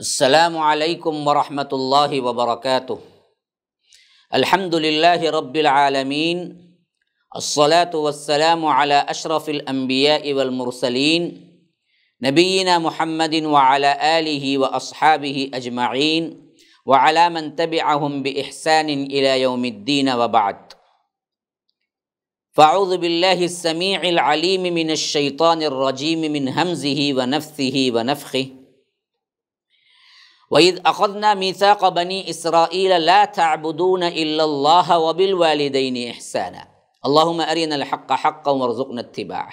السلام عليكم ورحمة الله وبركاته الحمد لله رب العالمين الصلاة والسلام على أشرف الأنبياء والمرسلين نبينا محمد وعلى آله وأصحابه أجمعين وعلى من تبعهم بإحسان إلى يوم الدين وبعد فأعوذ بالله السميع العليم من الشيطان الرجيم من همزه ونفثه ونفخه وإذ أخذنا ميثاق بني إسرائيل لا تعبدون إلا الله وبالوالدين إحسانا اللهم أرنا الحق حقا وارزقنا اتباعه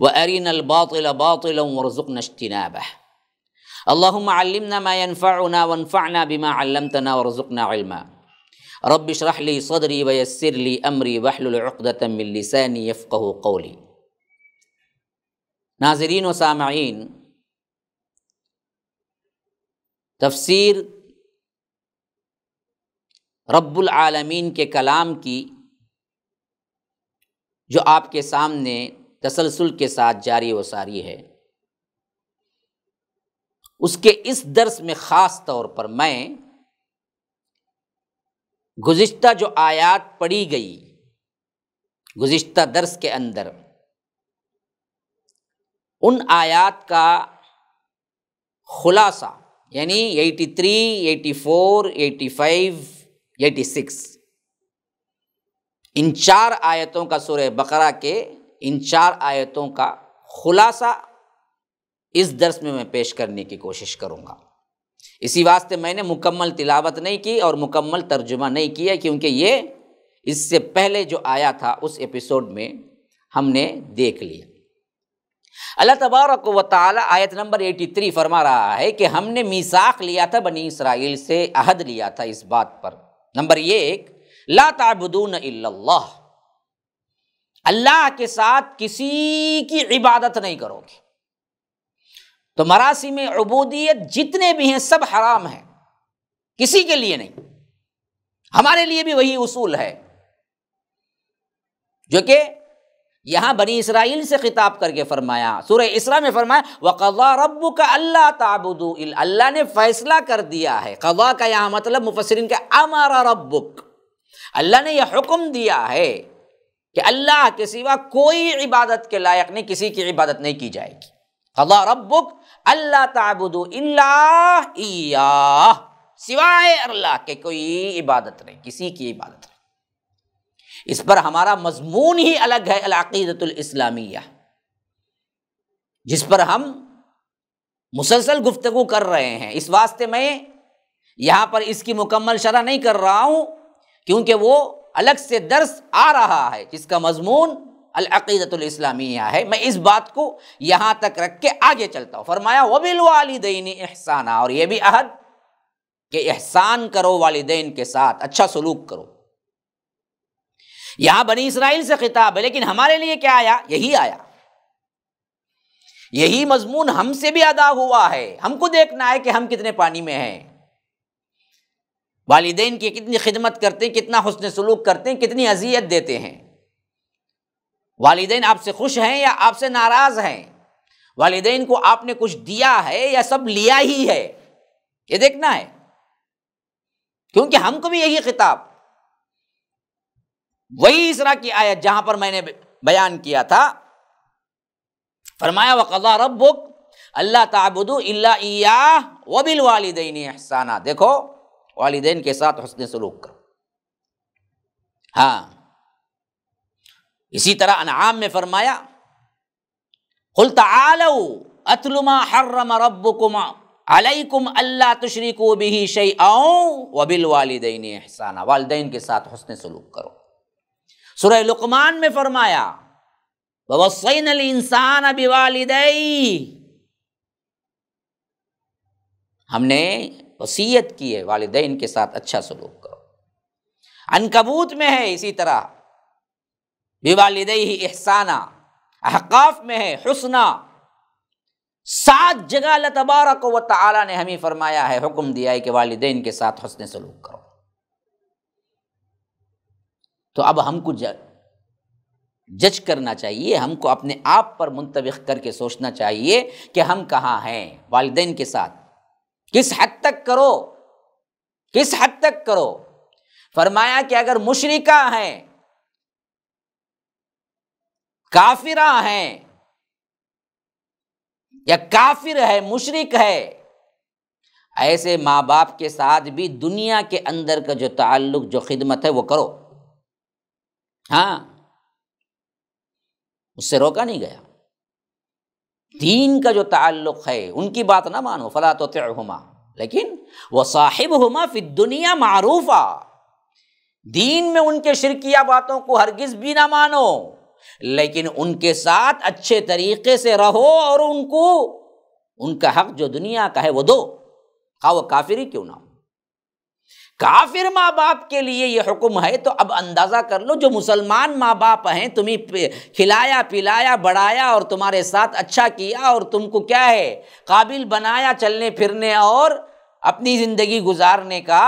وأرنا الباطل باطلا وارزقنا اجتنابه اللهم علمنا ما ينفعنا وانفعنا بما علمتنا وارزقنا علما رب اشرح لي صدري ويسر لي أمري واحلل عقدة من لساني يفقه قولي ناظرين وسامعين तफसीर रब्बुल के कलाम की जो आपके सामने तसलसल के साथ जारी व सारी है उसके इस दर्स में ख़ास तौर पर मैं गुज्त जो आयात पढ़ी गई गुज्त दर्स के अंदर उन आयात का खुलासा यानी 83, 84, 85, 86 इन चार आयतों का सूर्य बकरा के इन चार आयतों का खुलासा इस दर्स में मैं पेश करने की कोशिश करूँगा इसी वास्ते मैंने मुकम्मल तिलावत नहीं की और मुकम्मल तर्जुमा नहीं किया क्योंकि ये इससे पहले जो आया था उस एपिसोड में हमने देख लिया अल्लाह तबारक व आयत नंबर 83 फरमा रहा है कि हमने मीसाख लिया था बनी इसराइल से अहद लिया था इस बात पर नंबर एक ला ताबुदून अल्लाह अल्लाह के साथ किसी की इबादत नहीं करोगे तो मरासी में अबूदियत जितने भी हैं सब हराम हैं किसी के लिए नहीं हमारे लिए भी वही उसूल है जो कि यहाँ बनी इसराइल से खिताब करके फरमाया सूर्य इसरा में फरमाया वह कज़ा रब का अल्लाह ताबुदू अल्लाह ने फैसला कर दिया है कवा का यहाँ मतलब मुफसरिन का अमारा रबुक अल्लाह ने यह हुक्म दिया है कि अल्लाह के सिवा कोई इबादत के लायक नहीं किसी की इबादत नहीं की जाएगी कवा रबुक अल्लाह ताबुदू अल्लाह सिवाय अल्लाह के कोई इबादत नहीं किसी की इबादत इस पर हमारा मजमून ही अलग है अलाक़ीदतलामिया जिस पर हम मुसलसल गुफ्तु कर रहे हैं इस वास्ते मैं यहाँ पर इसकी मुकम्मल शरह नहीं कर रहा हूँ क्योंकि वो अलग से दर्स आ रहा है जिसका मजमून अलअक़ीदतलामिया है मैं इस बात को यहाँ तक रख के आगे चलता हूँ फरमाया वबिल वालदेन एहसाना और ये भी अहद कि एहसान करो वालदेन के साथ अच्छा सलूक करो यहां बनी इसराइल से खिताब है लेकिन हमारे लिए क्या आया यही आया यही मजमून हमसे भी अदा हुआ है हमको देखना है कि हम कितने पानी में हैं वालदे की कितनी खिदमत करते हैं कितना हसन सलूक करते हैं कितनी अजियत देते हैं वालदेन आपसे खुश हैं या आपसे नाराज़ हैं वालदेन को आपने कुछ दिया है या सब लिया ही है ये देखना है क्योंकि हमको भी यही खिताब वही इसरा की आयत जहां पर मैंने बयान किया था फरमाया वकला रब अल्लाह ताबुदू इया वबिल वालदेन एहसाना देखो वालदेन के साथ हसन सलूक करो हाँ इसी तरह अनआम में फरमाया कुल तलो अतलुमा हर्रम रब्बुकुमा अलैकुम अल्लाह तुशरिको बिही शई वबिल वालदेन एहसाना वालदेन के साथ हसन सलूक करो सुरह लुकमान में फरमाया वसैन अल इंसान अभी हमने वसीयत की है वालदेन के साथ अच्छा सलूक करो अनकबूत में है इसी तरह बिवालद ही एहसाना अहकाफ में है हसना सात जगह अल्लाह को व ताली ने हमें फरमाया है हुक्म दिया है कि वालदेन के साथ हसन सलूक करो तो अब हमको जज करना चाहिए हमको अपने आप पर मुंतब करके सोचना चाहिए कि हम कहाँ हैं वालदेन के साथ किस हद तक करो किस हद तक करो फरमाया कि अगर मुशरिका हैं काफिरा हैं या काफिर है मुशरक है ऐसे माँ बाप के साथ भी दुनिया के अंदर का जो ताल्लुक जो खिदमत है वो करो हाँ उससे रोका नहीं गया दीन का जो ताल्लुक है उनकी बात ना मानो फला तो हुमा लेकिन वह साहिब हुमा फिर दुनिया मारूफा दीन में उनके शिरकिया बातों को हरगिज भी ना मानो लेकिन उनके साथ अच्छे तरीके से रहो और उनको उनका हक जो दुनिया का है वो दो खा हाँ, वो काफिरी क्यों ना हो काफिर माँ बाप के लिए ये हुक्म है तो अब अंदाज़ा कर लो जो मुसलमान माँ बाप हैं तुम्हें खिलाया पिलाया बढ़ाया और तुम्हारे साथ अच्छा किया और तुमको क्या है काबिल बनाया चलने फिरने और अपनी ज़िंदगी गुजारने का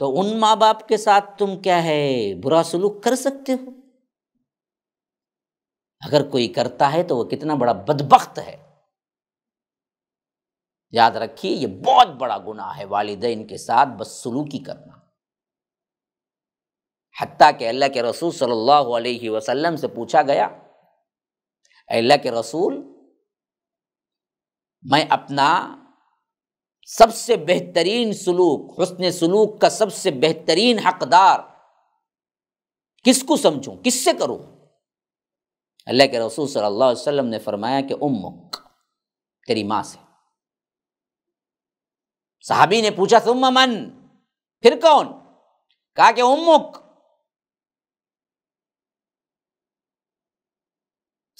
तो उन माँ बाप के साथ तुम क्या है बुरा सलूक कर सकते हो अगर कोई करता है तो वह कितना बड़ा बदबख्त है याद रखिए ये बहुत बड़ा गुना है वालदेन के साथ बस सुलूकी करना हती के अल्लाह के रसूल सल्लल्लाहु अलैहि वसल्लम से पूछा गया अल्लाह के रसूल मैं अपना सबसे बेहतरीन सलूक हसन सलूक का सबसे बेहतरीन हकदार किसको समझूं किससे करूं अल्लाह के रसूल सल्लल्लाहु अलैहि वसल्लम ने फरमाया कि उम्मुक तेरी माँ से साहबी ने पूछा सुम मन फिर कौन कहा कि उम्मुक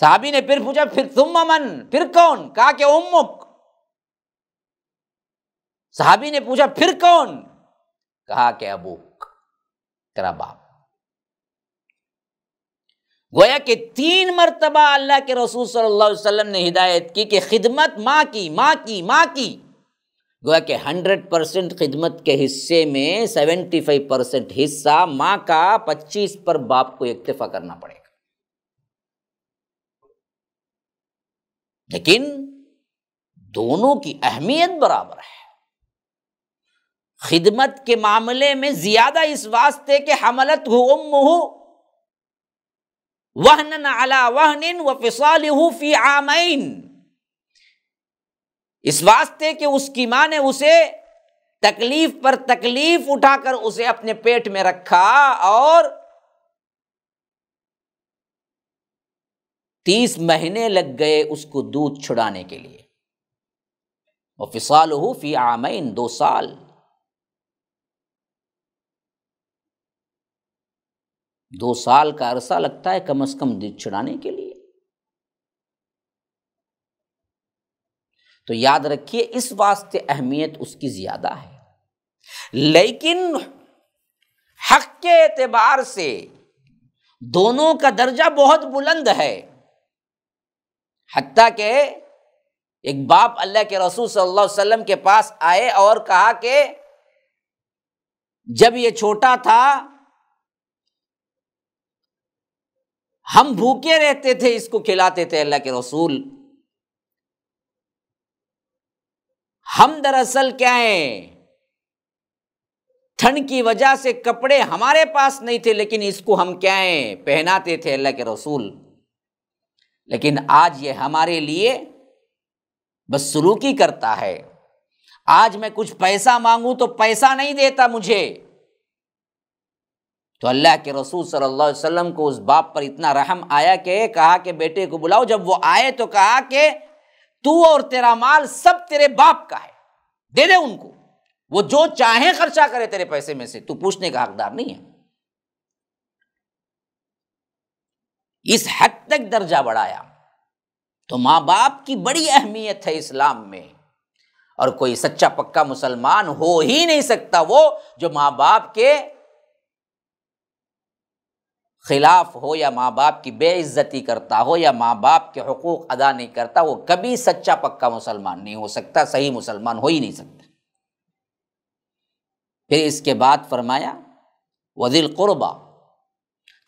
साहबी ने फिर पूछा फिर सुम मन फिर कौन कहा कि उम्मुक साहबी ने पूछा फिर कौन कहा कि अबूक तेरा बाप गोया कि तीन मरतबा अल्लाह के रसूल सल्लल्लाहु अलैहि वसल्लम ने हिदायत की कि खिदमत माँ की माँ की माँ की गोया कि 100 परसेंट खिदमत के हिस्से में 75 परसेंट हिस्सा माँ का 25 पर बाप को इक्तफा करना पड़ेगा लेकिन दोनों की अहमियत बराबर है खिदमत के मामले में ज्यादा इस वास्ते के हमलत हो उम हो वहन अला वहन व फिसाल फी आमैन इस वास्ते कि उसकी मां ने उसे तकलीफ पर तकलीफ उठाकर उसे अपने पेट में रखा और तीस महीने लग गए उसको दूध छुड़ाने के लिए और फिसाल हो फी आमैन दो साल दो साल का अरसा लगता है कम अज कम दूध छुड़ाने के लिए तो याद रखिए इस वास्ते अहमियत उसकी ज़्यादा है लेकिन हक के एतबार से दोनों का दर्जा बहुत बुलंद है हती के एक बाप अल्लाह के रसूल सल्लल्लाहु अलैहि वसल्लम के पास आए और कहा कि जब ये छोटा था हम भूखे रहते थे इसको खिलाते थे अल्लाह के रसूल हम दरअसल क्या है ठंड की वजह से कपड़े हमारे पास नहीं थे लेकिन इसको हम क्या हैं पहनाते थे अल्लाह के रसूल लेकिन आज ये हमारे लिए बस सुलूकी करता है आज मैं कुछ पैसा मांगू तो पैसा नहीं देता मुझे तो अल्लाह के रसूल सल्लल्लाहु अलैहि वसल्लम को उस बाप पर इतना रहम आया कि कहा कि बेटे को बुलाओ जब वो आए तो कहा कि तू और तेरा माल सब तेरे बाप का है दे दे उनको वो जो चाहे खर्चा करे तेरे पैसे में से तू पूछने का हकदार नहीं है इस हद तक दर्जा बढ़ाया तो मां बाप की बड़ी अहमियत है इस्लाम में और कोई सच्चा पक्का मुसलमान हो ही नहीं सकता वो जो मां बाप के खिलाफ हो या माँ बाप की बेइज्जती करता हो या माँ बाप के हकूक़ अदा नहीं करता वो कभी सच्चा पक्का मुसलमान नहीं हो सकता सही मुसलमान हो ही नहीं सकता फिर इसके बाद फरमाया वजील कुर्बा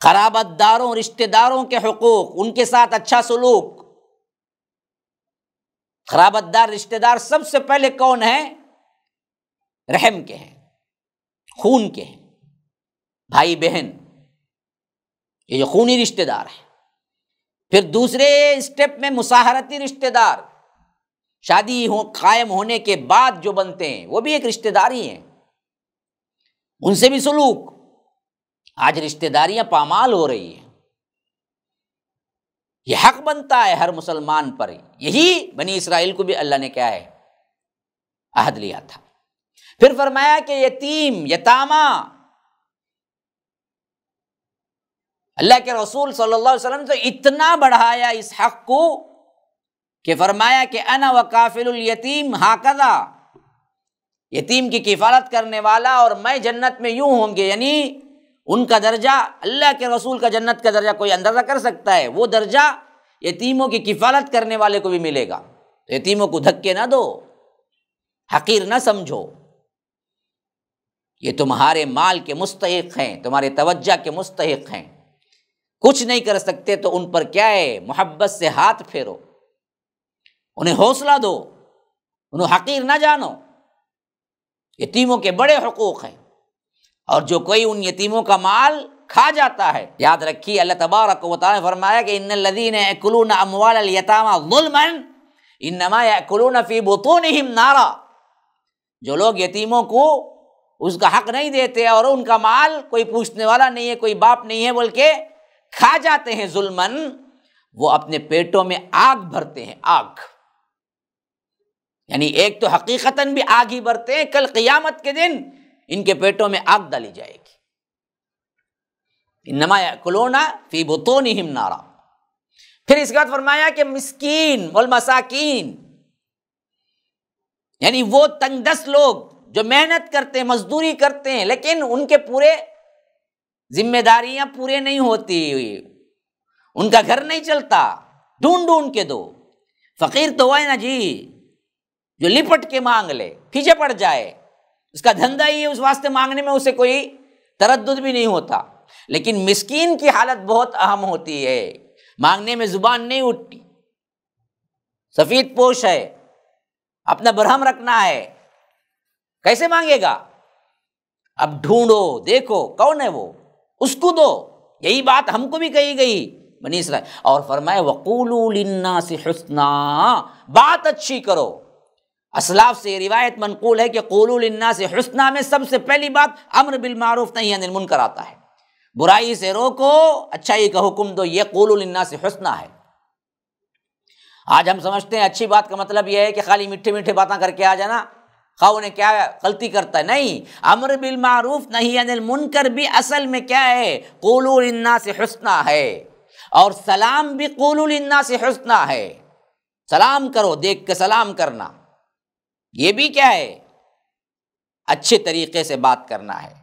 खराबतदारों रिश्तेदारों के हकूक़ उनके साथ अच्छा सलूक खराबतदार रिश्तेदार सबसे पहले कौन है रहम के हैं खून के हैं भाई बहन ये खूनी रिश्तेदार है फिर दूसरे स्टेप में मुसाहरती रिश्तेदार शादी हो कायम होने के बाद जो बनते हैं वो भी एक रिश्तेदारी हैं उनसे भी सलूक आज रिश्तेदारियां पामाल हो रही हैं यह हक बनता है हर मुसलमान पर यही बनी इसराइल को भी अल्लाह ने क्या है अहद लिया था फिर फरमाया कि यतीम यतामा अल्लाह के रसूल सल्लल्लाहु अलैहि वसल्लम तो इतना बढ़ाया इस हक को कि फरमाया कि अना व काफिलयतीम हाकदा यतीम की किफालत करने वाला और मैं जन्नत में यूं होंगे यानी उनका दर्जा अल्लाह के रसूल का जन्नत का दर्जा कोई अंदाज़ा कर सकता है वो दर्जा यतीमों की किफालत करने वाले को भी मिलेगा तो यतीमों को धक्के ना दो हकीर ना समझो ये तुम्हारे माल के मुस्तक हैं तुम्हारे तवज्जा के मुस्तक हैं कुछ नहीं कर सकते तो उन पर क्या है मोहब्बत से हाथ फेरो उन्हें हौसला दो उन्हें हकीर ना जानो यतीमों के बड़े हकूक़ हैं और जो कोई उन यतीमों का माल खा जाता है याद रखिए अल्लाह तबारक ने फरमाया कि इन लदीन यकलून अमवाल यतामा जुल्मन इन नमा फ़ी बुतून नारा जो लोग यतीमों को उसका हक नहीं देते और उनका माल कोई पूछने वाला नहीं है कोई बाप नहीं है बोल के खा जाते हैं जुल्मन वो अपने पेटों में आग भरते हैं आग यानी एक तो हकीकतन भी आग ही भरते हैं कल क़ियामत के दिन इनके पेटों में आग डाली जाएगी नमाया कलोना फी बुतो नारा फिर इसके बाद फरमाया कि मिस्कीन वल मसाकीन यानी वो तंगदस लोग जो मेहनत करते हैं मजदूरी करते हैं लेकिन उनके पूरे जिम्मेदारियां पूरे नहीं होती उनका घर नहीं चलता ढूंढ ढूंढ के दो फकीर तो है ना जी जो लिपट के मांग ले पीछे पड़ जाए उसका धंधा ही है उस वास्ते मांगने में उसे कोई तरद भी नहीं होता लेकिन मिस्किन की हालत बहुत अहम होती है मांगने में जुबान नहीं उठती सफ़ेद पोश है अपना बरहम रखना है कैसे मांगेगा अब ढूंढो देखो कौन है वो उसको दो यही बात हमको भी कही गई बनी राय और फरमाए वकूलना से हसना बात अच्छी करो असलाफ से रिवायत मनकूल है कि कोलुलन्ना से हसना में सबसे पहली बात अमर बिलमारूफ नहीं अनिल मुनकर आता है बुराई से रोको अच्छाई का हुक्म दो ये कोलुलन्ना से हसना है आज हम समझते हैं अच्छी बात का मतलब यह है कि खाली मीठे मीठे बातें करके आ जाना उन्हें क्या गलती करता है नहीं अमर बिल मारूफ नहीं अनिल मुनकर भी असल में क्या है कोलुलन्ना से हसना है और सलाम भी कोलुलन्ना से हसना है सलाम करो देख के सलाम करना ये भी क्या है अच्छे तरीके से बात करना है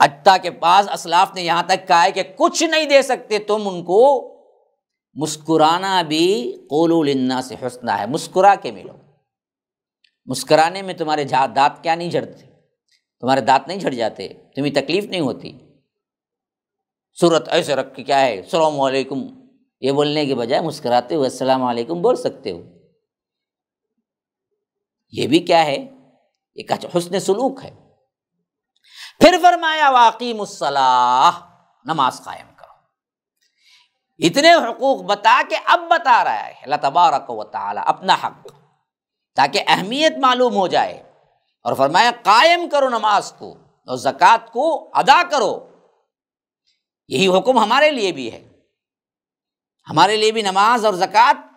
अट्टा के पास असलाफ ने यहां तक कहा है कि कुछ नहीं दे सकते तुम उनको मुस्कुराना भी कोलुलन्ना से हसना है मुस्कुरा के मिलो मुस्कराने में तुम्हारे झा दांत क्या नहीं झड़ते तुम्हारे दाँत नहीं झड़ जाते तुम्हें तकलीफ नहीं होती सूरत ऐसे रख के क्या है सलामकुम ये बोलने के बजाय मुस्कराते हुए असलकुम बोल सकते हो ये भी क्या है एक हसन सलूक है फिर फरमाया वाकई मुसलाह नमाज कायम का इतने हकूक बता के अब बता रहा है अल्लाह तबारक वाली अपना हक़ ताकि अहमियत मालूम हो जाए और फरमाया कायम करो नमाज को और ज़क़़त को अदा करो यही हुक्म हमारे लिए भी है हमारे लिए भी नमाज और ज़क़़त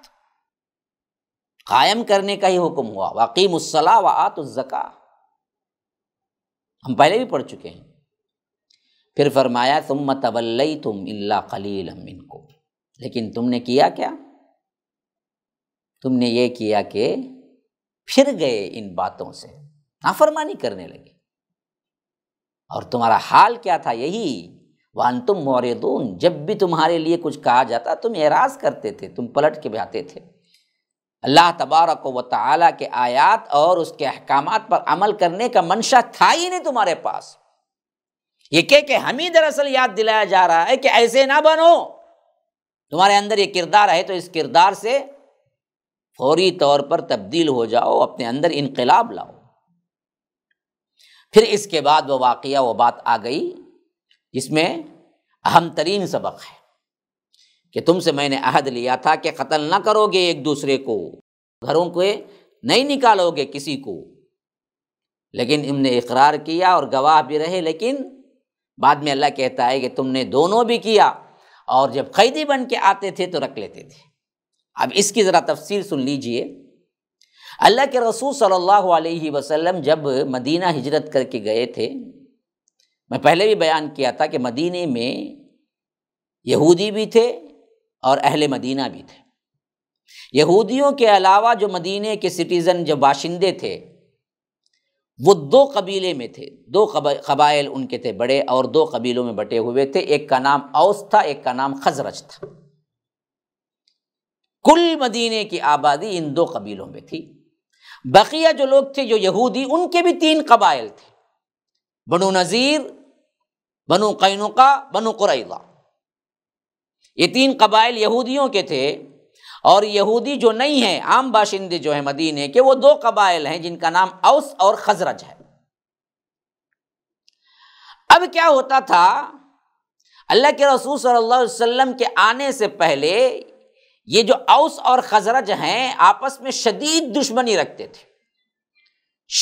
कायम करने का ही हुक्म हुआ वाकीम उसला व जक़ा हम पहले भी पढ़ चुके हैं फिर फरमाया तुम मतवल्लई तुम अल्ला खलील हम इनको लेकिन तुमने किया क्या तुमने ये किया कि फिर गए इन बातों से नाफरमानी करने लगे और तुम्हारा हाल क्या था यही वन तुम मोरदून जब भी तुम्हारे लिए कुछ कहा जाता तुम एराज करते थे तुम पलट के बहाते थे अल्लाह तबारक व तला के आयात और उसके अहकाम पर अमल करने का मंशा था ही नहीं तुम्हारे पास ये कह के हम ही दरअसल याद दिलाया जा रहा है कि ऐसे ना बनो तुम्हारे अंदर ये किरदार है तो इस किरदार से फौरी तौर पर तब्दील हो जाओ अपने अंदर इनकलाब लाओ फिर इसके बाद वह वाक़ वो बात आ गई जिसमें अहम तरीन सबक है कि तुमसे मैंने अहद लिया था कि कत्ल ना करोगे एक दूसरे को घरों को नहीं निकालोगे किसी को लेकिन इमने इकरार किया और गवाह भी रहे लेकिन बाद में अल्लाह कहता है कि तुमने दोनों भी किया और जब कैदी बन के आते थे तो रख लेते थे अब इसकी ज़रा तफसील सुन लीजिए अल्लाह के रसूल सल्लल्लाहु अलैहि वसल्लम जब मदीना हिजरत करके गए थे मैं पहले भी बयान किया था कि मदीने में यहूदी भी थे और अहल मदीना भी थे यहूदियों के अलावा जो मदीने के सिटीज़न जो बाशिंदे थे वो दो कबीले में थे दो कबाइल उनके थे बड़े और दो कबीलों में बटे हुए थे एक का नाम औस था एक का नाम खजरज था कुल मदीने की आबादी इन दो कबीलों में थी बकिया जो लोग थे जो यहूदी उनके भी तीन कबाइल थे बनु नज़ीर बनु कैनुका बनु कुरैला ये तीन कबाइल यहूदियों के थे और यहूदी जो नहीं है आम बाशिंदे जो हैं मदीने के वो दो कबाइल हैं जिनका नाम औस और खजरज है अब क्या होता था अल्लाह के रसूल सल्लल्लाहु अलैहि वसल्लम के आने से पहले ये जो औस और खजरज हैं आपस में शदीद दुश्मनी रखते थे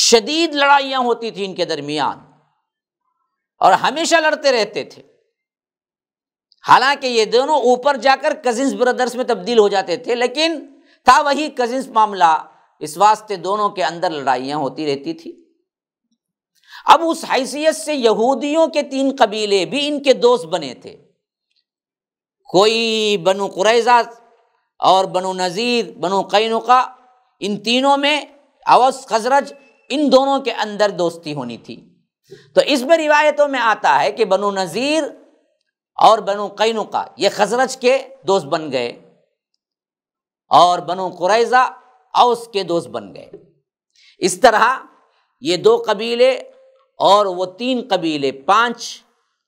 शदीद लड़ाइयां होती थी इनके दरमियान और हमेशा लड़ते रहते थे हालांकि ये दोनों ऊपर जाकर कजिन्स ब्रदर्स में तब्दील हो जाते थे लेकिन था वही कजिन्स मामला इस वास्ते दोनों के अंदर लड़ाइयां होती रहती थी अब उस हैसियत से यहूदियों के तीन कबीले भी इनके दोस्त बने थे कोई बनु कुरैजा और बनो नज़ीर बनो का इन तीनों में अवस खजरज इन दोनों के अंदर दोस्ती होनी थी तो इसमें रिवायतों में आता है कि बनो नज़ीर और बनो का ये खजरज के दोस्त बन गए और बनो कुरैज़ा अवस के दोस्त बन गए इस तरह ये दो कबीले और वो तीन कबीले पांच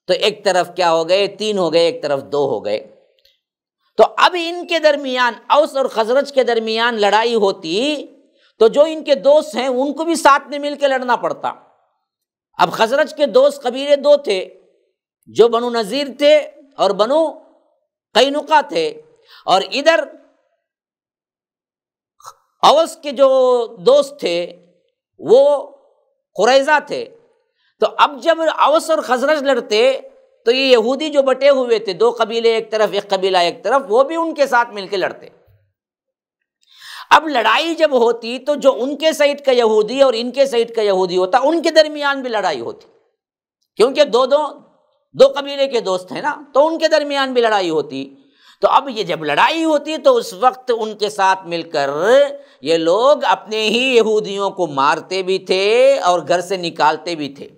तो एक तरफ क्या हो गए तीन हो गए एक तरफ दो हो गए तो अब इनके दरमियान अवस और खजरज के दरमियान लड़ाई होती तो जो इनके दोस्त हैं उनको भी साथ में मिलकर लड़ना पड़ता अब खजरज के दोस्त कबीरे दो थे जो बनु नज़ीर थे और बनु कईनुका थे और इधर अवस के जो दोस्त थे वो कुरैजा थे तो अब जब अवस और खजरज लड़ते तो ये यहूदी जो बटे हुए थे दो कबीले एक तरफ एक कबीला एक तरफ वो भी उनके साथ मिलकर लड़ते अब लड़ाई जब होती तो जो उनके साइड का यहूदी और इनके साइड का यहूदी होता उनके दरमियान भी लड़ाई होती क्योंकि दो दो दो कबीले के दोस्त हैं ना तो उनके दरमियान भी लड़ाई होती तो अब ये जब लड़ाई होती तो उस वक्त उनके साथ मिलकर ये लोग अपने ही यहूदियों को मारते भी थे और घर से निकालते भी थे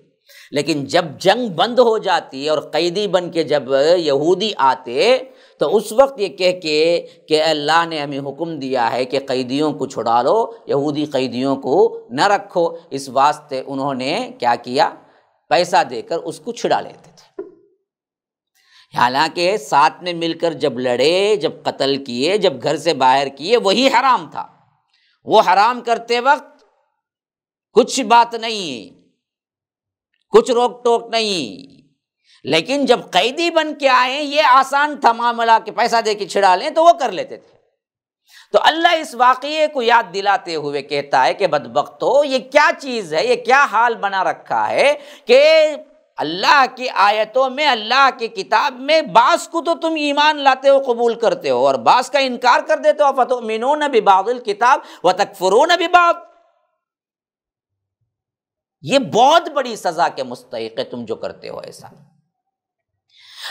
लेकिन जब जंग बंद हो जाती और कैदी बन के जब यहूदी आते तो उस वक्त ये कह के कि अल्लाह ने हमें हुक्म दिया है कि कैदियों को छुड़ा लो यहूदी कैदियों को न रखो इस वास्ते उन्होंने क्या किया पैसा देकर उसको छुड़ा लेते थे हालांकि साथ में मिलकर जब लड़े जब कत्ल किए जब घर से बाहर किए वही हराम था वो हराम करते वक्त कुछ बात नहीं कुछ रोक टोक नहीं लेकिन जब कैदी बन के आए ये आसान था मामला के पैसा दे के छिड़ा लें तो वो कर लेते थे तो अल्लाह इस वाकये को याद दिलाते हुए कहता है कि बदबकतो ये क्या चीज़ है ये क्या हाल बना रखा है कि अल्लाह की आयतों में अल्लाह की किताब में बास को तो तुम ईमान लाते हो कबूल करते हो और बास का इनकार कर देते हो फतो मिनो न बिबादुल किताब व तकफरो न बिबाद ये बहुत बड़ी सजा के मुस्तक है तुम जो करते हो ऐसा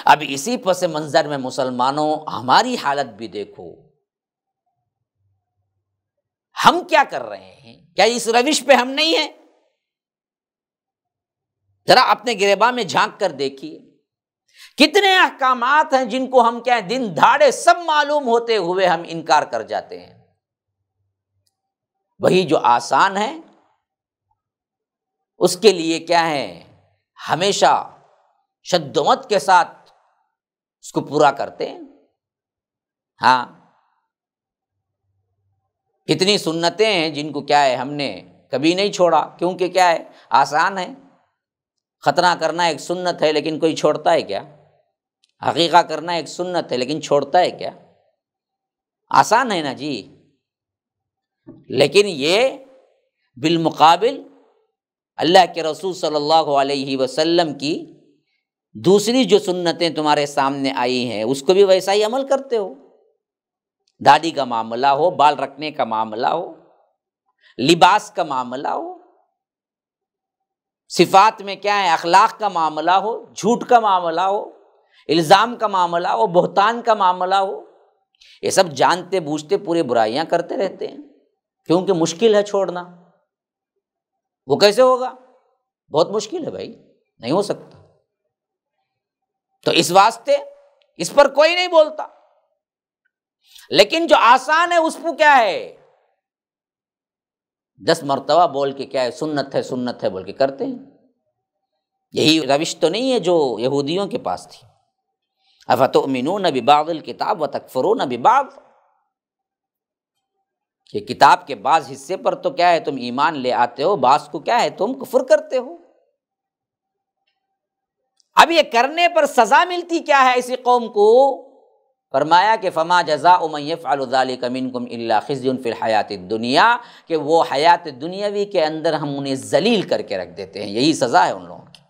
अब इसी पस मंजर में मुसलमानों हमारी हालत भी देखो हम क्या कर रहे हैं क्या इस रविश पे हम नहीं है जरा अपने गिरेबा में झांक कर देखिए कितने अहकाम हैं जिनको हम क्या दिन धाड़े सब मालूम होते हुए हम इनकार कर जाते हैं वही जो आसान है उसके लिए क्या है हमेशा शद्दोमत के साथ उसको पूरा करते हैं हाँ कितनी सुन्नतें हैं जिनको क्या है हमने कभी नहीं छोड़ा क्योंकि क्या है आसान है खतरा करना एक सुन्नत है लेकिन कोई छोड़ता है क्या हकीका करना एक सुन्नत है लेकिन छोड़ता है क्या आसान है ना जी लेकिन ये बिलमुकाबिल अल्लाह के रसूल सल्लल्लाहु अलैहि वसल्लम की दूसरी जो सुन्नतें तुम्हारे सामने आई हैं उसको भी वैसा ही अमल करते हो दाढ़ी का मामला हो बाल रखने का मामला हो लिबास का मामला हो सिफात में क्या है अखलाक का मामला हो झूठ का मामला हो इल्ज़ाम का मामला हो बहतान का मामला हो ये सब जानते बूझते पूरे बुराइयाँ करते रहते हैं क्योंकि मुश्किल है छोड़ना वो कैसे होगा बहुत मुश्किल है भाई नहीं हो सकता तो इस वास्ते इस पर कोई नहीं बोलता लेकिन जो आसान है उसको क्या है दस मरतबा बोल के क्या है सुन्नत है सुन्नत है बोल के करते हैं यही रविश तो नहीं है जो यहूदियों के पास थी अफतो मिनू न बिबादल किताब व तकफरू न बिबाद कि किताब के बाद हिस्से पर तो क्या है तुम ईमान ले आते हो बास को क्या है तुम कुफर करते हो अब ये करने पर सज़ा मिलती क्या है इसी कौम को फरमाया कि फमा जजा उमैफ़ाली कमिन कम ख़िजुनफिल हयात दुनिया के वो हयात दुनियावी के अंदर हम उन्हें जलील करके रख देते हैं यही सज़ा है उन लोगों की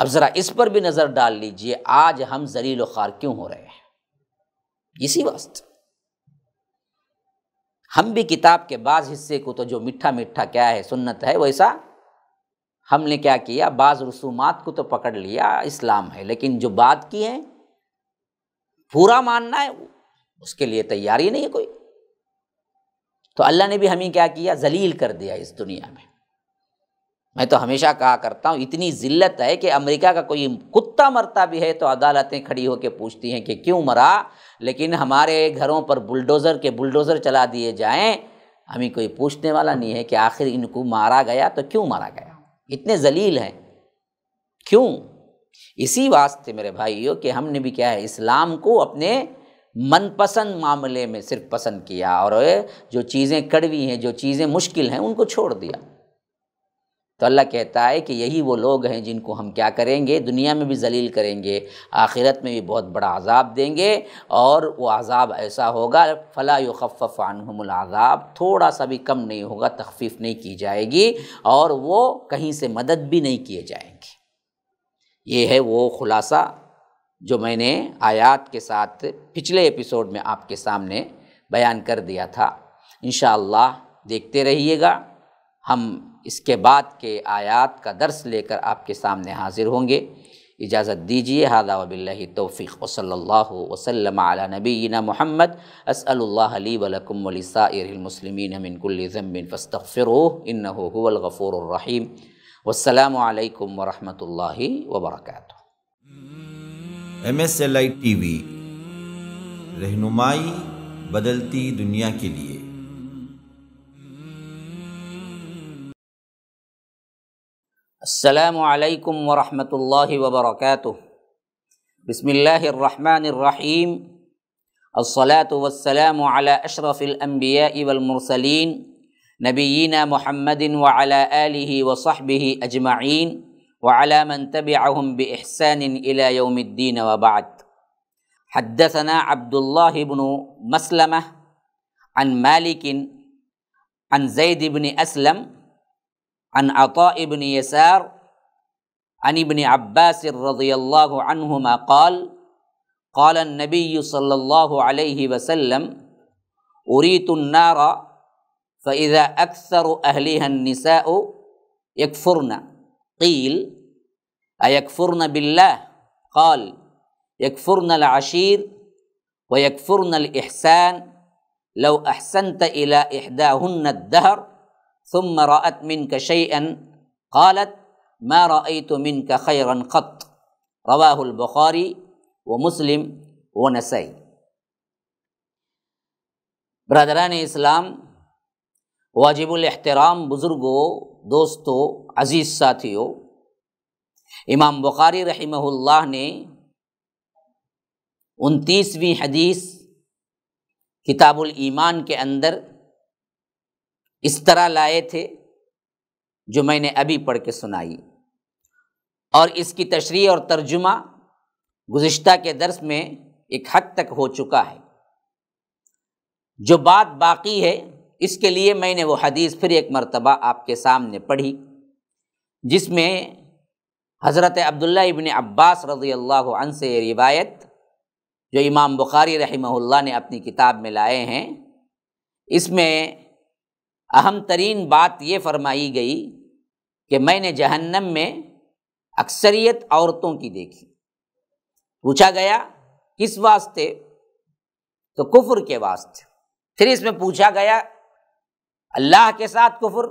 अब ज़रा इस पर भी नज़र डाल लीजिए आज हम जलील ख़ार क्यों हो रहे हैं इसी वास्ते हम भी किताब के बाज़ हिस्से को तो जो मीठा मीठा क्या है सुन्नत है वैसा हमने क्या किया बाज़ रसूमात को तो पकड़ लिया इस्लाम है लेकिन जो बात की है पूरा मानना है उसके लिए तैयारी नहीं है कोई तो अल्लाह ने भी हमें क्या किया जलील कर दिया इस दुनिया में मैं तो हमेशा कहा करता हूँ इतनी ज़िल्लत है कि अमेरिका का कोई कुत्ता मरता भी है तो अदालतें खड़ी होकर पूछती हैं कि क्यों मरा लेकिन हमारे घरों पर बुलडोज़र के बुलडोज़र चला दिए जाएं हमें कोई पूछने वाला नहीं है कि आखिर इनको मारा गया तो क्यों मारा गया इतने जलील हैं क्यों इसी वास्ते मेरे भाइयों कि हमने भी क्या है इस्लाम को अपने मनपसंद मामले में सिर्फ पसंद किया और जो चीज़ें कड़वी हैं जो चीज़ें मुश्किल हैं उनको छोड़ दिया तो अल्लाह कहता है कि यही वो लोग हैं जिनको हम क्या करेंगे दुनिया में भी जलील करेंगे आखिरत में भी बहुत बड़ा अजाब देंगे और वो अजाब ऐसा होगा फ़ला युखफ़ानहमलाजाब थोड़ा सा भी कम नहीं होगा तखफीफ नहीं की जाएगी और वो कहीं से मदद भी नहीं किए जाएंगे ये है वो ख़ुलासा जो मैंने आयात के साथ पिछले एपिसोड में आपके सामने बयान कर दिया था इन देखते रहिएगा हम इसके बाद के आयात का दर्स लेकर आपके सामने हाजिर होंगे इजाज़त दीजिए हादा वबिल तोफ़ी वसल्ला वसलम नबीना मोहम्मद असली वलकम वलिसामसलिमिन मिनकुल्ज़म्बिन फ़स्तफ़िर इन वालकम वबरक M S L I T V रहनुमाई बदलती दुनिया के लिए السلام عليكم ورحمة الله وبركاته بسم الله الرحمن الرحيم الصلاة والسلام على أشرف الأنبياء والمرسلين نبينا محمد وعلى آله وصحبه أجمعين وعلى من تبعهم بإحسان إلى يوم الدين وبعد حدثنا عبد الله بن مسلمة عن مالك عن زيد بن أسلم عن عطاء بن يسار عن ابن عباس رضي الله عنهما قال قال النبي صلى الله عليه وسلم أريت النار فإذا أكثر أهلها النساء يكفرن قيل أيكفرن بالله قال يكفرن العشير ويكفرن الإحسان لو أحسنت إلى إحداهن الدهر ثم رأت منك شيئا قالت ما رأيت منك خيرا قط رواه البخاري ومسلم ونسائي برادران اسلام واجب الاحترام بزرگو دوستو عزیز ساتيو امام بخاری رحمہ اللہ نے انتیسویں حدیث کتاب الایمان کے اندر इस तरह लाए थे जो मैंने अभी पढ़ के सुनाई और इसकी तशरी और तर्जुमा गुज्त के दर्स में एक हद तक हो चुका है जो बात बाकी है इसके लिए मैंने वो हदीस फिर एक मरतबा आपके सामने पढ़ी जिसमें हज़रत अब्दुल्ल इबन अब्बास रज़ी अल्लाह अन से रिवायत जो इमाम बुखारी रही ने अपनी किताब में लाए हैं इसमें अहम तरीन बात ये फरमाई गई कि मैंने जहन्नम में अक्सरियत औरतों की देखी पूछा गया किस वास्ते तो कुफर के वास्ते फिर इसमें पूछा गया अल्लाह के साथ कुफर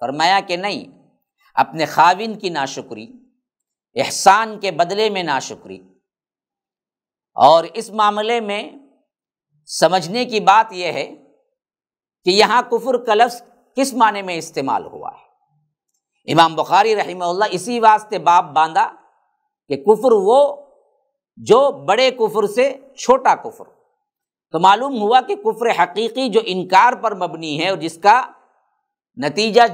फरमाया कि नहीं अपने खाविन की नाशुक्री एहसान के बदले में नाशुक्री और इस मामले में समझने की बात यह है कि यहाँ कुफर का लफ्ज़ किस माने में इस्तेमाल हुआ है इमाम बुखारी रही इसी वास्ते बाप बांधा कि कुफर वो जो बड़े कुफर से छोटा कुफर तो मालूम हुआ कि कुफर हकीकी जो इनकार पर मबनी है और जिसका नतीजा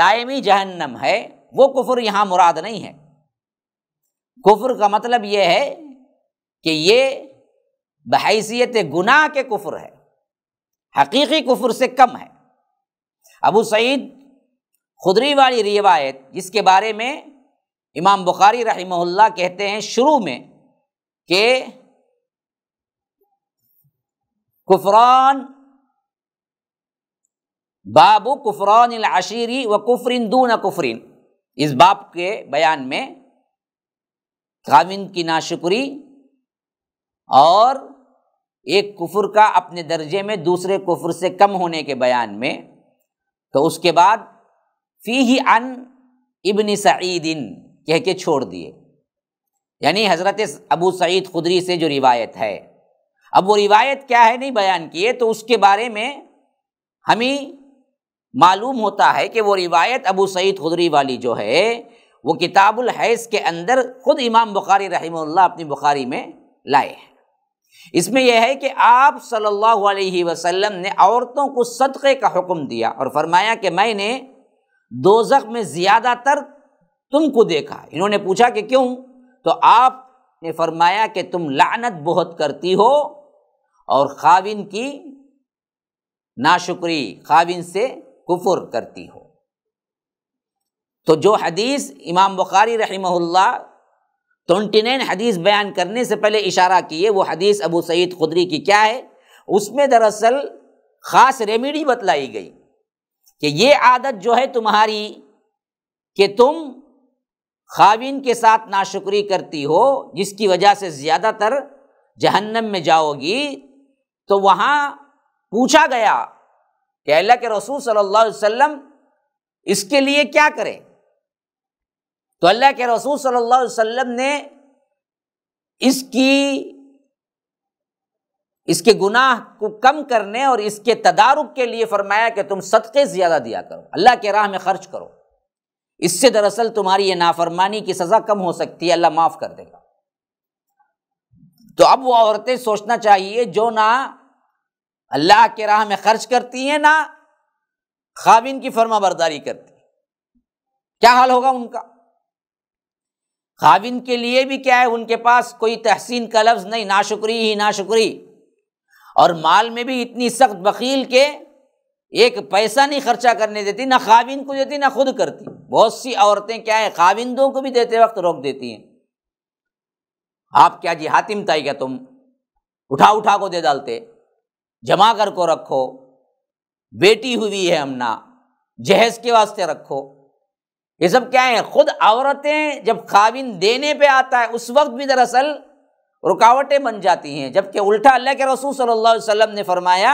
दायमी जहन्नम है वो कुफर यहाँ मुराद नहीं है कुफर का मतलब यह है कि ये बहसीत गुनाह के कुफुर है हकीकी कुफर से कम है अबू सईद खुदरी वाली रिवायत जिसके बारे में इमाम बुखारी रहमहुल्ला कहते हैं शुरू में के कुफरान बाबू कुफरान आशीरी व कुफरिन दून कुफरिन इस बाप के बयान में काविंद की नाशुक्री और एक कुफर का अपने दर्जे में दूसरे कुफर से कम होने के बयान में तो उसके बाद फ़ी ही अन इबन सईदिन कह के छोड़ दिए यानी हज़रत अबू सईद खुदरी से जो रिवायत है अब वो रिवायत क्या है नहीं बयान किए तो उसके बारे में हमें मालूम होता है कि वो रिवायत अबू सईद खुदरी वाली जो है वो किताबुल हैस के अंदर ख़ुद इमाम बुखारी रही अपनी बुखारी में लाए हैं इसमें यह है कि आप सल्लल्लाहु अलैहि वसल्लम ने औरतों को सदक़े का हुक्म दिया और फरमाया कि मैंने दोजख में ज़्यादातर तुमको देखा इन्होंने पूछा कि क्यों तो आपने फरमाया कि तुम लानत बहुत करती हो और खाविन की नाशुक्री खाविन से कुफुर करती हो तो जो हदीस इमाम बुखारी रही ट्वेंटी नाइन हदीस बयान करने से पहले इशारा किए वो हदीस अबू सईद खुदरी की क्या है उसमें दरअसल ख़ास रेमेडी बतलाई गई कि ये आदत जो है तुम्हारी कि तुम खाविन के साथ नाशुक्री करती हो जिसकी वजह से ज़्यादातर जहन्नम में जाओगी तो वहाँ पूछा गया कि अल्लाह के रसूल सल्लल्लाहु अलैहि वसल्लम इसके लिए क्या करें तो अल्लाह के रसूल सल्लल्लाहु अलैहि वसल्लम ने इसकी इसके गुनाह को कम करने और इसके तदारुक के लिए फरमाया कि तुम सदक़े ज़्यादा दिया करो अल्लाह के राह में खर्च करो इससे दरअसल तुम्हारी ये नाफरमानी की सज़ा कम हो सकती है अल्लाह माफ़ कर देगा तो अब वो औरतें सोचना चाहिए जो ना अल्लाह के राह में खर्च करती हैं ना खाविन की फर्मा बरदारी करती क्या हाल होगा उनका खाविंद के लिए भी क्या है उनके पास कोई तहसीन का लफ्ज़ नहीं नाशुक्री ही नाशुक्री और माल में भी इतनी सख्त बकील के एक पैसा नहीं खर्चा करने देती ना खाविन को देती ना खुद करती बहुत सी औरतें क्या है खाविंदों को भी देते वक्त रोक देती हैं आप क्या जी हातिम ताई क्या तुम उठा उठा को दे डालते जमा कर को रखो बेटी हुई है हमना जहेज के वास्ते रखो ये सब क्या है खुद औरतें जब खाविन देने पे आता है उस वक्त भी दरअसल रुकावटें बन जाती हैं जबकि उल्टा अल्लाह के रसूल सल्लल्लाहु अलैहि वसल्लम ने फरमाया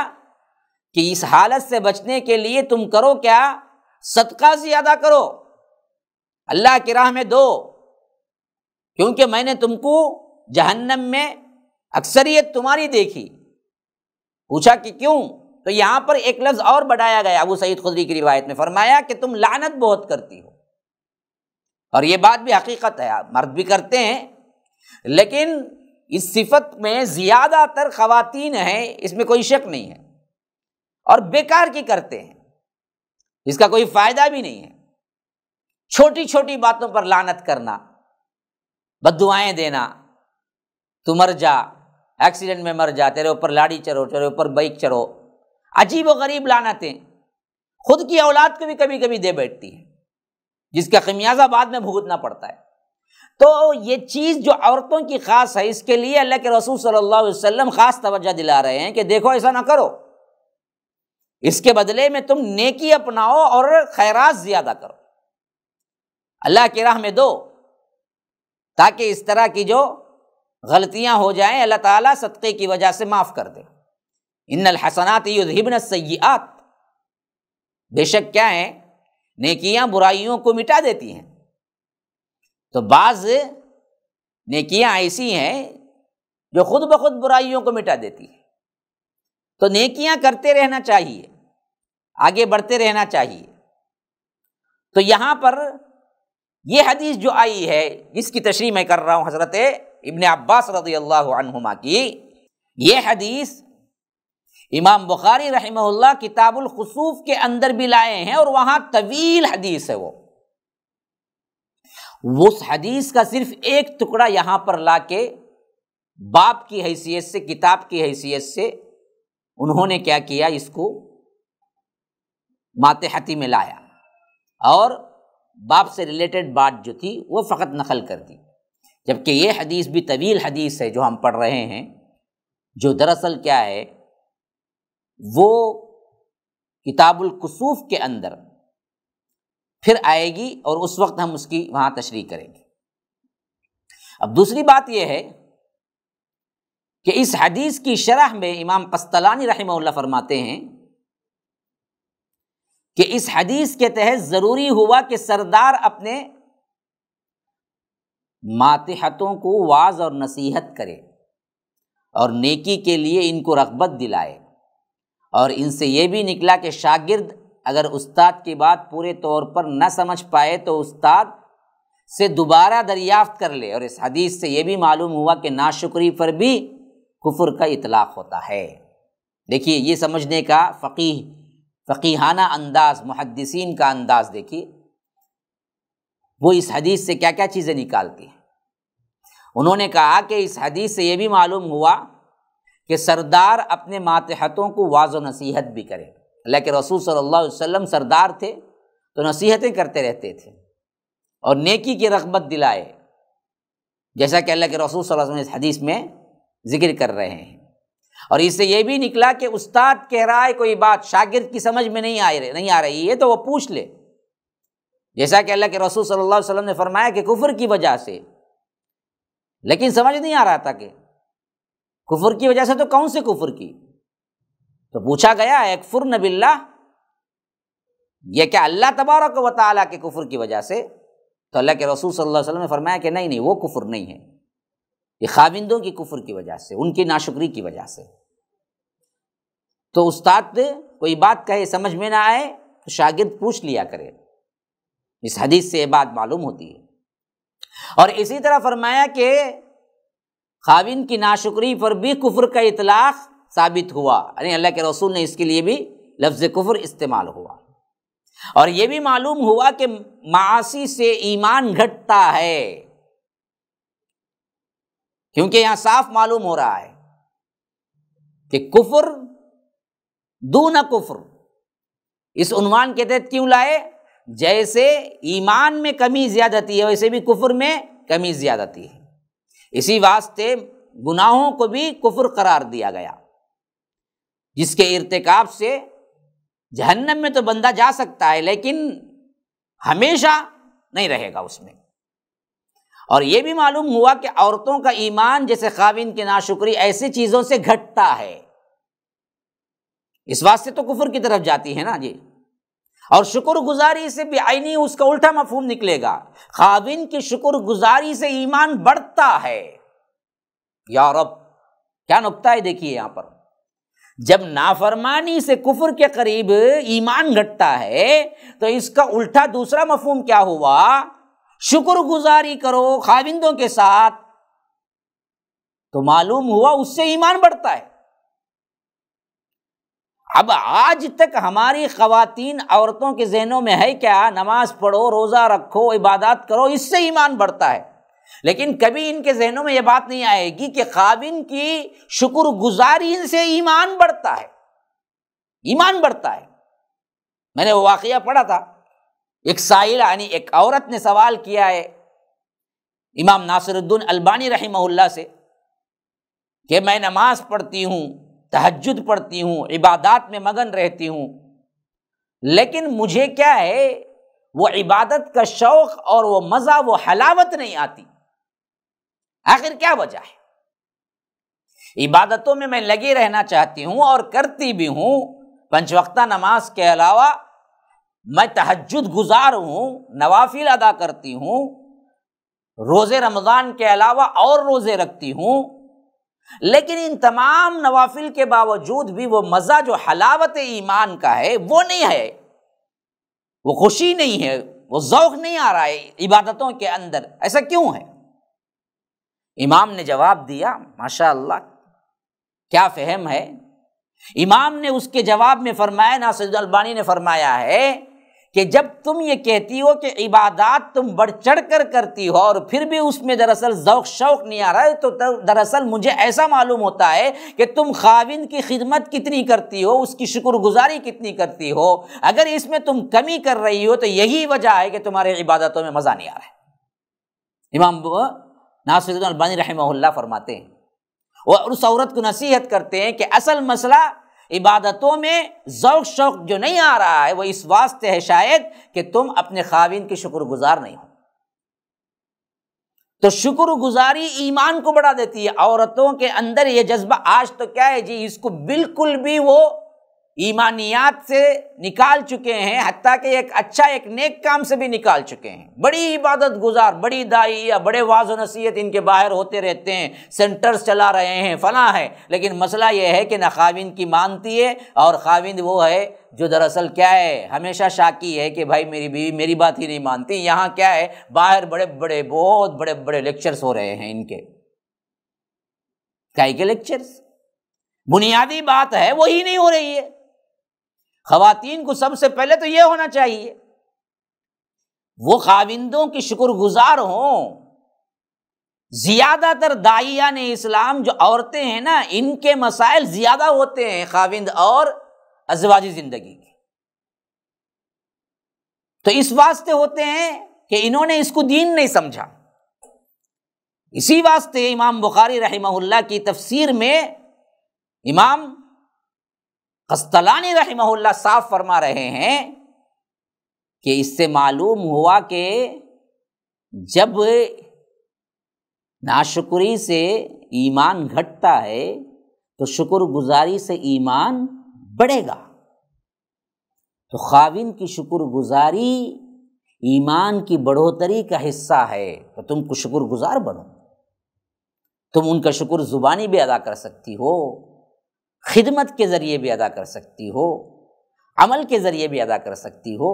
कि इस हालत से बचने के लिए तुम करो क्या सदका से अदा करो अल्लाह की राह में दो क्योंकि मैंने तुमको जहन्नम में अक्सरियत तुम्हारी देखी पूछा कि क्यों तो यहाँ पर एक लफ्ज़ और बढ़ाया गया अबू सईद खुदरी की रिवायत में फरमाया कि तुम लानत बहुत करती हो और ये बात भी हकीकत है मर्द भी करते हैं लेकिन इस सिफत में ज़्यादातर ख़वातीन हैं इसमें कोई शक नहीं है और बेकार की करते हैं इसका कोई फ़ायदा भी नहीं है छोटी छोटी बातों पर लानत करना बदुआएँ देना तू मर जा एक्सीडेंट में मर जा तेरे ऊपर लाड़ी चढ़ो तेरे ऊपर बाइक चढ़ो अजीब व गरीब लानतें खुद की औलाद को भी कभी कभी दे बैठती हैं जिसका खमियाजा बाद में भुगतना पड़ता है तो ये चीज़ जो औरतों की खास है इसके लिए अल्लाह के रसूल सल्लल्लाहु अलैहि वसल्लम खास तवज्जो दिला रहे हैं कि देखो ऐसा ना करो इसके बदले में तुम नेकी अपनाओ और खैरात ज़्यादा करो अल्लाह की राह में दो ताकि इस तरह की जो गलतियां हो जाएं अल्लाह ताला सदक़े की वजह से माफ़ कर दे इन हसनात युधिबन सयात बेशक क्या है नेकियां बुराइयों को मिटा देती हैं तो बाज़ नेकियां ऐसी हैं जो खुद ब खुद बुराइयों को मिटा देती हैं तो नेकियां करते रहना चाहिए आगे बढ़ते रहना चाहिए तो यहाँ पर यह हदीस जो आई है जिसकी तशरी मैं कर रहा हूँ हज़रत इबन अब्बास रदी अल्लाह की यह हदीस इमाम बुखारी रहमल्ला किताबुल खसूफ के अंदर भी लाए हैं और वहां तवील हदीस है वो उस हदीस का सिर्फ एक टुकड़ा यहां पर ला के बाप की हैसियत से किताब की हैसियत से उन्होंने क्या किया इसको मातहती में लाया और बाप से रिलेटेड बात जो थी वो फ़कत नकल कर दी जबकि ये हदीस भी तवील हदीस है जो हम पढ़ रहे हैं जो दरअसल क्या है वो किताबुल कसूफ के अंदर फिर आएगी और उस वक्त हम उसकी वहाँ तशरी करेंगे अब दूसरी बात यह है कि इस हदीस की शरह में इमाम कस्तलानी रहमल्ला फरमाते हैं कि इस हदीस के तहत ज़रूरी हुआ कि सरदार अपने मातहतों को वाज और नसीहत करे और नेकी के लिए इनको रगबत दिलाए और इनसे ये भी निकला कि शागिर्द अगर उस्ताद की बात पूरे तौर पर न समझ पाए तो उस्ताद से दोबारा दरियाफ्त कर ले और इस हदीस से ये भी मालूम हुआ कि नाशुक्री पर भी कुफर का इतलाक़ होता है देखिए ये समझने का फ़कीह फ़कीहाना अंदाज मुहदसिन का अंदाज देखिए वो इस हदीस से क्या क्या चीज़ें निकालती हैं उन्होंने कहा कि इस हदीस से ये भी मालूम हुआ कि सरदार अपने मातहतों को वाज नसीहत भी करे अल्लाह के रसूल सल्लल्लाहु अलैहि वसल्लम सरदार थे तो नसीहतें करते रहते थे और नेकी की रगबत दिलाए जैसा कि अल्लाह के रसूल सल्लल्लाहु अलैहि वसल्लम इस हदीस में जिक्र कर रहे हैं और इससे ये भी निकला कि उस्ताद कह रहा है कोई बात शागिर्द की समझ में नहीं आ रही नहीं आ रही है तो वह पूछ ले जैसा कि अल्लाह के रसूल सल्लल्लाहु अलैहि वसल्लम ने फरमाया कि कुफर की वजह से लेकिन समझ नहीं आ रहा था कि कुफर की वजह से तो कौन से कुफर की तो पूछा गया एक फुर नबिल्ला यह क्या अल्लाह तबारक व ताली के कुफर की वजह से तो अल्लाह के रसूल सल्लल्लाहु अलैहि वसल्लम ने फरमाया कि नहीं नहीं वो कुफर नहीं है ये खाविंदों की कुफर की वजह से उनकी नाशुक्री की वजह से तो उस्ताद कोई बात कहे समझ में ना आए तो शागिर्द पूछ लिया करे इस हदीस से यह बात मालूम होती है और इसी तरह फरमाया कि खाविन की नाशुक्री पर भी कुफर का इतलाक़ साबित हुआ यानी अल्लाह के रसूल ने इसके लिए भी लफ्ज़ कुफर इस्तेमाल हुआ और ये भी मालूम हुआ कि मासी से ईमान घटता है क्योंकि यहां साफ मालूम हो रहा है कि कुफर दू न कुफर इस उन्वान के तहत क्यों लाए जैसे ईमान में कमी ज्यादती है वैसे भी कुफर में कमी ज्यादती है इसी वास्ते गुनाहों को भी कुफर करार दिया गया जिसके इरतकाब से जहन्नम में तो बंदा जा सकता है लेकिन हमेशा नहीं रहेगा उसमें और यह भी मालूम हुआ कि औरतों का ईमान जैसे खाविन की नाशुक्री ऐसी चीज़ों से घटता है इस वास्ते तो कुफर की तरफ जाती है ना जी और शुक्रगुजारी से भी आईनी उसका उल्टा मफहूम निकलेगा खाविन की शुक्रगुजारी से ईमान बढ़ता है या क्या नुकता है देखिए यहां पर जब नाफरमानी से कुफर के करीब ईमान घटता है तो इसका उल्टा दूसरा मफहम क्या हुआ शुक्रगुजारी करो खाविंदों के साथ तो मालूम हुआ उससे ईमान बढ़ता है अब आज तक हमारी खातन औरतों के जहनों में है क्या नमाज पढ़ो रोज़ा रखो इबादत करो इससे ईमान बढ़ता है लेकिन कभी इनके जहनों में यह बात नहीं आएगी कि खाविन की शुक्रगुजारी इनसे ईमान बढ़ता है ईमान बढ़ता है मैंने वो वाक़ पढ़ा था एक साहिल यानी एक औरत ने सवाल किया है इमाम नासिरुद्दीन अलबानी रही से कि मैं नमाज पढ़ती हूँ तहजद पढ़ती हूँ इबादत में मगन रहती हूँ लेकिन मुझे क्या है वो इबादत का शौक़ और वो मज़ा वो हलावत नहीं आती आखिर क्या वजह है इबादतों में मैं लगी रहना चाहती हूँ और करती भी हूँ पंचवक्ता नमाज के अलावा मैं तहजद गुजार हूँ नवाफिल अदा करती हूँ रोज़े रमज़ान के अलावा और रोज़े रखती हूँ लेकिन इन तमाम नवाफिल के बावजूद भी वो मज़ा जो हलावत ईमान का है वो नहीं है वो खुशी नहीं है वो ज़ौक नहीं आ रहा है इबादतों के अंदर ऐसा क्यों है इमाम ने जवाब दिया माशा क्या फहम है इमाम ने उसके जवाब में फरमाया नासिर अलबानी ने फरमाया है कि जब तुम ये कहती हो कि इबादत तुम बढ़ चढ़ कर करती हो और फिर भी उसमें दरअसल जौक शौक नहीं आ रहा है तो दरअसल मुझे ऐसा मालूम होता है कि तुम खाविंद की खिदमत कितनी करती हो उसकी शुक्रगुजारी कितनी करती हो अगर इसमें तुम कमी कर रही हो तो यही वजह है कि तुम्हारे इबादतों में मज़ा नहीं आ रहा है इमाम नासरुद्दीन अलबानी फरमाते हैं और उस औरत को नसीहत करते हैं कि असल मसला इबादतों में जौक शौक जो नहीं आ रहा है वो इस वास्ते है शायद कि तुम अपने खाविन के शुक्रगुजार नहीं हो तो शुक्रगुजारी ईमान को बढ़ा देती है औरतों के अंदर ये जज्बा आज तो क्या है जी इसको बिल्कुल भी वो ईमानियात से निकाल चुके हैं हती कि एक अच्छा एक नेक काम से भी निकाल चुके हैं बड़ी इबादत गुजार बड़ी दाई या बड़े वाज नसीहत इनके बाहर होते रहते हैं सेंटर्स चला रहे हैं फला है लेकिन मसला यह है कि न खाविंद की मानती है और खाविंद वो है जो दरअसल क्या है हमेशा शाकी है कि भाई मेरी बीवी मेरी बात ही नहीं मानती यहाँ क्या है बाहर बड़े बड़े बहुत बड़े बड़े लेक्चर्स हो रहे हैं इनके क्या के लेक्चर्स बुनियादी बात है वही नहीं हो रही है खातिन को सबसे पहले तो यह होना चाहिए वो खाविंदों की शुक्रगुजार हों ज्यादातर दाइया ने इस्लाम जो औरतें हैं ना इनके मसाइल ज्यादा होते हैं खाविंद और अजवाजी जिंदगी के तो इस वास्ते होते हैं कि इन्होंने इसको दीन नहीं समझा इसी वास्ते इमाम बुखारी रहमहुल्ला की तफसीर में इमाम कस्तलानी रहमहुल्ला साफ फरमा रहे हैं कि इससे मालूम हुआ कि जब नाशुक्री से ईमान घटता है तो शुक्रगुजारी से ईमान बढ़ेगा तो खाविन की शुक्रगुजारी ईमान की बढ़ोतरी का हिस्सा है तो तुम शुक्रगुजार बनो तुम उनका शुक्र ज़ुबानी भी अदा कर सकती हो खिदमत के ज़रिए भी अदा कर सकती हो अमल के ज़रिए भी अदा कर सकती हो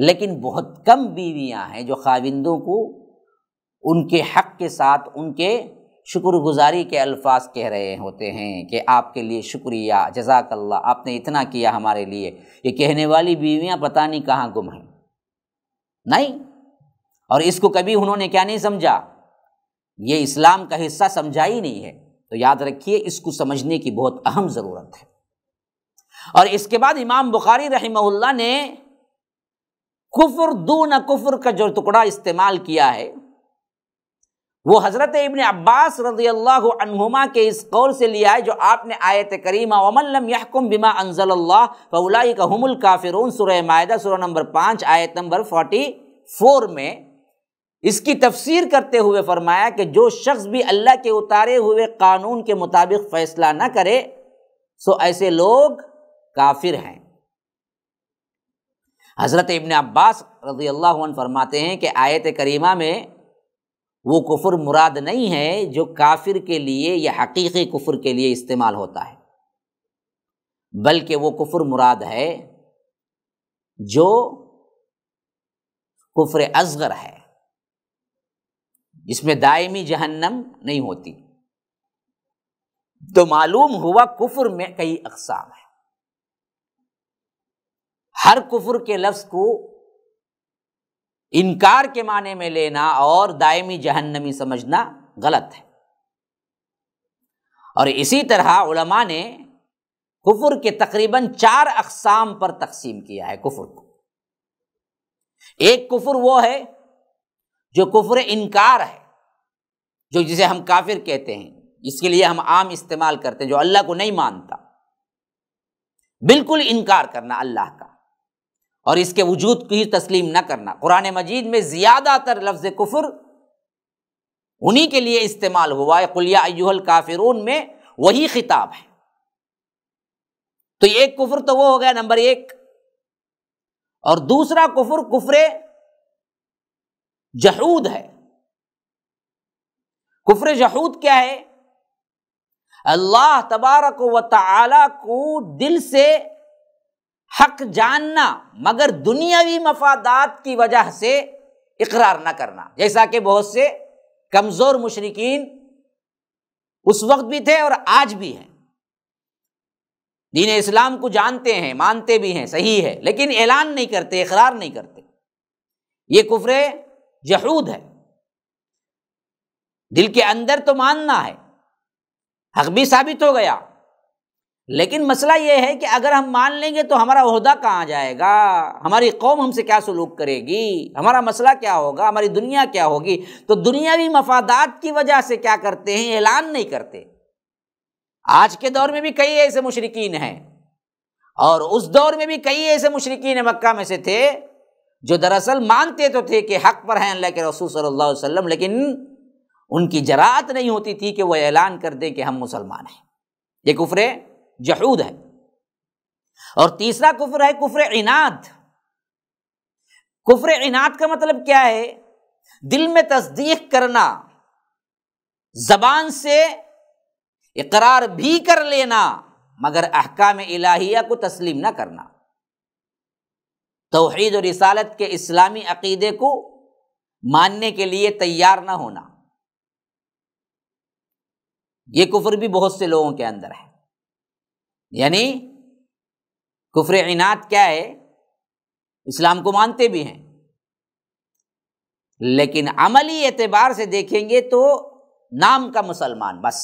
लेकिन बहुत कम बीवियां हैं जो खाविंदों को उनके हक के साथ उनके शुक्रगुजारी के अल्फाज कह रहे होते हैं कि आपके लिए शुक्रिया जजाकल्ला आपने इतना किया हमारे लिए ये कहने वाली बीवियां पता नहीं कहाँ गुम हैं नहीं और इसको कभी उन्होंने क्या नहीं समझा ये इस्लाम का हिस्सा समझा ही नहीं है तो याद रखिए इसको समझने की बहुत अहम ज़रूरत है और इसके बाद इमाम बुखारी रहमहुल्ला ने कुफर दून कुफर का जो टुकड़ा इस्तेमाल किया है वो हज़रत इबन अब्बास रजी के इस कौल से लिया है जो आपने आयत करीमा वमल्लम बिमा अनजल्ला काफिर का हमल सुरह मायदा सुरह नंबर पांच आयत नंबर फोर्टी फोर में इसकी तफसीर करते हुए फरमाया कि जो शख्स भी अल्लाह के उतारे हुए कानून के मुताबिक फैसला न करे सो ऐसे लोग काफिर हैं हज़रत इबन अब्बास रजी अल्लाह फरमाते हैं कि आयत करीमा में वो कुफर मुराद नहीं है जो काफिर के लिए या हकीकी कुफर के लिए इस्तेमाल होता है बल्कि वो कुफर मुराद है जो कुफर असगर है जिसमें दायमी जहन्नम नहीं होती तो मालूम हुआ कुफर में कई अकसाम है हर कुफर के लफ्ज़ को इनकार के माने में लेना और दायमी जहन्नमी समझना गलत है और इसी तरह उलमा ने कुफर के तकरीबन चार अकसाम पर तकसीम किया है कुफर को एक कुफर वो है जो कुफर इनकार है जो जिसे हम काफिर कहते हैं इसके लिए हम आम इस्तेमाल करते हैं जो अल्लाह को नहीं मानता बिल्कुल इनकार करना अल्लाह का और इसके वजूद को ही तस्लीम ना करना कुरान मजीद में ज़्यादातर लफ्ज़ कुफुर उन्हीं के लिए इस्तेमाल हुआ है कुलिया अयुहल काफिरून में वही खिताब है तो एक कुफर तो वो हो गया नंबर एक और दूसरा कुफर कुफरे जहूद है कुफर जहूद क्या है अल्लाह तबारक व ताला को दिल से हक जानना मगर दुनियावी मफादात की वजह से इकरार ना करना जैसा कि बहुत से कमज़ोर मुशरकिन उस वक्त भी थे और आज भी हैं दीन इस्लाम को जानते हैं मानते भी हैं सही है लेकिन ऐलान नहीं करते इकरार नहीं करते ये कुफरे जहूद है दिल के अंदर तो मानना है हक भी साबित हो गया लेकिन मसला यह है कि अगर हम मान लेंगे तो हमारा अहदा कहाँ जाएगा हमारी कौम हमसे क्या सलूक करेगी हमारा मसला क्या होगा हमारी दुनिया क्या होगी तो दुनियावी मफादात की वजह से क्या करते हैं ऐलान नहीं करते आज के दौर में भी कई ऐसे मुशरकिन हैं और उस दौर में भी कई ऐसे मुशरकिन मक्का में से थे जो दरअसल मानते तो थे कि हक पर हैं अल्लाह के रसूल सल्लल्लाहु अलैहि वसल्लम लेकिन उनकी जरात नहीं होती थी कि वह ऐलान कर दें कि हम मुसलमान हैं ये कुफर जहूद है और तीसरा कुफर है कुफर इनाद कुफर इनाद का मतलब क्या है दिल में तस्दीक करना जबान से इकरार भी कर लेना मगर अहकाम इलाहिया को तस्लीम ना करना तोहद और रसालत के इस्लामी अकीदे को मानने के लिए तैयार ना होना ये कुफर भी बहुत से लोगों के अंदर है यानी कुफर इनात क्या है इस्लाम को मानते भी हैं लेकिन अमली एतबार से देखेंगे तो नाम का मुसलमान बस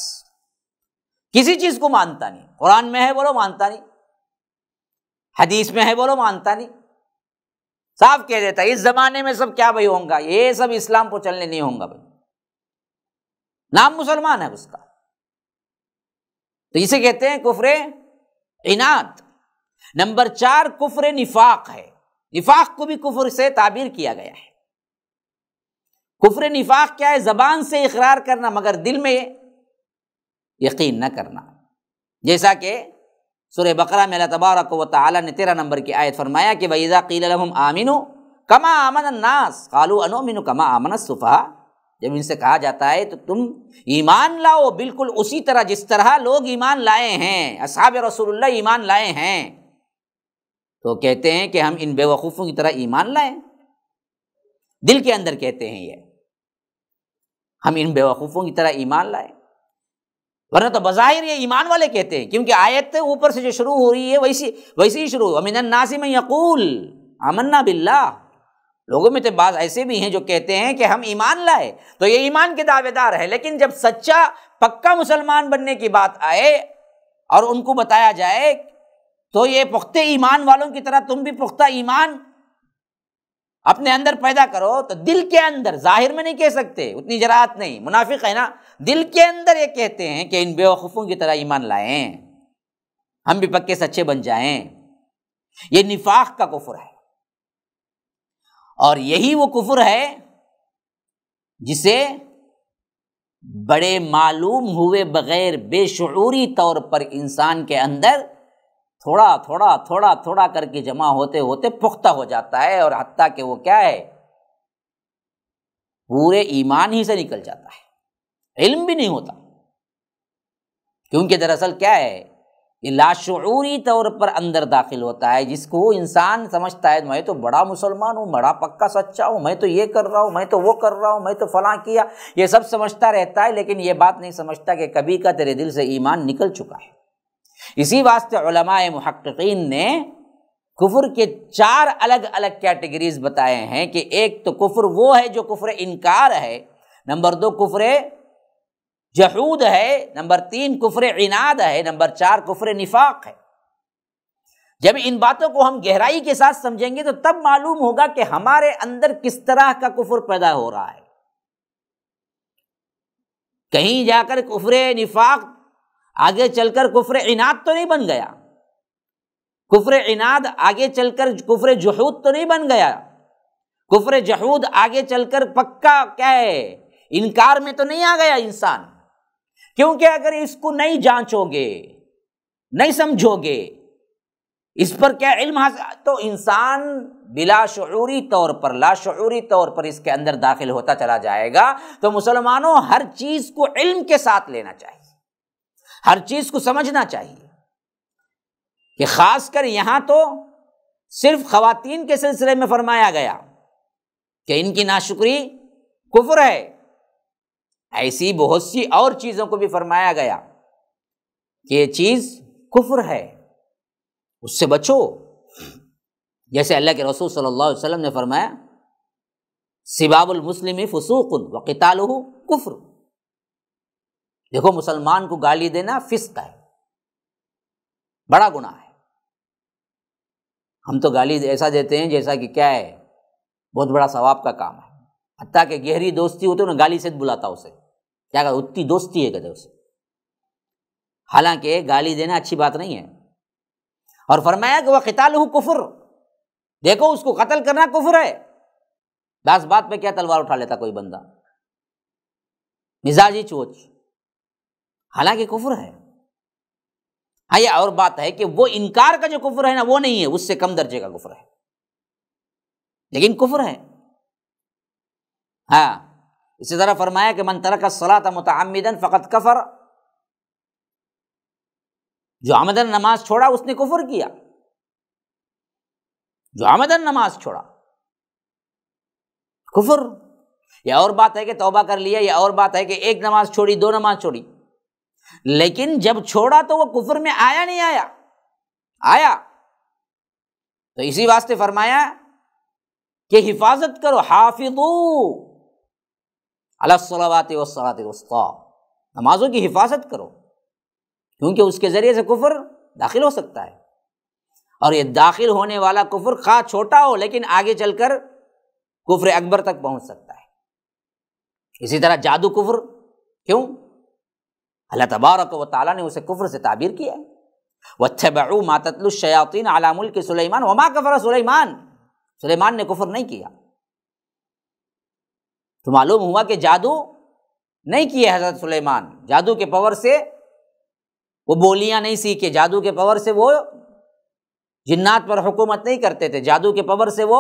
किसी चीज को मानता नहीं कुरान में है बोलो मानता नहीं हदीस में है बोलो मानता नहीं साफ कह देता है इस जमाने में सब क्या भाई होगा ये सब इस्लाम को चलने नहीं होगा भाई नाम मुसलमान है उसका तो इसे कहते हैं कुफरे इनात नंबर चार कुफरे निफाक है निफाक को भी कुफर से ताबीर किया गया है कुफर निफाक क्या है जबान से इकरार करना मगर दिल में यकीन न करना जैसा कि सुरह बकरा में अल्लाह तबारक व ताली ने तेरह नंबर की आयत फरमाया कि वईज़ा क़ीलम आमिन कमा आमन अन्नास कालू अनोमिन कमा आमन सुफ़ा जब इनसे कहा जाता है तो तुम ईमान लाओ बिल्कुल उसी तरह जिस तरह लोग ईमान लाए हैं असहाब रसूलुल्लाह ईमान लाए हैं तो कहते हैं कि हम इन बेवकूफ़ों की तरह ईमान लाएं दिल के अंदर कहते हैं ये हम इन बेवकूफ़ों की तरह ईमान लाएं वरना तो बज़ाहिर ये ईमान वाले कहते हैं क्योंकि आयत ऊपर से जो शुरू हो रही है वैसी वैसी ही शुरू अमिन नासिम यकूल अमन्ना बिल्ला लोगों में तो बात ऐसे भी हैं जो कहते हैं कि हम ईमान लाए तो ये ईमान के दावेदार है लेकिन जब सच्चा पक्का मुसलमान बनने की बात आए और उनको बताया जाए तो ये पुख्ते ईमान वालों की तरह तुम भी पुख्ता ईमान अपने अंदर पैदा करो तो दिल के अंदर जाहिर में नहीं कह सकते उतनी जरात नहीं मुनाफिक है ना दिल के अंदर ये कहते हैं कि इन बेवकूफ़ों की तरह ईमान लाएं हम भी पक्के सच्चे बन जाएं ये निफाक का कुफर है और यही वो कुफर है जिसे बड़े मालूम हुए बगैर बेशूरी तौर पर इंसान के अंदर थोड़ा थोड़ा थोड़ा थोड़ा करके जमा होते होते पुख्ता हो जाता है और हती के वो क्या है पूरे ईमान ही से निकल जाता है इल्म भी नहीं होता क्योंकि दरअसल क्या है ये लाशूरी तौर पर अंदर दाखिल होता है जिसको इंसान समझता है मैं तो बड़ा मुसलमान हूँ बड़ा पक्का सच्चा हूँ मैं तो ये कर रहा हूँ मैं तो वो कर रहा हूँ मैं तो फला किया ये सब समझता रहता है लेकिन ये बात नहीं समझता कि कभी का तेरे दिल से ईमान निकल चुका है इसी वास्ते महक्कीन ने कुफर के चार अलग अलग कैटेगरीज बताए हैं कि एक तो कुफर वो है जो कुफर इनकार है नंबर दो कुफर जहूद है नंबर तीन कुफर इनाद है नंबर चार कुफर निफाक है जब इन बातों को हम गहराई के साथ समझेंगे तो तब मालूम होगा कि हमारे अंदर किस तरह का कुफर पैदा हो रहा है कहीं जाकर कुफरे निफाक आगे चलकर कुफर इनाद तो नहीं बन गया कुफर इनाद आगे चलकर कुफर जहूद तो नहीं बन गया कुफर जहूद आगे चलकर पक्का क्या है इनकार में तो नहीं आ गया इंसान क्योंकि अगर इसको नहीं जांचोगे नहीं समझोगे इस पर क्या इल्म तो इंसान बिला तौर पर लाशरी तौर पर इसके अंदर दाखिल होता चला जाएगा तो मुसलमानों हर चीज़ को इल्म के साथ लेना चाहिए हर चीज को समझना चाहिए कि खासकर यहां तो सिर्फ खातन के सिलसिले में फरमाया गया कि इनकी नाशुक्री कुफर है ऐसी बहुत सी और चीज़ों को भी फरमाया गया कि यह चीज़ कुफर है उससे बचो जैसे अल्लाह के रसूल सल्लल्लाहु अलैहि वसल्लम ने फरमाया सिबाबुल मुस्लिम फसूक व कतालह कुफ्र देखो मुसलमान को गाली देना फिस्क है बड़ा गुनाह है हम तो गाली ऐसा देते हैं जैसा कि क्या है बहुत बड़ा सवाब का काम है हत्या के गहरी दोस्ती होती है ना गाली से बुलाता उसे क्या कर उतनी दोस्ती है कहते उसे हालांकि गाली देना अच्छी बात नहीं है और फरमाया कि वह कताल हूँ कुफुर देखो उसको कत्ल करना कुफुर है दास बात पे क्या तलवार उठा लेता कोई बंदा मिजाजी चोच हालांकि कुफर है हाँ ये और बात है कि वो इनकार का जो कुफर है ना वो नहीं है उससे कम दर्जे का कुफर है लेकिन कुफर है हाँ इसी तरह फरमाया कि मन तरक सलात मुतमदन फ़कत कफर जो आमदन नमाज छोड़ा उसने कुफर किया जो आमदन नमाज छोड़ा कुफर या और बात है कि तौबा कर लिया या और बात है कि एक नमाज छोड़ी दो नमाज छोड़ी लेकिन जब छोड़ा तो वो कुफर में आया नहीं आया आया तो इसी वास्ते फरमाया कि हिफाजत करो हाफिजू अलसलावात नमाजों की हिफाजत करो क्योंकि उसके ज़रिए से कुफर दाखिल हो सकता है और ये दाखिल होने वाला कुफर खा छोटा हो लेकिन आगे चलकर कुफर अकबर तक पहुंच सकता है इसी तरह जादू कुफर क्यों अल्लाह तबारक व ताली ने उसे कुफ्र से ताबीर किया वच्छबू मातलशयातिन आलामुल के सुलेमान वमा कफर सुलेमान सुलेमान ने कुफर नहीं किया तो मालूम हुआ कि जादू नहीं किए हज़रत सुलेमान जादू के पावर से वो बोलियां नहीं सीखे जादू के पावर से वो जिन्नात पर हुकूमत नहीं करते थे जादू के पावर से वो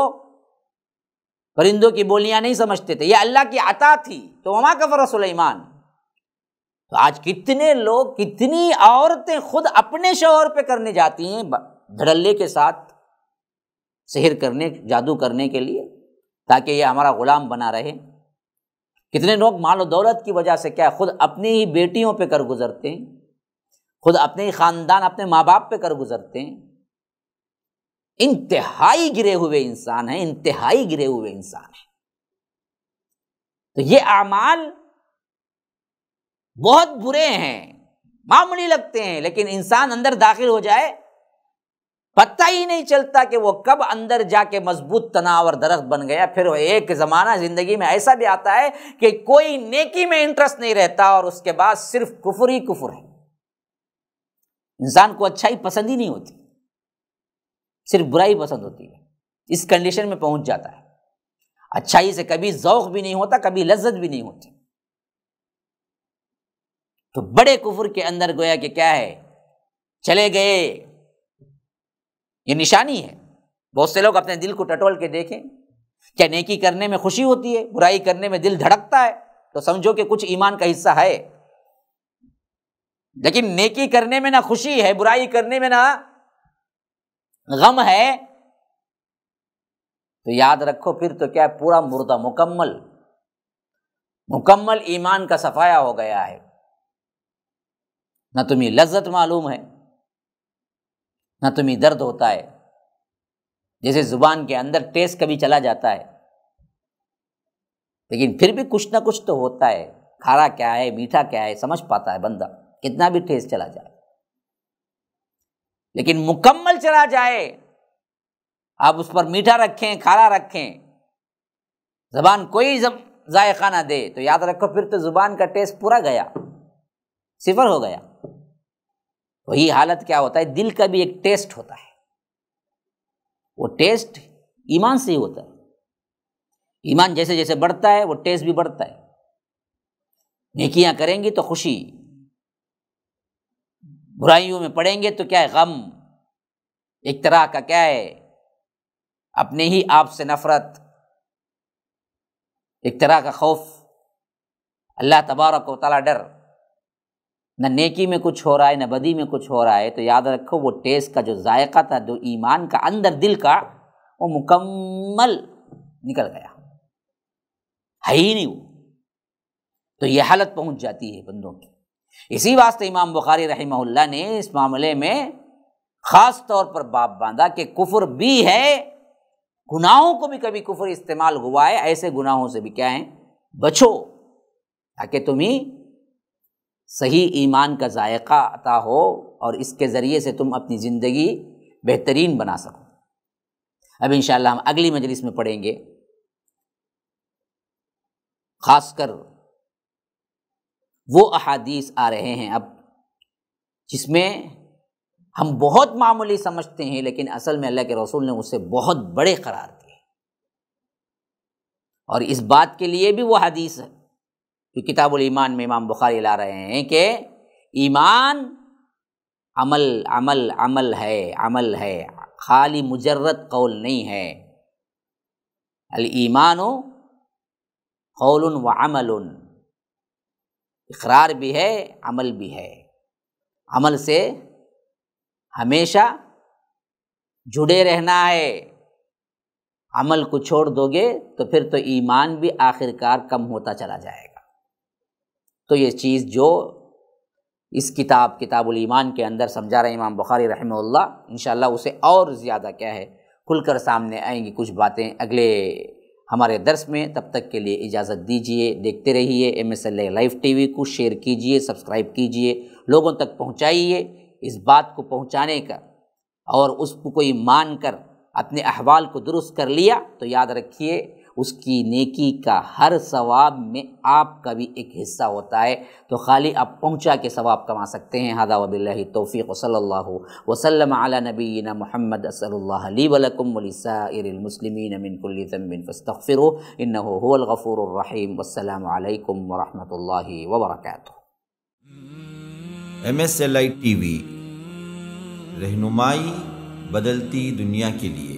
परिंदों की बोलियां नहीं समझते थे यह अल्लाह की अता थी तो वमा कफर सुलेमान तो आज कितने लोग कितनी औरतें खुद अपने शोहर पे करने जाती हैं धड़ल्ले के साथ शहर करने जादू करने के लिए ताकि ये हमारा गुलाम बना रहे कितने लोग माल दौलत की वजह से क्या खुद अपनी ही बेटियों पे कर गुजरते हैं खुद अपने ही ख़ानदान अपने माँ बाप पे कर गुजरते हैं इंतहाई गिरे हुए इंसान हैं इंतहाई गिरे हुए इंसान हैं तो ये अमाल बहुत बुरे हैं मामूली लगते हैं लेकिन इंसान अंदर दाखिल हो जाए पता ही नहीं चलता कि वो कब अंदर जाके मजबूत तनाव और दरख्त बन गया फिर एक ज़माना ज़िंदगी में ऐसा भी आता है कि कोई नेकी में इंटरेस्ट नहीं रहता और उसके बाद सिर्फ कुफुर ही कुफुर है इंसान को अच्छाई पसंद ही नहीं होती सिर्फ बुराई पसंद होती है इस कंडीशन में पहुंच जाता है अच्छाई से कभी जौक भी नहीं होता कभी लज्जत भी नहीं होती तो बड़े कुफर के अंदर गोया कि क्या है चले गए ये निशानी है बहुत से लोग अपने दिल को टटोल के देखें क्या नेकी करने में खुशी होती है बुराई करने में दिल धड़कता है तो समझो कि कुछ ईमान का हिस्सा है लेकिन नेकी करने में ना खुशी है बुराई करने में ना गम है तो याद रखो फिर तो क्या पूरा मुर्दा मुकम्मल मुकम्मल ईमान का सफाया हो गया है ना तुम्हें लज्जत मालूम है ना तुम्हें दर्द होता है जैसे ज़ुबान के अंदर टेस्ट कभी चला जाता है लेकिन फिर भी कुछ ना कुछ तो होता है खारा क्या है मीठा क्या है समझ पाता है बंदा कितना भी टेस्ट चला जाए लेकिन मुकम्मल चला जाए आप उस पर मीठा रखें खारा रखें जबान कोई जायका ना दे तो याद रखो फिर तो जुबान का टेस्ट पूरा गया सिफर हो गया वही हालत क्या होता है दिल का भी एक टेस्ट होता है वो टेस्ट ईमान से ही होता है ईमान जैसे जैसे बढ़ता है वो टेस्ट भी बढ़ता है नेकियां करेंगी तो खुशी बुराइयों में पड़ेंगे तो क्या है गम एक तरह का क्या है अपने ही आप से नफरत एक तरह का खौफ अल्लाह तबारक तला डर न नेकी में कुछ हो रहा है न बदी में कुछ हो रहा है तो याद रखो वो टेस्ट का जो जायका था जो ईमान का अंदर दिल का वो मुकम्मल निकल गया है ही नहीं वो तो ये हालत पहुंच जाती है बंदों की इसी वास्ते इमाम बुखारी रही ने इस मामले में ख़ास तौर पर बाप बांधा कि कुफर भी है गुनाहों को भी कभी कुफर इस्तेमाल हुआ है ऐसे गुनाहों से भी क्या है बचो ताकि तुम्हें सही ईमान का जायका अता हो और इसके ज़रिए से तुम अपनी ज़िंदगी बेहतरीन बना सको अब इन हम अगली मजलिस में पढ़ेंगे ख़ासकर वो अहादीस आ रहे हैं अब जिसमें हम बहुत मामूली समझते हैं लेकिन असल में अल्लाह के रसूल ने उसे बहुत बड़े करार दिए और इस बात के लिए भी वो हदीस है तो किताबुल ईमान में इमाम बुखारी ला रहे हैं कि ईमान अमल अमल अमल है अमल है खाली मुजरत कौल नहीं है अल ईमान कौल व अमल इकरार भी है अमल भी है अमल से हमेशा जुड़े रहना है अमल को छोड़ दोगे तो फिर तो ईमान भी आखिरकार कम होता चला जाएगा तो ये चीज़ जो इस किताब किताबुल ईमान के अंदर समझा रहे इमाम बुखारी रहमल्ला इन उसे और ज़्यादा क्या है खुलकर सामने आएंगी कुछ बातें अगले हमारे दर्स में तब तक के लिए इजाज़त दीजिए देखते रहिए M S L live T V को शेयर कीजिए सब्सक्राइब कीजिए लोगों तक पहुँचाइए इस बात को पहुँचाने का और उसको कोई मान कर अपने अहवाल को दुरुस्त कर लिया तो याद रखिए उसकी नेकी का हर सवाब में आपका भी एक हिस्सा होता है तो खाली आप पहुँचा के सवाब कमा सकते हैं हदा वबिल्ल तोफ़ी वसल्ला वसलम आला नबीन महमद वलकमसमसलिमिन वसलम वरहि वबरक M S L I T V रहनुमाई बदलती दुनिया के लिए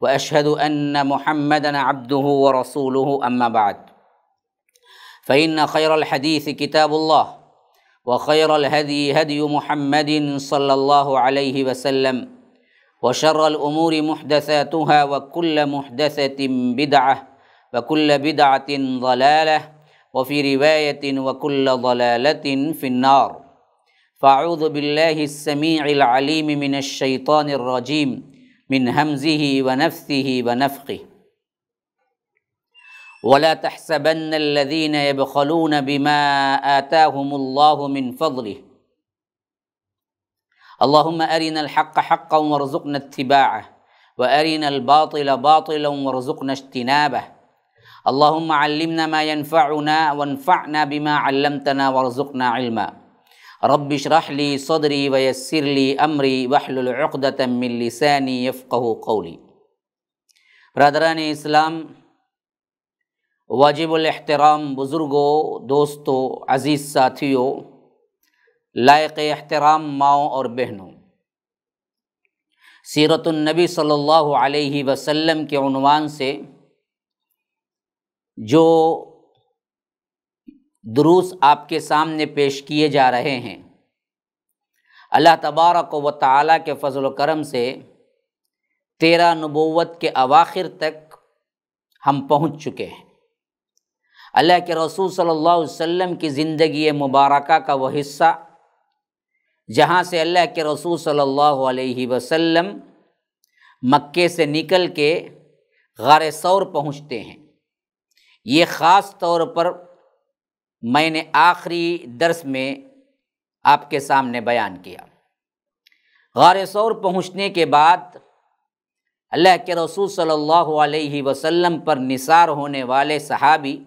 واشهد ان محمدا عبده ورسوله اما بعد فان خير الحديث كتاب الله وخير الهدي هدي محمد صلى الله عليه وسلم وشر الامور محدثاتها وكل محدثه بدعه وكل بدعه ضلاله وفي روايه وكل ضلاله في النار فاعوذ بالله السميع العليم من الشيطان الرجيم من همزه ونفثه ونفخه ولا تحسبن الذين يبخلون بما آتاهم الله من فضله اللهم أرنا الحق حقا وارزقنا اتباعه وارنا الباطل باطلا وارزقنا اجتنابه اللهم علمنا ما ينفعنا وانفعنا بما علمتنا وارزقنا علما रबिशरहली सदरी वयसरली अमरी वहलतमिलसैनी यफ़क़ कौली बरदरान इस्लाम वाजिबुलहतराम बुज़ुर्गो दोस्तों अज़ीज़ साथियों लायक अहतराम माओ और बहनों सीरतुलनबी सल्लल्लाहु अलैहि वसल्लम के उनवान से जो दुरूस आपके सामने पेश किए जा रहे हैं अल्लाह तबारक व ताली के फजल करम से तेरा नबूवत के अवाखिर तक हम पहुँच चुके हैं अल्लाह के रसूल सल्लल्लाहु अलैहि वसल्लम की ज़िंदगी मुबारक का वह हिस्सा जहाँ से अल्लाह के रसूल सल्लल्लाहु अलैहि वसल्लम मक्के से निकल के गार सौर पहुँचते हैं ये ख़ास तौर पर मैंने आखिरी दर्स में आपके सामने बयान किया गार शौर पहुँचने के बाद अल्लाह के रसूल सल्लल्लाहु अलैहि वसल्लम पर निसार होने वाले सहाबी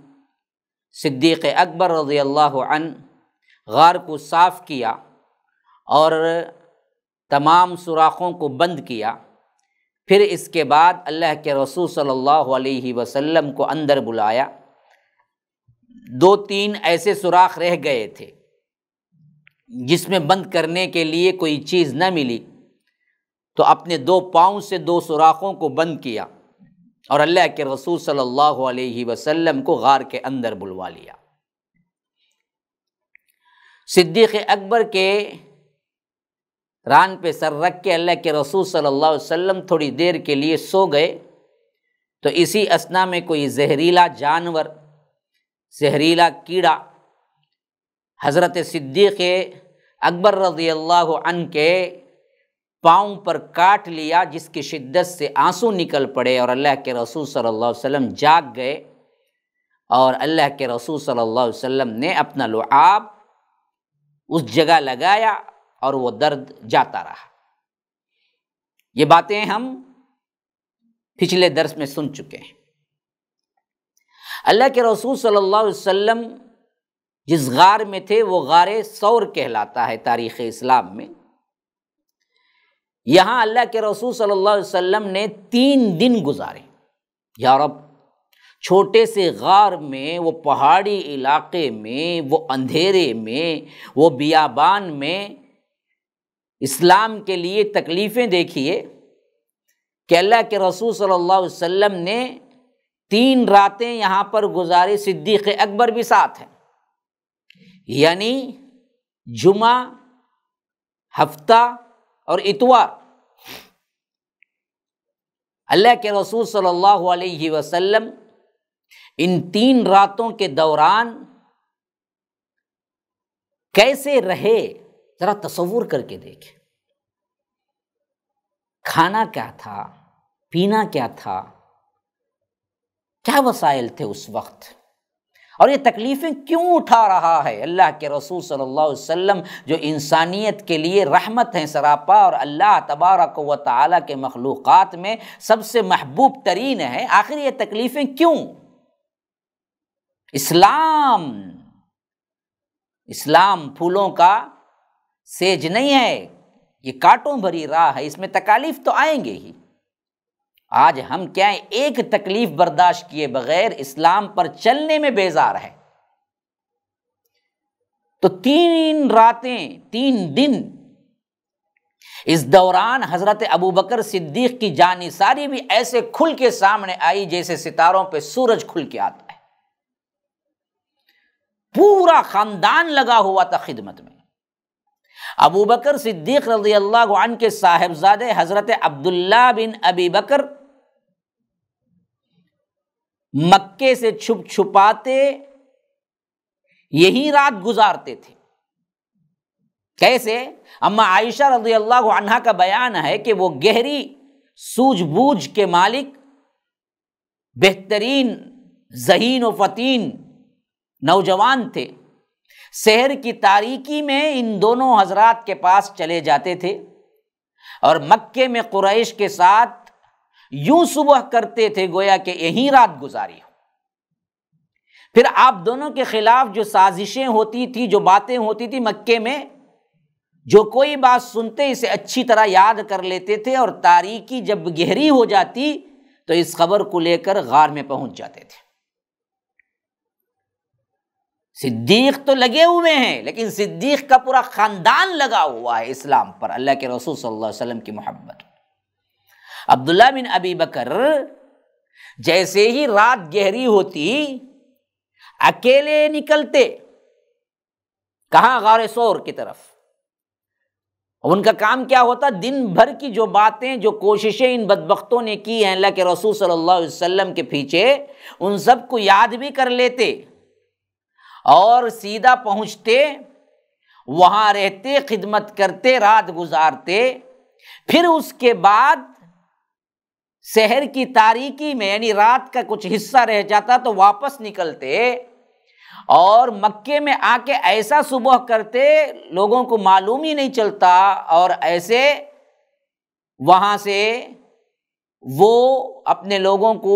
सिद्दीक़ अकबर रज़ी अल्लाह अन गार को साफ़ किया और तमाम सुराखों को बंद किया फिर इसके बाद अल्लाह के रसूल सल्लल्लाहु अलैहि वसल्लम को अंदर बुलाया दो तीन ऐसे सुराख रह गए थे जिसमें बंद करने के लिए कोई चीज़ न मिली तो अपने दो पाँव से दो सुराखों को बंद किया और अल्लाह के रसूल सल्लल्लाहु अलैहि वसल्लम को गार के अंदर बुलवा लिया सिद्दीक़ अकबर के रान पे सर रख के अल्लाह के रसूल सल्लल्लाहु अलैहि वसल्लम थोड़ी देर के लिए सो गए तो इसी असना में कोई जहरीला जानवर जहरीला कीड़ा हज़रत सिद्दीक़ अकबर रज़ी अल्लाह अन के पाँव पर काट लिया जिसकी शिद्दत से आंसू निकल पड़े और अल्लाह के रसूल सल्लल्लाहु अलैहि वसल्लम जाग गए और अल्लाह के रसूल सल्लल्लाहु अलैहि वसल्लम ने अपना लुआब उस जगह लगाया और वो दर्द जाता रहा ये बातें हम पिछले दर्स में सुन चुके हैं अल्लाह के रसूल सल्लल्लाहु अलैहि वसल्लम जिस गार में थे वो गार सौर कहलाता है तारीख़ इस्लाम में यहाँ अल्लाह के रसूल सल्लल्लाहु अलैहि वसल्लम ने तीन दिन गुजारे या रब छोटे से गार में वो पहाड़ी इलाके में वो अंधेरे में वो बियाबान में इस्लाम के लिए तकलीफ़ें देखिए कि अल्लाह के रसूल सल्लल्लाहु अलैहि वसल्लम ने तीन रातें यहाँ पर गुजारी सिद्दीक अकबर भी साथ हैं यानी जुमा हफ्ता और इतवार अल्लाह के रसूल सल्लल्लाहु अलैहि वसल्लम इन तीन रातों के दौरान कैसे रहे ज़रा तस्वूर करके देखें खाना क्या था पीना क्या था क्या वसाइल थे उस वक्त और ये तकलीफ़ें क्यों उठा रहा है अल्लाह के रसूल सल्लल्लाहु अलैहि वसल्लम जो इंसानियत के लिए रहमत हैं सरापा और अल्लाह तबारक व ताली के मखलूक़ में सबसे महबूब तरीन है आखिर ये तकलीफ़ें क्यों इस्लाम इस्लाम फूलों का सेज नहीं है ये काटों भरी राह है इसमें तकालीफ तो आएंगे ही आज हम क्या एक तकलीफ बर्दाश्त किए बगैर इस्लाम पर चलने में बेजार है तो तीन रातें तीन दिन इस दौरान हज़रत अबू बकर सिद्दीक की जानी सारी भी ऐसे खुल के सामने आई जैसे सितारों पे सूरज खुल के आता है पूरा खानदान लगा हुआ था खिदमत में अबू बकर सिद्दीक रजी अल्लाह के साहेबजादे हज़रत अब्दुल्ला बिन अबी बकर मक्के से छुप छुपाते यही रात गुजारते थे कैसे अम्मा आयशा रजी अल्लाह अनहा का बयान है कि वो गहरी सूझबूझ के मालिक बेहतरीन जहीन व फतीन नौजवान थे शहर की तारीकी में इन दोनों हजरात के पास चले जाते थे और मक्के में कुरैश के साथ यूं सुबह करते थे गोया कि यहीं रात गुजारी हो फिर आप दोनों के खिलाफ जो साजिशें होती थी जो बातें होती थी मक्के में जो कोई बात सुनते इसे अच्छी तरह याद कर लेते थे और तारीखी जब गहरी हो जाती तो इस खबर को लेकर गार में पहुंच जाते थे सिद्दीक तो लगे हुए हैं लेकिन सिद्दीक का पूरा खानदान लगा हुआ है इस्लाम पर अल्लाह के रसूल सल्लल्लाहु अलैहि वसल्लम की मोहब्बत अब्दुल्ला बिन अबी बकर जैसे ही रात गहरी होती अकेले निकलते कहाँ गार शोर की तरफ उनका काम क्या होता दिन भर की जो बातें जो कोशिशें इन बदबख्तों ने की हैं अल्लाह के रसूल सल्लल्लाहु अलैहि वसल्लम के पीछे उन सब को याद भी कर लेते और सीधा पहुंचते वहां रहते खिदमत करते रात गुजारते फिर उसके बाद शहर की तारीकी में यानी रात का कुछ हिस्सा रह जाता तो वापस निकलते और मक्के में आके ऐसा सुबह करते लोगों को मालूम ही नहीं चलता और ऐसे वहाँ से वो अपने लोगों को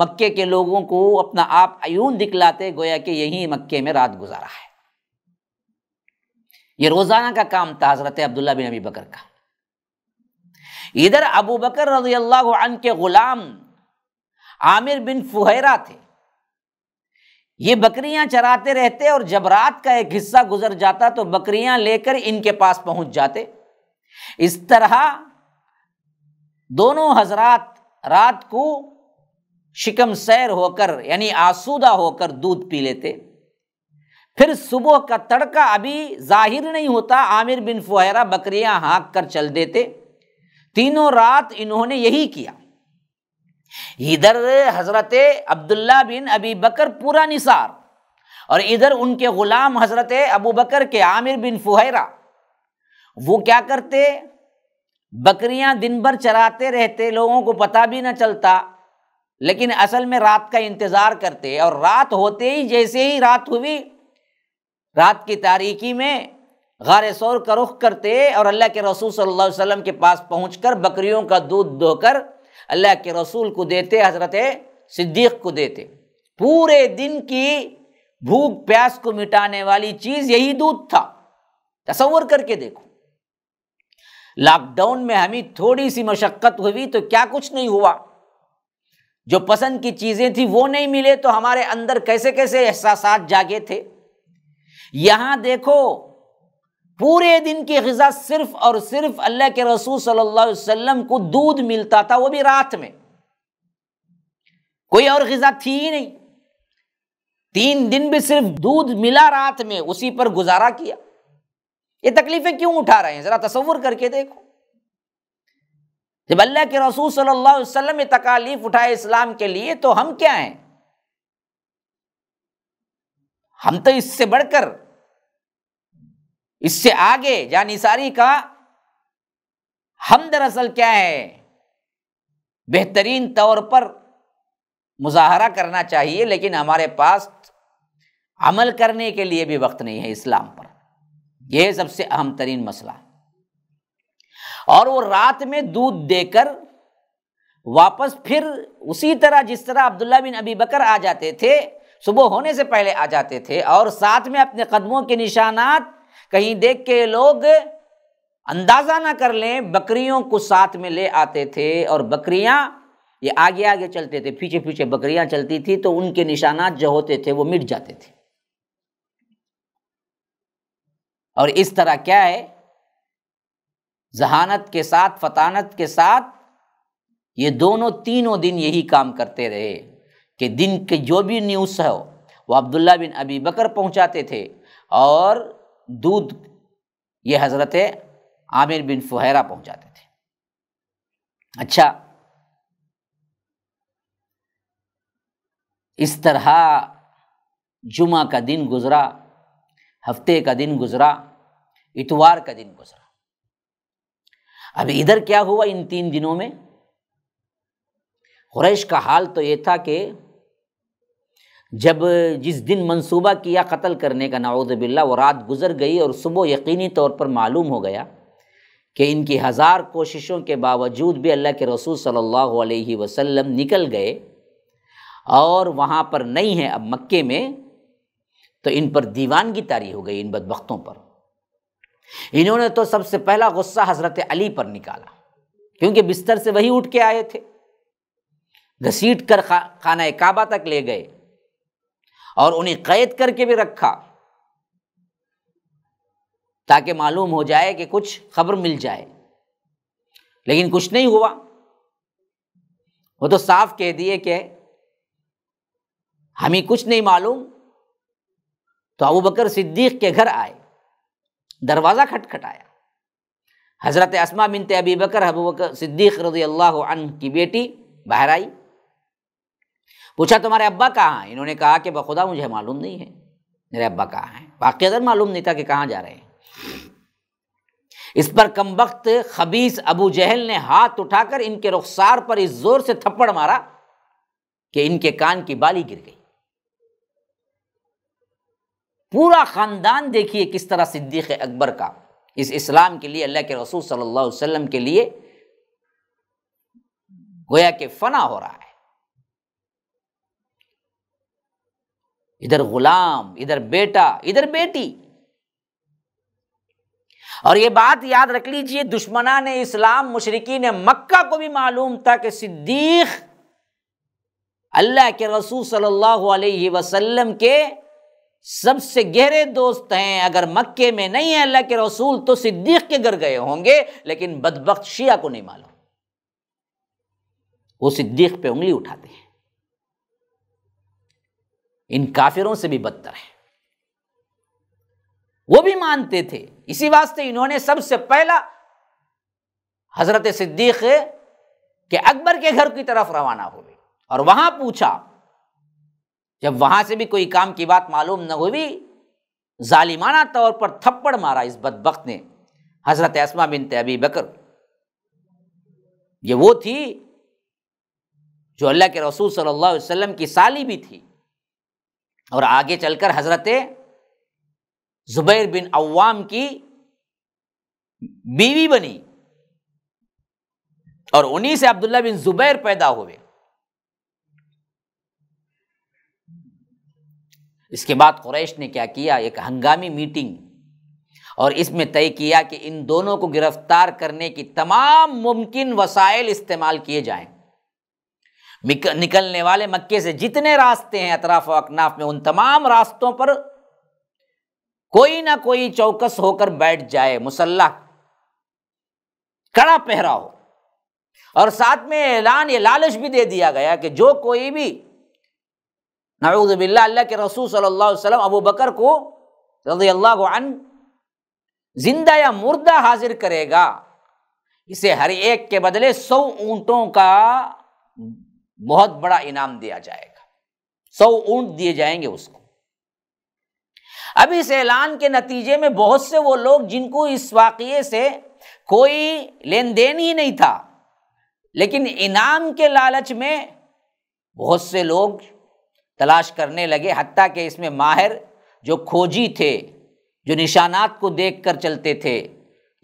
मक्के के लोगों को अपना आप अयून दिखलाते गोया कि यही मक्के में रात गुजारा है ये रोज़ाना का काम था हज़रत अब्दुल्ला बिन अबी बकर का इधर अबू बकर रजी अल्लाह के ग़ुलाम आमिर बिन फुहरा थे ये बकरियां चराते रहते और जब रात का एक हिस्सा गुजर जाता तो बकरियां लेकर इनके पास पहुंच जाते इस तरह दोनों हजरात रात को शिकम सैर होकर यानी आसूदा होकर दूध पी लेते फिर सुबह का तड़का अभी जाहिर नहीं होता आमिर बिन फुहरा बकरियां हाँक कर चल देते तीनों रात इन्होंने यही किया इधर हजरत अब्दुल्ला बिन अबी बकर पूरा निसार और इधर उनके गुलाम हजरत अबू बकर के आमिर बिन फुहरा वो क्या करते बकरियां दिन भर चराते रहते लोगों को पता भी ना चलता लेकिन असल में रात का इंतज़ार करते और रात होते ही जैसे ही रात हुई रात की तारीकी में गार शोर का रुख करते और अल्लाह के रसूल सल्लल्लाहु अलैहि वसल्लम के पास पहुँच कर बकरियों का दूध दोकर अल्लाह के रसूल को देते हजरत सिद्दीक को देते पूरे दिन की भूख प्यास को मिटाने वाली चीज़ यही दूध था तस्वर करके देखो लॉकडाउन में हमें थोड़ी सी मशक्क़त हुई तो क्या कुछ नहीं हुआ जो पसंद की चीज़ें थी वो नहीं मिले तो हमारे अंदर कैसे कैसे एहसास जागे थे यहाँ देखो पूरे दिन की गज़ा सिर्फ और सिर्फ अल्लाह के रसूल सल्लल्लाहु अलैहि वसल्लम को दूध मिलता था वो भी रात में कोई और गज़ा थी ही नहीं तीन दिन भी सिर्फ दूध मिला रात में उसी पर गुजारा किया ये तकलीफें क्यों उठा रहे हैं ज़रा तस्वुर करके देखो जब अल्लाह के रसूल सल्लल्लाहु अलैहि वसल्लम ने तकालीफ उठाए इस्लाम के लिए तो हम क्या हैं हम तो इससे बढ़कर इससे आगे जानिसारी का हम दरअसल क्या है बेहतरीन तौर पर मुजाहरा करना चाहिए लेकिन हमारे पास अमल करने के लिए भी वक्त नहीं है इस्लाम पर यह सबसे अहम तरीन मसला और वो रात में दूध देकर वापस फिर उसी तरह जिस तरह अब्दुल्ला बिन अबी बकर आ जाते थे सुबह होने से पहले आ जाते थे और साथ में अपने कदमों के निशानात कहीं देख के लोग अंदाजा ना कर लें बकरियों को साथ में ले आते थे और बकरियां ये आगे आगे चलते थे पीछे पीछे बकरियां चलती थी तो उनके निशानात जो होते थे वो मिट जाते थे और इस तरह क्या है जहानत के साथ फतानत के साथ ये दोनों तीनों दिन यही काम करते रहे कि दिन के जो भी न्यूज़ हो वो अब्दुल्ला बिन अबी बकर पहुंचाते थे और दूध ये हज़रत आमिर बिन फुहैरा पहुंचाते थे अच्छा इस तरह जुमा का दिन गुज़रा हफ्ते का दिन गुज़रा इतवार का दिन गुज़रा अब इधर क्या हुआ इन तीन दिनों में हुरैश का हाल तो ये था कि जब जिस दिन मंसूबा किया कत्ल करने का नाउदबिल्ला वो रात गुजर गई और सुबह यकीनी तौर पर मालूम हो गया कि इनकी हज़ार कोशिशों के बावजूद भी अल्लाह के रसूल सल्लल्लाहु अलैहि वसल्लम निकल गए और वहाँ पर नहीं है अब मक्के में तो इन पर दीवानगी तारी हो गई इन बदबख्तों पर इन्होंने तो सबसे पहला गुस्सा हज़रत अली पर निकाला क्योंकि बिस्तर से वही उठ के आए थे घसीट कर खा खाना काबा तक ले गए और उन्हें कैद करके भी रखा ताकि मालूम हो जाए कि कुछ खबर मिल जाए लेकिन कुछ नहीं हुआ वो तो साफ कह दिए कि हमें कुछ नहीं मालूम तो अबू बकर सिद्दीक के घर आए दरवाज़ा खटखटाया हज़रत असमा बिनते अबी बकर अबू बकर सिद्दीक रजी अल्लाह की बेटी बाहर आई पूछा तुम्हारे अब्बा कहाँ हैं इन्होंने कहा कि बखुदा मुझे मालूम नहीं है मेरे अब्बा कहाँ हैं वाक़ मालूम नहीं था कि कहाँ जा रहे हैं इस पर कम वक्त खबीस अबू जहल ने हाथ उठाकर इनके रुखसार पर इस जोर से थप्पड़ मारा कि इनके कान की बाली गिर गई पूरा ख़ानदान देखिए किस तरह सिद्दीक़ अकबर का इस इस्लाम के लिए अल्लाह के रसूल सल्लल्लाहु अलैहि वसल्लम के लिए गोया के फना हो रहा है इधर गुलाम इधर बेटा इधर बेटी और ये बात याद रख लीजिए दुश्मना ने इस्लाम मुशरकी ने मक्का को भी मालूम था कि सिद्दीक अल्लाह के रसूल सल्लल्लाहु अलैहि वसल्लम के सबसे गहरे दोस्त हैं अगर मक्के में नहीं है अल्लाह के रसूल तो सिद्दीक के घर गए होंगे लेकिन बदबख्त शिया को नहीं मालूम वो सिद्दीक पे उंगली उठाते हैं इन काफिरों से भी बदतर है वो भी मानते थे इसी वास्ते इन्होंने सबसे पहला हजरत सिद्दीक के अकबर के घर की तरफ रवाना हो गए और वहां पूछा जब वहां से भी कोई काम की बात मालूम न हुई जालिमाना तौर पर थप्पड़ मारा इस बदबक ने हजरत आसमा बिन तबी बकर ये वो थी जो अल्लाह के रसूल सल्लल्लाहु अलैहि वसल्लम की साली भी थी और आगे चलकर हजरत जुबैर बिन अव्वाम की बीवी बनी और उन्हीं से अब्दुल्ला बिन जुबैर पैदा हुए इसके बाद कुरैश ने क्या किया एक हंगामी मीटिंग और इसमें तय किया कि इन दोनों को गिरफ्तार करने की तमाम मुमकिन वसाइल इस्तेमाल किए जाएं निकलने वाले मक्के से जितने रास्ते हैं अतराफ अकनाफ में उन तमाम रास्तों पर कोई ना कोई चौकस होकर बैठ जाए मुसल्ला कड़ा पहरा हो और साथ में ऐलान ये लालच भी दे दिया गया कि जो कोई भी नवज़बिल्ला अल्लाह के रसूल सल्लल्लाहु अलैहि वसल्लम अबू बकर को रजी अल्लाह जिंदा या मुर्दा हाजिर करेगा इसे हर एक के बदले सौ ऊंटों का बहुत बड़ा इनाम दिया जाएगा सौ ऊंट दिए जाएंगे उसको अब इस ऐलान के नतीजे में बहुत से वो लोग जिनको इस वाक़े से कोई लेन देन ही नहीं था लेकिन इनाम के लालच में बहुत से लोग तलाश करने लगे हती कि इसमें माहिर जो खोजी थे जो निशानात को देख कर चलते थे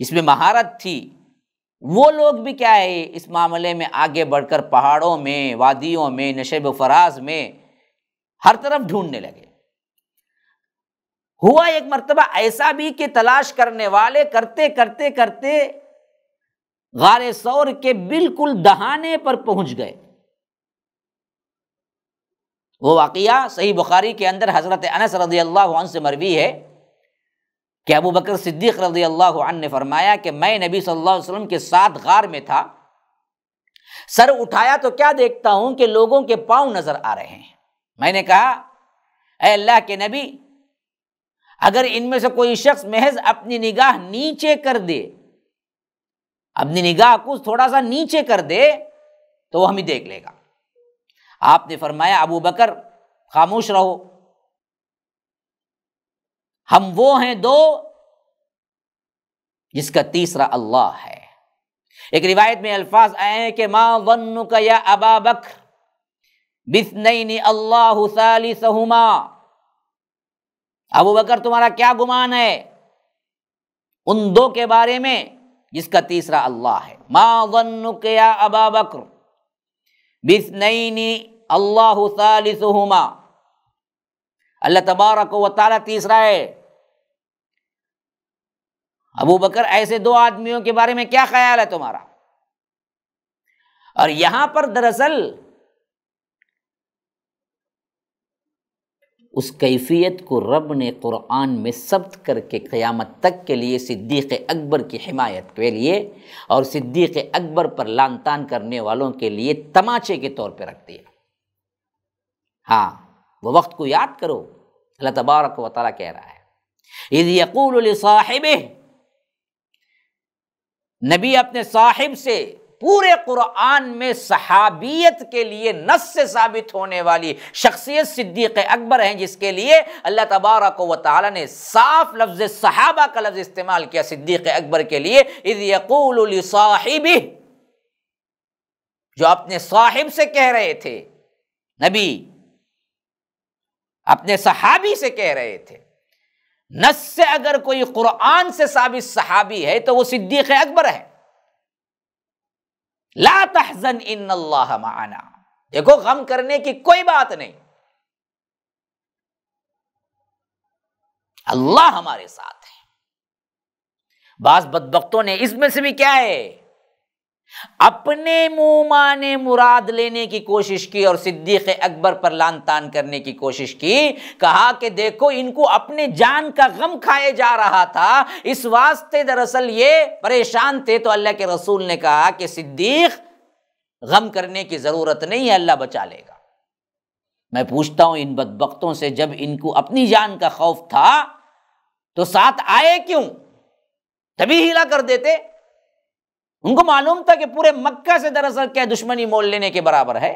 इसमें महारत थी वो लोग भी क्या है इस मामले में आगे बढ़कर पहाड़ों में वादियों में नशेब फराज में हर तरफ ढूंढने लगे हुआ एक मरतबा ऐसा भी कि तलाश करने वाले करते करते करते गारे सौर के बिल्कुल दहाने पर पहुंच गए वो वाक़ सही बुखारी के अंदर हज़रत अनस रजी अल्लाह से मरवी है कि अबू बकर सिद्दीक रजी अल्लाह ने फरमाया कि मैं नबी सल्लल्लाहु अलैहि वसल्लम के साथ गार में था सर उठाया तो क्या देखता हूं कि लोगों के पांव नजर आ रहे हैं मैंने कहा अल्लाह के नबी अगर इनमें से कोई शख्स महज अपनी निगाह नीचे कर दे अपनी निगाह कुछ थोड़ा सा नीचे कर दे तो वो हमें देख लेगा आपने फरमाया अबू बकर खामोश रहो हम वो हैं दो जिसका तीसरा अल्लाह है एक रिवायत में अल्फाज आए हैं कि माँ वन्नु या अबा बकर बिस्नई अल्लाह सालिसहुमा अबू बकर तुम्हारा क्या गुमान है उन दो के बारे में जिसका तीसरा अल्लाह है मा वन्नु या अबा बकर बिस्नई अल्लाह सालिसहुमा अल्लाह तबारक व ताला तीसरा है अबू बकर ऐसे दो आदमियों के बारे में क्या ख्याल है तुम्हारा और यहां पर दरअसल उस कैफियत को रब ने कुरान में सब्त करके क़यामत तक के लिए सिद्दीक़ अकबर की हिमायत के लिए और सिद्दीक़ अकबर पर लान तान करने वालों के लिए तमाचे के तौर पर रख दिया हाँ वो वक्त को याद करो अल्लाह तबारक व वाली कह रहा है यदि यकूल साहिब नबी अपने साहिब से पूरे कुरान में सहाबियत के लिए नस से साबित होने वाली शख्सियत सिद्दीक अकबर हैं जिसके लिए अल्लाह तबारक व ताली ने साफ लफ्ज़ सहाबा का लफ्ज़ इस्तेमाल किया सिद्दीक अकबर के लिए इद यकूल साहिबी जो अपने साहिब से कह रहे थे नबी अपने सहाबी से कह रहे थे नस से अगर कोई कुरान से साबित सहाबी है तो वो सिद्दीक अकबर है ला तहजन इन अल्लाह माना देखो गम करने की कोई बात नहीं अल्लाह हमारे साथ है बास बदबकतों ने इसमें से भी क्या है अपने मुंह माने मुराद लेने की कोशिश की और सिद्दीक अकबर पर लान तान करने की कोशिश की कहा कि देखो इनको अपने जान का गम खाए जा रहा था इस वास्ते दरअसल ये परेशान थे तो अल्लाह के रसूल ने कहा कि सिद्दीक गम करने की ज़रूरत नहीं है अल्लाह बचा लेगा मैं पूछता हूं इन बदबकतों से जब इनको अपनी जान का खौफ था तो साथ आए क्यों तभी हिला कर देते उनको मालूम था कि पूरे मक्का से दरअसल क्या दुश्मनी मोल लेने के बराबर है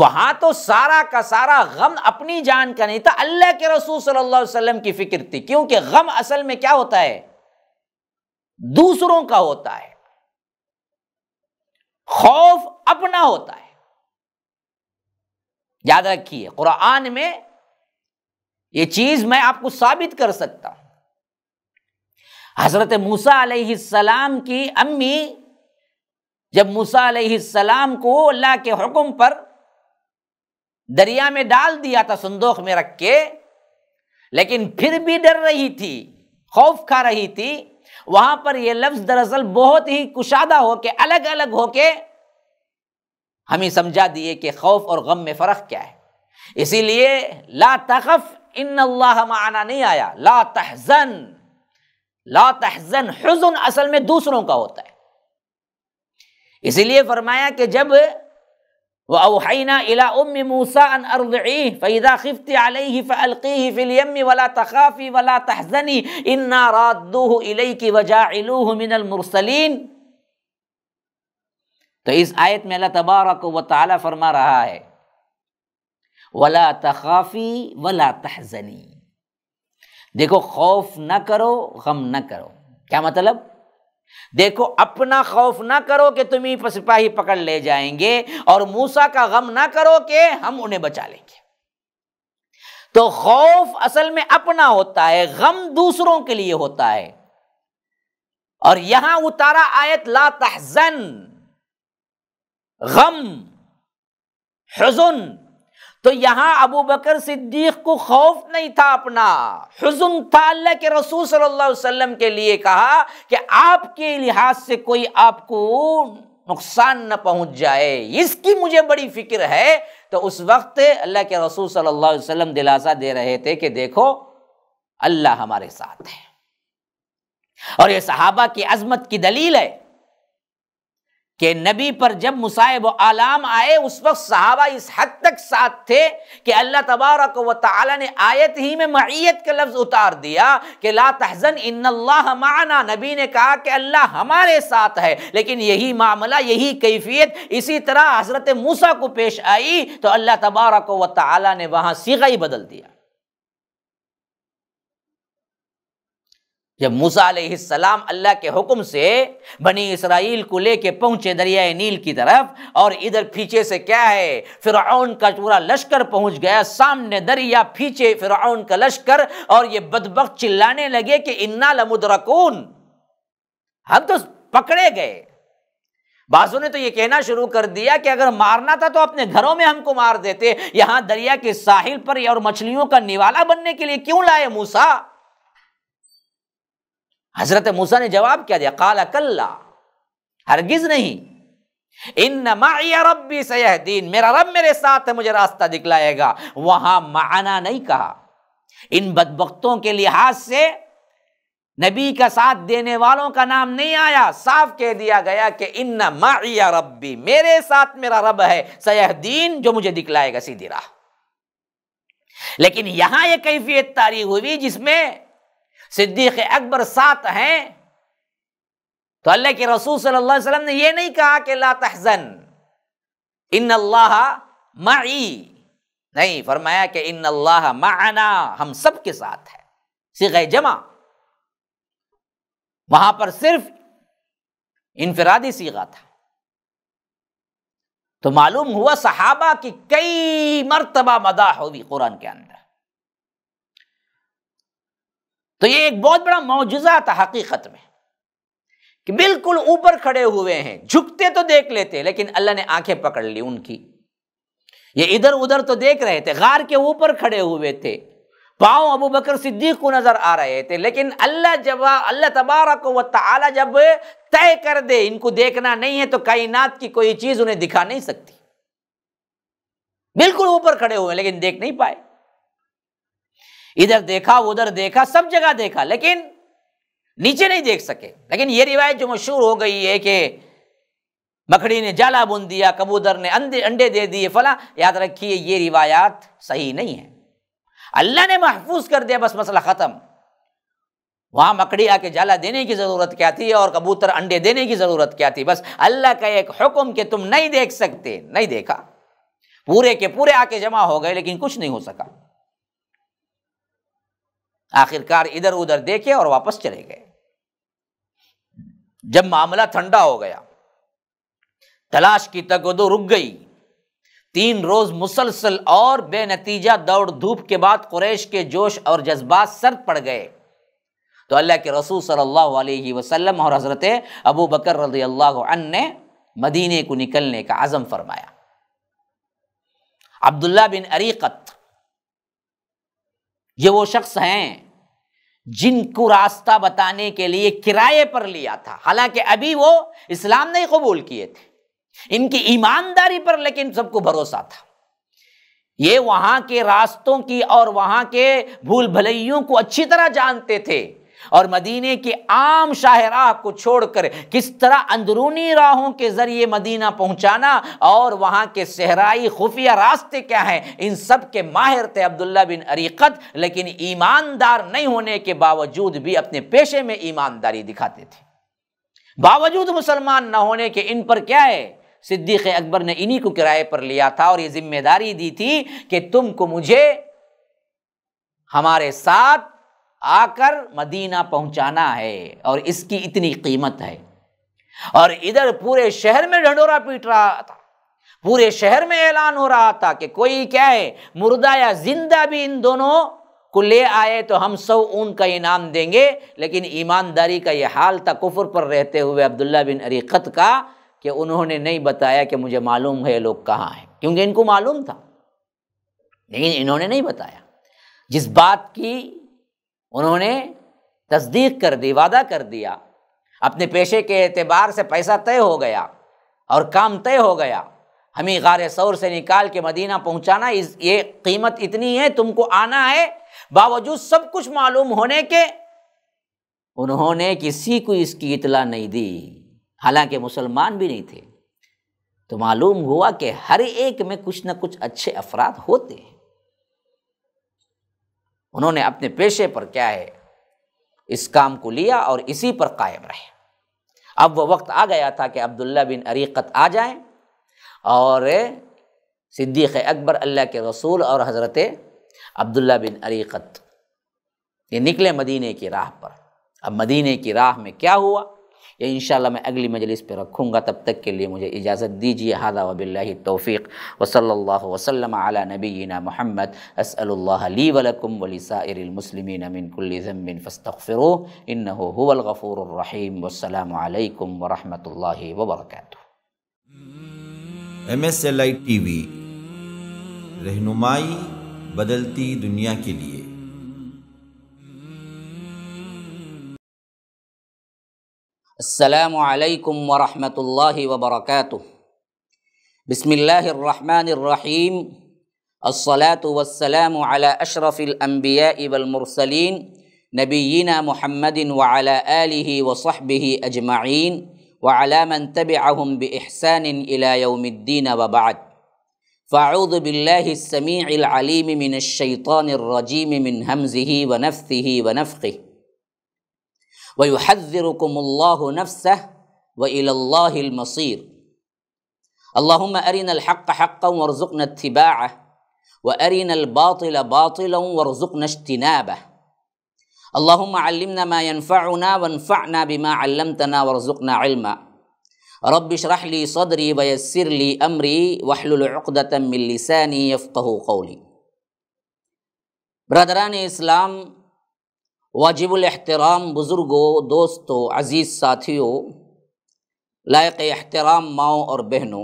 वहां तो सारा का सारा गम अपनी जान का नहीं था अल्लाह के रसूल सल्लल्लाहु अलैहि वसल्लम की फिक्र थी क्योंकि गम असल में क्या होता है दूसरों का होता है खौफ अपना होता है याद रखिए कुरान में ये चीज मैं आपको साबित कर सकता हूं हज़रत मूसा सलाम की अम्मी जब मूसा सलाम को अल्लाह के हुक्म पर दरिया में डाल दिया था संदूक में रख के लेकिन फिर भी डर रही थी खौफ खा रही थी वहां पर यह लफ्ज दरअसल बहुत ही कुशादा होके अलग अलग होके हम ही समझा दिए कि खौफ और गम में फ़र्क क्या है इसीलिए ला तखफ इन अल्लाह माना नहीं आया ला तहजन ला तहजन हजन असल में दूसरों का होता है इसीलिए फरमाया कि जब वहीना इन्ना की वजाइलूह तो इस आयत में अल्लाह तबारक फरमा रहा है वला तखाफ़ी तहजनी देखो खौफ ना करो गम ना करो क्या मतलब देखो अपना खौफ ना करो कि तुम्हें सिपाही पकड़ ले जाएंगे और मूसा का गम ना करो कि हम उन्हें बचा लेंगे तो खौफ असल में अपना होता है गम दूसरों के लिए होता है और यहां उतारा आयत ला तहजन गम हजन तो यहां अबू बकर सिद्दीक को खौफ नहीं था अपना हजन था अल्लाह के रसूल सल्लल्लाहु अलैहि वसल्लम के लिए कहा कि आपके लिहाज से कोई आपको नुकसान न पहुंच जाए इसकी मुझे बड़ी फिक्र है तो उस वक्त अल्लाह के रसूल सल्लल्लाहु अलैहि वसल्लम दिलासा दे रहे थे कि देखो अल्लाह हमारे साथ है और ये सहाबा की अजमत की दलील है कि नबी पर जब मुसाइब आलाम आए उस वक्त सहाबा इस हद तक साथ थे कि अल्लाह तबारक व ताली ने आयत ही में मैत का लफ्ज़ उतार दिया कि ला तहजन इन माना नबी ने कहा कि अल्लाह हमारे साथ है लेकिन यही मामला यही कैफियत इसी तरह हज़रत मूसा को पेश आई तो अल्लाह तबारक व ताली ने वहाँ सीगा ही बदल दिया जब मूसा सलाम अल्लाह के हुक्म से बनी इसराइल को लेके पहुंचे दरियाए नील की तरफ और इधर पीछे से क्या है फिर का पूरा लश्कर पहुंच गया सामने दरिया पीछे फिर का लश्कर और ये बदबक चिल्लाने लगे कि इन्ना लमुद्रकून हम तो पकड़े गए बाजू ने तो ये कहना शुरू कर दिया कि अगर मारना था तो अपने घरों में हमको मार देते यहां दरिया के साहिल पर और मछलियों का निवाला बनने के लिए क्यों लाए मूसा हजरत मूसा ने जवाब क्या दिया काल कल्ला हरगिज नहीं इन रब्बी सयहदीन मेरा रब मेरे साथ है मुझे रास्ता दिखलाएगा वहां माना नहीं कहा इन बदबकतों के लिहाज से नबी का साथ देने वालों का नाम नहीं आया साफ कह दिया गया कि इन माया रबी मेरे साथ मेरा रब है सयहदीन जो मुझे दिखलाएगा सीधी राह लेकिन यहां यह कैफियत तारी हुई जिसमें सिद्दीक अकबर सात हैं तो अल्लाह के रसूल सल्लल्लाहु अलैहि वसल्लम ने यह नहीं कहा कि ला तहजन इन अल्लाह मई नहीं फरमाया कि इन अल्लाह माना हम सब के साथ है सिगे जमा वहां पर सिर्फ इनफरादी सीगा था तो मालूम हुआ सहाबा की कई मरतबा मदा होगी कुरान के अंदर तो ये एक बहुत बड़ा मुआजा था हकीकत में कि बिल्कुल ऊपर खड़े हुए हैं झुकते तो देख लेते लेकिन अल्लाह ने आंखें पकड़ ली उनकी ये इधर उधर तो देख रहे थे गार के ऊपर खड़े हुए थे पाओ अबू बकर सिद्दीक को नजर आ रहे थे लेकिन अल्लाह जब अल्लाह तबारक व वाला जब तय कर दे इनको देखना नहीं है तो कायनात की कोई चीज उन्हें दिखा नहीं सकती बिल्कुल ऊपर खड़े हुए लेकिन देख नहीं पाए इधर देखा उधर देखा सब जगह देखा लेकिन नीचे नहीं देख सके लेकिन ये रिवायत जो मशहूर हो गई है कि मकड़ी ने जाला बुन दिया कबूतर ने अंडे अंडे दे दिए फला याद रखिए ये रिवायात सही नहीं है अल्लाह ने महफूज कर दिया बस मसला ख़त्म वहाँ मकड़ी आके जाला देने की ज़रूरत क्या थी और कबूतर अंडे देने की ज़रूरत क्या थी बस अल्लाह का एक हुक्म के तुम नहीं देख सकते नहीं देखा पूरे के पूरे आके जमा हो गए लेकिन कुछ नहीं हो सका आखिरकार इधर उधर देखे और वापस चले गए जब मामला ठंडा हो गया तलाश की तकदो रुक गई तीन रोज मुसलसल और बेनतीजा दौड़ धूप के बाद कुरैश के जोश और जज्बात सर्द पड़ गए तो अल्लाह के रसूल सल्लल्लाहु अलैहि वसल्लम और हज़रत अबू बकर रजी अल्लाह ने मदीने को निकलने का आज़म फरमाया अब्दुल्ला बिन अरीकत ये वो शख्स हैं जिनको रास्ता बताने के लिए किराए पर लिया था हालांकि अभी वो इस्लाम नहीं कबूल किए थे इनकी ईमानदारी पर लेकिन सबको भरोसा था ये वहाँ के रास्तों की और वहाँ के भूल भलैयों को अच्छी तरह जानते थे और मदीने के आम शाहराह को छोड़कर किस तरह अंदरूनी राहों के ज़रिए मदीना पहुंचाना और वहाँ के सहराई खुफिया रास्ते क्या हैं इन सब के माहिर थे अब्दुल्ला बिन अरीकत लेकिन ईमानदार नहीं होने के बावजूद भी अपने पेशे में ईमानदारी दिखाते थे बावजूद मुसलमान न होने के इन पर क्या है सिद्दीक अकबर ने इन्हीं को किराए पर लिया था और ये जिम्मेदारी दी थी कि तुमको मुझे हमारे साथ आकर मदीना पहुंचाना है और इसकी इतनी कीमत है और इधर पूरे शहर में ढंडोरा पीट रहा था पूरे शहर में ऐलान हो रहा था कि कोई क्या है मुर्दा या जिंदा भी इन दोनों को ले आए तो हम सौ ऊन का इनाम देंगे लेकिन ईमानदारी का यह हाल था कुफर पर रहते हुए अब्दुल्ला बिन अरीकत का कि उन्होंने नहीं बताया कि मुझे मालूम है ये लोग कहाँ हैं क्योंकि इनको मालूम था लेकिन इन्होंने नहीं बताया जिस बात की उन्होंने तस्दीक कर दी वादा कर दिया अपने पेशे के एतबार से पैसा तय हो गया और काम तय हो गया हमें गार सौर से निकाल के मदीना पहुंचाना इस ये कीमत इतनी है तुमको आना है बावजूद सब कुछ मालूम होने के उन्होंने किसी को इसकी इतला नहीं दी हालांकि मुसलमान भी नहीं थे तो मालूम हुआ कि हर एक में कुछ ना कुछ अच्छे अफराद होते हैं उन्होंने अपने पेशे पर क्या है इस काम को लिया और इसी पर कायम रहे अब वह वक्त आ गया था कि अब्दुल्ला बिन अरीक़त आ जाए और सिद्दीक़ अकबर अल्लाह के रसूल और हज़रत अब्दुल्ला बिन अरीक़त ये निकले मदीने की राह पर अब मदीने की राह में क्या हुआ ये इन मैं अगली मजलिस पर रखूँगा तब तक के लिए मुझे इजाज़त दीजिए हादा वबिल्ला तौफ़ीक वसल्ला वसलम आला नबीना महमद असली वलकम वलिसाइलमसलिमिन मिनकुल्ज़मिन फ़स्तफ़िरो वबरक M S L I T V रहनुमाई बदलती दुनिया के लिए السلام عليكم ورحمة الله وبركاته بسم الله الرحمن الرحيم الصلاة والسلام على أشرف الأنبياء والمرسلين نبينا محمد وعلى آله وصحبه أجمعين وعلى من تبعهم بإحسان إلى يوم الدين وبعد فأعوذ بالله السميع العليم من الشيطان الرجيم من همزه ونفثه ونفخه ويحذركم الله نفسه وإلى الله المصير اللهم أرنا الحق حقا وارزقنا اتباعه وأرنا الباطل باطلا وارزقنا اجتنابه اللهم علمنا ما ينفعنا وانفعنا بما علمتنا وارزقنا علما رب اشرح لي صدري ويسر لي أمري واحلل عقدة من لساني يفقه قولي Bradaran Islam वाजिबुल एहतराम बुज़ुर्गों दोस्तों अज़ीज़ साथियों लायक एहतराम माओ और बहनों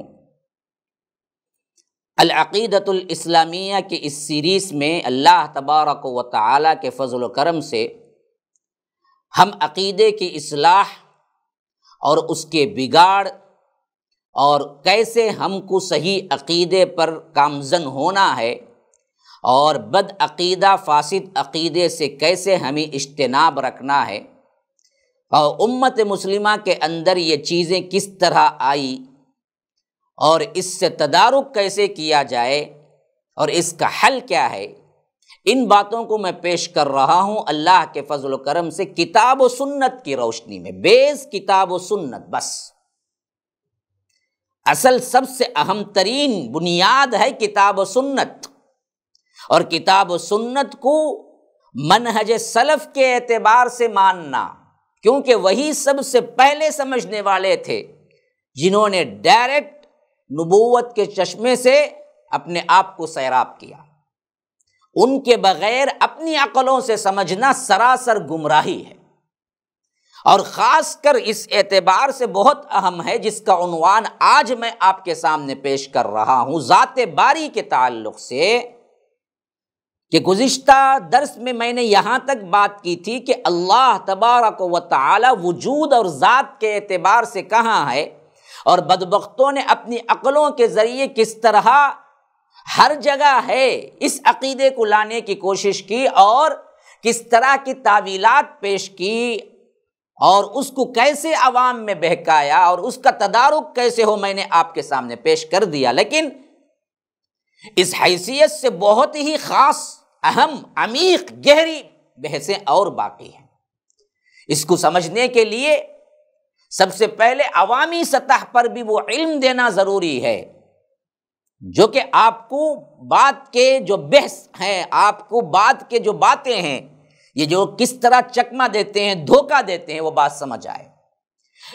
अलअक़ीदतलामिया की इस सीरीज़ में अल्लाह तबारक व ताली के फ़जल करम से हम अक़ीदे की असलाह और उसके बिगाड़ और कैसे हमको सही अक़ीदे पर कामजन होना है और बदअीदा फासद अक़ीदे से कैसे हमें इज्तनाब रखना है और उम्मत मुस्लिमा के अंदर ये चीज़ें किस तरह आई और इससे तदारुक कैसे किया जाए और इसका हल क्या है इन बातों को मैं पेश कर रहा हूँ अल्लाह के फजल करम से किताब व सुन्नत की रोशनी में बेस किताब व सुन्नत बस असल सबसे अहम तरीन बुनियाद है किताब व सुन्नत और किताब व सुन्नत को मनहज सलफ़ के एतबार से मानना क्योंकि वही सबसे पहले समझने वाले थे जिन्होंने डायरेक्ट नबूवत के चश्मे से अपने आप को सैराब किया उनके बगैर अपनी अकलों से समझना सरासर गुमराही है और ख़ास कर इस एतबार से बहुत अहम है जिसका आज मैं आपके सामने पेश कर रहा हूँ ज़ात बारी के ताल्लुक से कि गुज्त दर्स में मैंने यहाँ तक बात की थी कि अल्लाह तबारक व ताली वजूद और ज़ात के अतबार से कहाँ है और बदबकतों ने अपनी अक़लों के ज़रिए किस तरह हर जगह है इस अकीदे को लाने की कोशिश की और किस तरह की तावीलत पेश की और उसको कैसे आवाम में बहकाया और उसका तदारुक कैसे हो मैंने आपके सामने पेश कर दिया लेकिन इस हैसियत से बहुत ही ख़ास अहम अमीक गहरी बहसें और बाकी हैं इसको समझने के लिए सबसे पहले अवामी सतह पर भी वो इल्म देना ज़रूरी है जो कि आपको बात के जो बहस हैं आपको बात के जो बातें हैं ये जो किस तरह चकमा देते हैं धोखा देते हैं वो बात समझ आए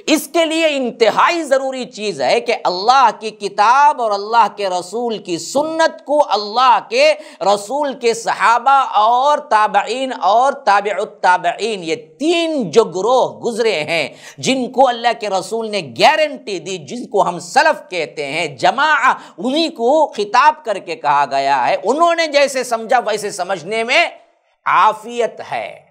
इसके लिए इंतहाई ज़रूरी चीज़ है कि अल्लाह की किताब और अल्लाह के रसूल की सुन्नत को अल्लाह के रसूल के सहाबा और ताबीन और ताबीन ये तीन जो ग्रोह गुजरे हैं जिनको अल्लाह के रसूल ने गारंटी दी जिनको हम सलफ कहते हैं जमा उन्हीं को खिताब करके कहा गया है उन्होंने जैसे समझा वैसे समझने में आफियत है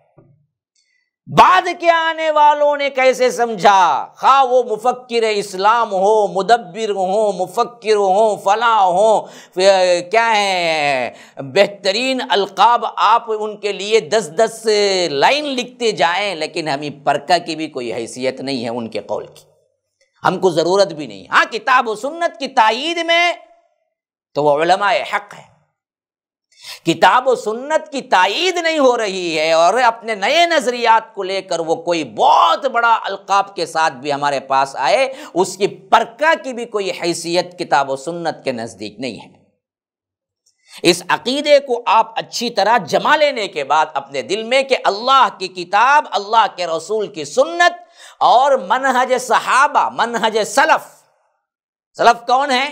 बाद के आने वालों ने कैसे समझा खा हाँ, वो मुफक्र इस्लाम हो मुदब्बिर हो मुफक्र हो फला हो क्या है बेहतरीन अलकाब आप उनके लिए दस दस लाइन लिखते जाए लेकिन हमें परका की भी कोई हैसियत नहीं है उनके कौल की हमको ज़रूरत भी नहीं हाँ किताब सुन्नत की तइद में तो वह हक है किताब व सुन्नत की तइद नहीं हो रही है और अपने नए नज़रियात को लेकर वो कोई बहुत बड़ा अलकाब के साथ भी हमारे पास आए उसकी परका की भी कोई हैसियत किताब व सुन्नत के नज़दीक नहीं है इस अकीदे को आप अच्छी तरह जमा लेने के बाद अपने दिल में कि अल्लाह की किताब अल्लाह के रसूल की सुन्नत और मनहज सहाबा मनहज सलफ सलफ कौन है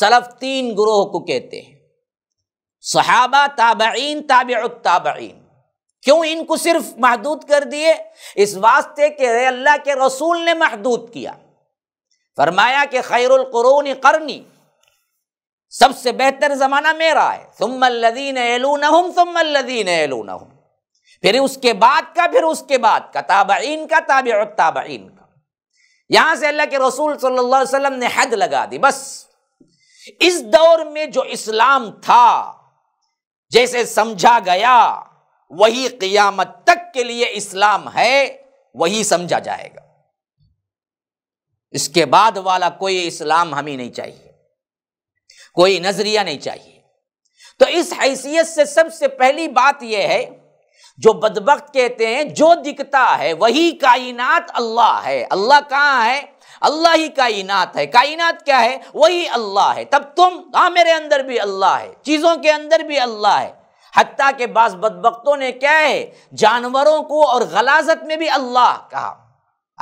सलफ तीन ग्रोह को कहते हैं सहाबा ताबईन ताबीन क्यों इनको सिर्फ महदूद कर दिए इस वास्ते के अल्लाह के रसूल ने महदूद किया फरमाया कि खैरकरून करनी सबसे बेहतर ज़माना मेरा है सुमल्लिन एलून हम सुमल्लिन एलून हम फिर उसके बाद का फिर उसके बाद का ताबईन का ताबीन का यहां से अल्लाह के रसूल सल्लल्लाहु अलैहि वसल्लम ने हद लगा दी बस इस दौर में जो इस्लाम था जैसे समझा गया वही क़ियामत तक के लिए इस्लाम है वही समझा जाएगा इसके बाद वाला कोई इस्लाम हमें नहीं चाहिए कोई नजरिया नहीं चाहिए तो इस हैसियत से सबसे पहली बात यह है जो बदबक कहते हैं जो दिखता है वही कायनात अल्लाह है अल्लाह कहां है अल्लाह ही कायनात है कायनात क्या है वही अल्लाह है तब तुम हाँ मेरे अंदर भी अल्लाह है चीज़ों के अंदर भी अल्लाह है हती के बाद बदबकतों ने क्या है जानवरों को और गलाजत में भी अल्लाह कहा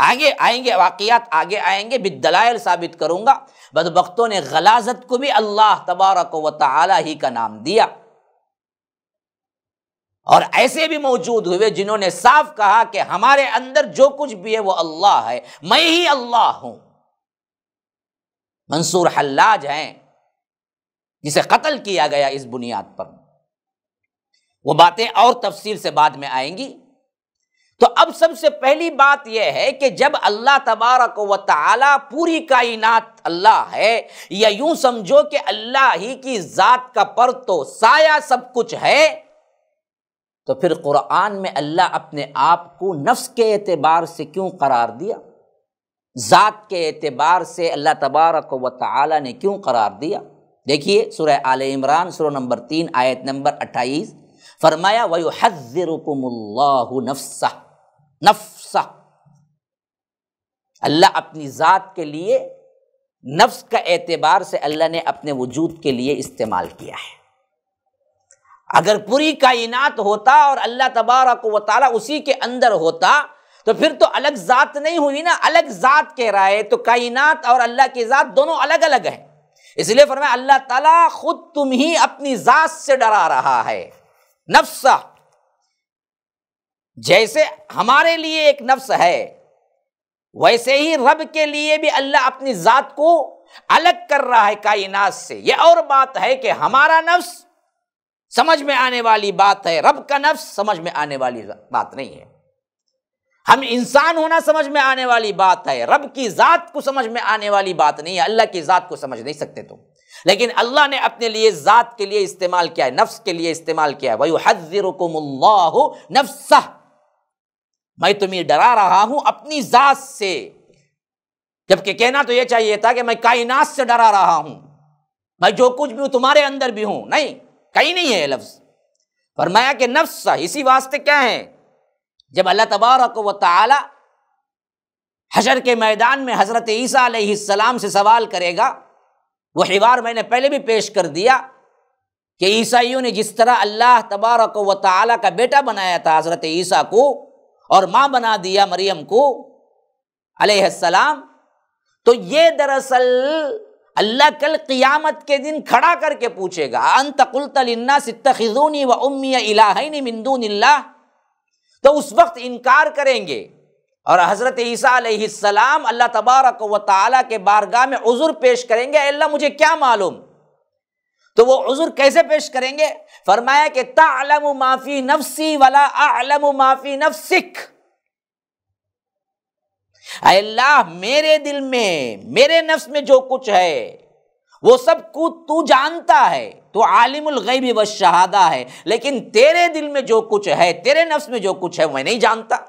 आगे आएंगे वाक़ियात आगे आएंगे बिदलायल साबित करूँगा बदबकतों ने गलाजत को भी अल्लाह तबारक व ताली ही का नाम दिया और ऐसे भी मौजूद हुए जिन्होंने साफ कहा कि हमारे अंदर जो कुछ भी है वो अल्लाह है मैं ही अल्लाह हूं मंसूर हल्लाज हैं जिसे कत्ल किया गया इस बुनियाद पर वो बातें और तफसील से बाद में आएंगी तो अब सबसे पहली बात यह है कि जब अल्लाह तबारक व ताला पूरी कायनात अल्लाह है या यूं समझो कि अल्लाह ही की जात का पर तो साया सब कुछ है तो फिर कुरान में अल्लाह अपने आप को नफ्स के एतबार से क्यों करार दिया ज़ात के एतबार से अल्लाह तबारक व तआला ने क्यों करार दिया देखिए सुरह आल इमरान सुर नंबर तीन आयत नंबर अट्ठाईस फरमाया वयु हज़रकुमुल्लाहु नफ्सा नफ्सा अल्लाह अपनी ज़ात के लिए नफ्स का एतबार से अल्लाह ने अपने वजूद के लिए इस्तेमाल किया है अगर पूरी कायनात होता और अल्लाह तबारक व ताली उसी के अंदर होता तो फिर तो अलग ज़ात नहीं हुई ना अलग ज़ात कह रहा है तो कायनात और अल्लाह की ज़ात दोनों अलग अलग है इसलिए फरमाया अल्लाह ताला खुद तुम ही अपनी ज़ात से डरा रहा है नफ्सा जैसे हमारे लिए एक नफ्स है वैसे ही रब के लिए भी अल्लाह अपनी ज़ात को अलग कर रहा है कायनात से यह और बात है कि हमारा नफ्स समझ में आने वाली बात है रब का नफ्स समझ में आने वाली बात नहीं है हम इंसान होना समझ में आने वाली बात है रब की ज़ात को समझ में आने वाली बात नहीं है अल्लाह की ज़ात को समझ नहीं सकते तुम लेकिन अल्लाह ने अपने लिए ज़ात के लिए इस्तेमाल किया है नफ्स के लिए इस्तेमाल किया है वही हजरकुमल्लाह नफ्सा मैं तुम्हें डरा रहा हूं अपनी ज़ात से जबकि कहना तो यह चाहिए था कि मैं कायनात से डरा रहा हूं मैं जो कुछ भी हूं तुम्हारे अंदर भी हूं नहीं कहीं नहीं है लफ्ज फरमाया कि नफ्स इसी वास्ते क्या है जब अल्लाह तबारक व ताला हजर के मैदान में हज़रत ईसा सलाम से सवाल करेगा वो हिवार मैंने पहले भी पेश कर दिया कि ईसाइयों ने जिस तरह अल्लाह तबारक व ताली का बेटा बनाया था हज़रत ईसा को और माँ बना दिया मरियम को सलाम तो ये दरअसल अल्लाह कल क़ियामत के दिन खड़ा करके पूछेगा अन तकुलतलन्ना सितखिजूनी व उम्मी इलाहिन मिंदूनिल्ला तो उस वक्त इनकार करेंगे और हज़रत ईसा सलाम अल्लाह तबारक व ताली के बारगाह में उज़ुर पेश करेंगे अल्लाह मुझे क्या मालूम तो वो उज़ुर कैसे पेश करेंगे फरमाया कि तालम माफ़ी नफसी वाला आलम माफ़ी नफसिक अल्लाह मेरे दिल में मेरे नफ्स में जो कुछ है वो सब कुछ तू जानता है तो आलिमुल गैब व शहादा है लेकिन तेरे दिल में जो कुछ है तेरे नफ्स में जो कुछ है मैं नहीं जानता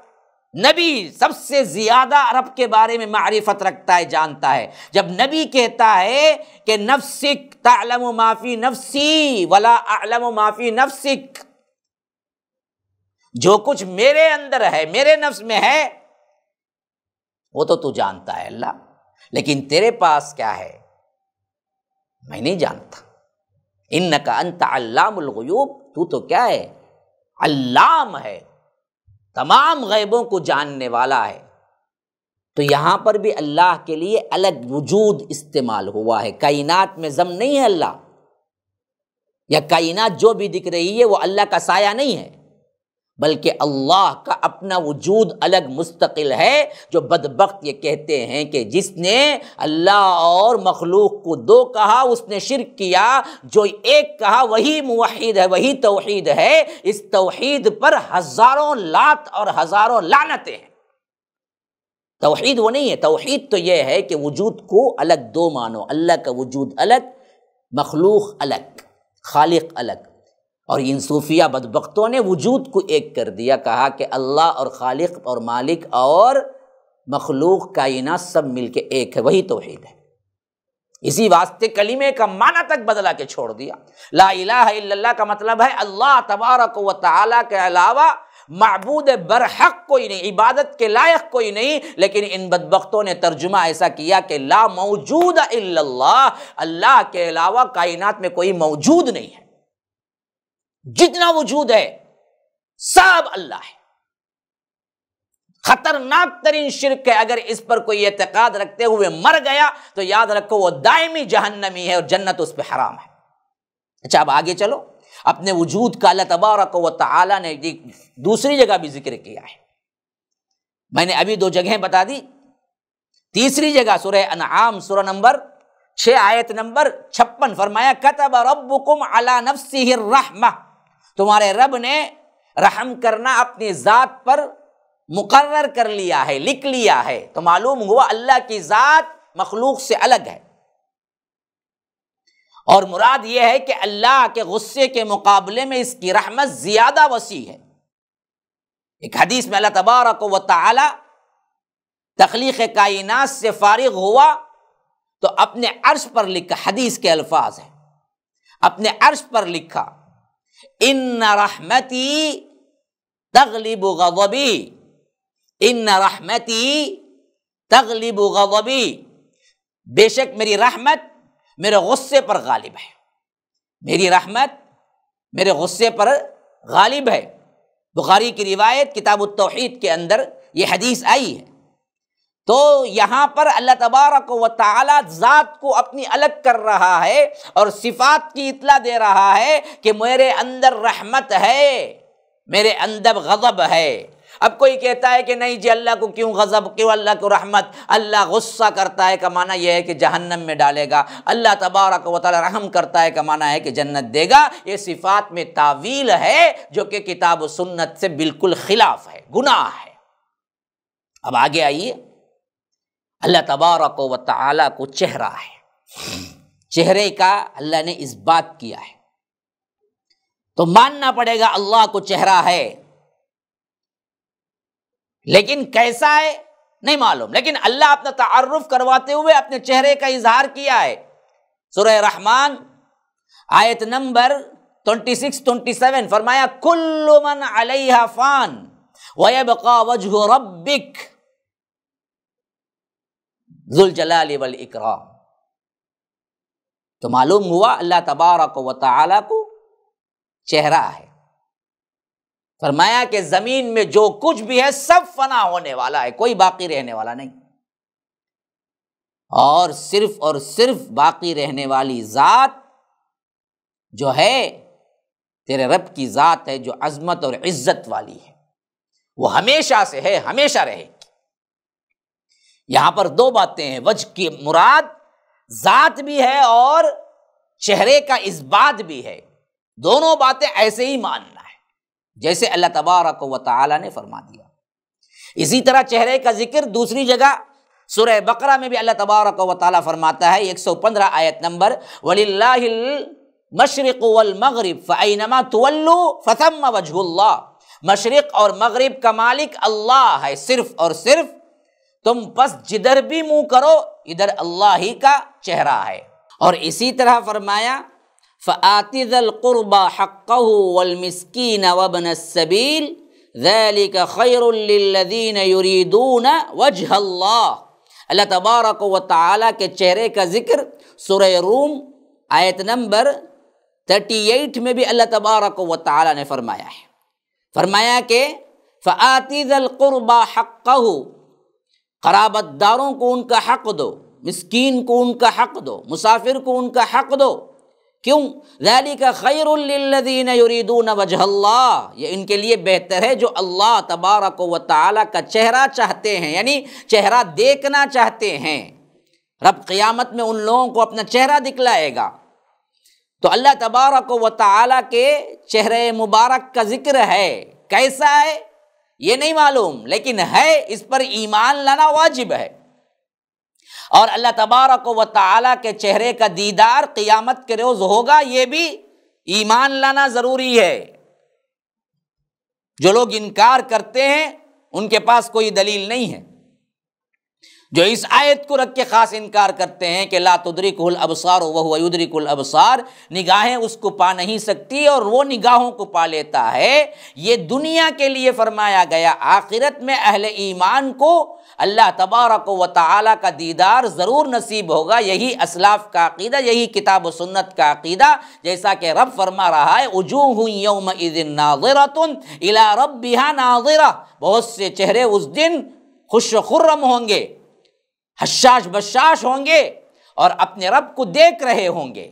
नबी सबसे ज़्यादा अरब के बारे में मारिफत रखता है जानता है जब नबी कहता है कि नफसिक तलम माफ़ी नफसी वाला आलम माफ़ी नफसिक जो कुछ मेरे अंदर है मेरे नफ्स में है वो तो तू जानता है अल्लाह लेकिन तेरे पास क्या है मैं नहीं जानता इन का अंत अल्लामगयूब तू तो क्या है अल्लाम है तमाम गैबों को जानने वाला है तो यहां पर भी अल्लाह के लिए अलग वजूद इस्तेमाल हुआ है कायनात में जम नहीं है अल्लाह या कायनात जो भी दिख रही है वो अल्लाह का साया नहीं है बल्कि अल्लाह का अपना वजूद अलग मुस्तकिल है जो बदबक ये कहते हैं कि जिसने अल्लाह और मखलूक को दो कहा उसने शिर किया जो एक कहा वही मुहिद है वही तोहद है इस तोहद पर हज़ारों लात और हज़ारों लानतें हैं तोहद वो नहीं है तोहद तो यह है कि वजूद को अलग दो मानो अल्लाह का वजूद अलग मखलूक अलग खालिक अलग और इन सूफिया बदबकतों ने वजूद को एक कर दिया कहा कि अल्लाह और खालिक और मालिक और मखलूक कायना सब मिल के एक है वही तोहेद है इसी वास्ते कलीमे का माना तक बदला के छोड़ दिया ला इला का मतलब है अल्लाह तबारक व ताली के अलावा मबूद बरहक कोई नहीं इबादत के लायक कोई नहीं लेकिन इन बदबकतों ने तर्जुमा ऐसा किया कि ला मौजूद अल्लाह अल्लाह के अलावा कायनात में कोई मौजूद नहीं है जितना वजूद है सब अल्लाह है खतरनाक तरीन शिरक है अगर इस पर कोई एतकाद रखते हुए मर गया तो याद रखो वो दायमी जहन्नमी है और जन्नत उस पर हराम है अच्छा अब आगे चलो अपने वजूद का अल्लाह तबारक व ताला ने दूसरी जगह भी जिक्र किया है मैंने अभी दो जगहें बता दी तीसरी जगह सुरह अनआम सुरह नंबर छः आयत नंबर छप्पन फरमाया कतब रब्बुकुम अला नफ्सिहिर रहमा तुम्हारे रब ने रहम करना अपनी ज़ात पर मुकर्र कर लिया है लिख लिया है तो मालूम हुआ अल्लाह की ज़ात मखलूक से अलग है और मुराद यह है कि अल्लाह के गुस्से के मुकाबले में इसकी रहमत ज़्यादा वसी है एक हदीस में अल्लाह तबारक व ताली तखलीक कायनात से फारिग हुआ तो अपने अर्श पर लिखा हदीस के अल्फाज हैं अपने अर्श पर लिखा इन रहमती तगलिब गबी इन रहमती तगलिब गबी बेशक मेरी रहमत मेरे गुस्से पर गालिब है मेरी रहमत मेरे गुस्से पर गालिब है बुखारी की रिवायत किताब तोहहीद के अंदर ये हदीस आई है तो यहाँ पर अल्लाह तबारक व ताला ज़ात को अपनी अलग कर रहा है और सिफात की इतला दे रहा है कि मेरे अंदर रहमत है मेरे अंदर गज़ब है अब कोई कहता है कि नहीं जी अल्लाह को क्यों गज़ब क्यों अल्लाह को रहमत अल्लाह गुस्सा करता है का माना यह है कि जहन्नम में डालेगा अल्लाह तबारक व ताली रहम करता है का माना है कि जन्नत देगा ये सिफात में तावील है जो कि किताब सुन्नत से बिल्कुल खिलाफ है गुनाह है अब आगे आइए अल्लाह तबारक व ताली को चेहरा है चेहरे का अल्लाह ने इस बात किया है तो मानना पड़ेगा अल्लाह को चेहरा है लेकिन कैसा है नहीं मालूम लेकिन अल्लाह अपना तारुफ करवाते हुए अपने चेहरे का इजहार किया है सुरह रहमान आयत नंबर 26 27 फरमाया कुल्लु मन अलैहा फान वयबका वजह रब्बिक जुलजलाल वल इकराम तो मालूम हुआ अल्लाह तबारक व ताला को चेहरा है फरमाया कि ज़मीन में जो कुछ भी है सब फना होने वाला है कोई बाकी रहने वाला नहीं और सिर्फ और सिर्फ बाकी रहने वाली ज़ात जो है तेरे रब की ज़ात है जो अजमत और इज़्ज़त वाली है वो हमेशा से है हमेशा रहे यहां पर दो बातें हैं वज की मुराद जात भी है और चेहरे का इस बात भी है दोनों बातें ऐसे ही मानना है जैसे अल्लाह तबारक व ताली ने फरमा दिया इसी तरह चेहरे का जिक्र दूसरी जगह सुरह बकरा में भी अल्लाह तबारक व ताली फरमाता है 115 आयत नंबर वलिल्ला मशरक़ वल मगरब फ़ैनमा तवल्लु फ़सम वजहुल्ला मशरक़ और मगरब का मालिक अल्लाह है सिर्फ़ और सिर्फ़ तुम बस जिधर भी मुंह करो इधर अल्लाह ही का चेहरा है और इसी तरह फरमाया फ़ातिज़लक़ुरबा हक़लमस्किन वबन सबील ذلك خير للذين يريدون وجه الله अल्लाह तबारक व तआला के चेहरे का जिक्र सूरह रूम आयत नंबर 38 में भी अल्लाह तबारक व तआला ने फरमाया है फरमाया कि फ़ातिज़लक़ुरबा हकू दारों को उनका हक दो मिसकीन को उनका हक दो मुसाफिर को उनका हक दो क्यों रैली का खैरदीन युरीदून वजहल्ला ये इनके लिए बेहतर है जो अल्लाह तबारक व ताली का चेहरा चाहते हैं यानी चेहरा देखना चाहते हैं रब क़यामत में उन लोगों को अपना चेहरा दिखलाएगा तो अल्लाह तबारक व ताली के चेहरे मुबारक का जिक्र है कैसा है ये नहीं मालूम लेकिन है इस पर ईमान लाना वाजिब है और अल्लाह तबारक व ताली के चेहरे का दीदार क़ियामत के रोज़ होगा ये भी ईमान लाना ज़रूरी है जो लोग इनकार करते हैं उनके पास कोई दलील नहीं है जो इस आयत को रख के ख़ास इनकार करते हैं कि ला कुल अबसार वह कुल अबसार निगाहें उसको पा नहीं सकती और वो निगाहों को पा लेता है ये दुनिया के लिए फरमाया गया आखिरत में अहल ईमान को अल्लाह तबारक व ताली का दीदार ज़रूर नसीब होगा यही असलाफ का अकीदा यही किताब सुन्नत का अकीदा जैसा कि रब फरमा रहा है उजू यौम दिन नाजिरा इला रब बिहा नाजिरा बहुत से चेहरे उस दिन खुश खुर्रम होंगे हशाश बशाश होंगे और अपने रब को देख रहे होंगे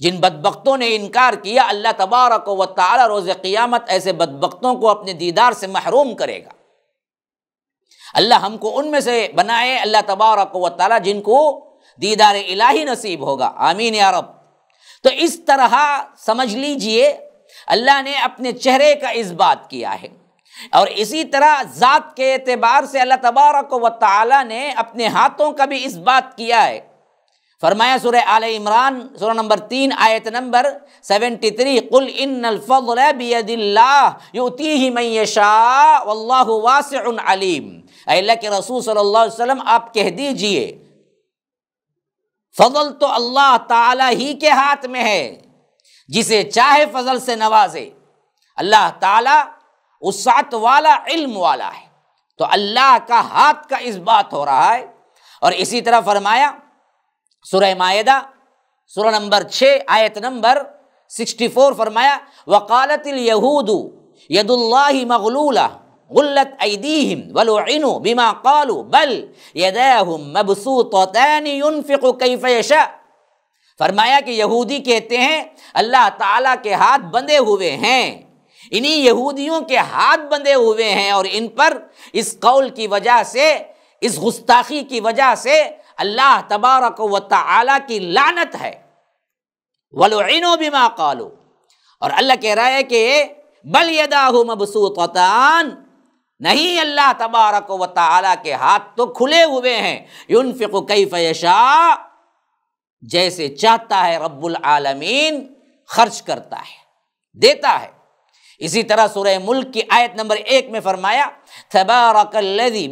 जिन बदबकतों ने इनकार किया अल्लाह तबारक व ताली रोज़ क़ियामत ऐसे बदबकतों को अपने दीदार से महरूम करेगा अल्लाह हमको उनमें से बनाए अल्लाह तबारक व ताली जिनको दीदार इलाही नसीब होगा आमीन या रब तो इस तरह समझ लीजिए अल्लाह ने अपने चेहरे का इस बात किया है और इसी तरह ज़ात के एतबार से अल्लाह तबारक व ताली ने अपने हाथों का भी इस बात किया है फरमाया सुर आल इमरान सुर नंबर तीन आयत नंबर सेवेंटी थ्री कुल इनफ़ी मैशाहवासम अल्लाह के रसूल सल्लल्लाहु अलैहि वसल्लम आप कह दीजिए फजल तो अल्लाह ताला ही के हाथ में है जिसे चाहे फजल से नवाजे अल्लाह ताला उसात वाला इल्म वाला है तो अल्लाह का हाथ का इस बात हो रहा है और इसी तरह फरमाया सुरह मायदा सुर नंबर छः आयत नंबर सिक्सटी फोर फरमाया यहूदू यदुल्ला मगलूला गुल्लत ऐदीम वलुन बिमा कालू बल यदूमबसूतफ़ फरमाया कि यहूदी कहते हैं अल्लाह ताला के हाथ बंधे हुए हैं इन्हीं यहूदियों के हाथ बंधे हुए हैं और इन पर इस कौल की वजह से इस गुस्ताखी की वजह से अल्लाह तबारक व ताली की लानत है वलोनो बिमा कालो और अल्लाह कह रहा है कि बल यदाहु मबसूतान नहीं अल्लाह तबारक व ताली के हाथ तो खुले हुए हैं युनफिक कई फैशा जैसे चाहता है रब्बुल आलमीन खर्च करता है देता है इसी तरह सूर्य मुल्क की आयत नंबर एक में फरमाया थबारकल्लि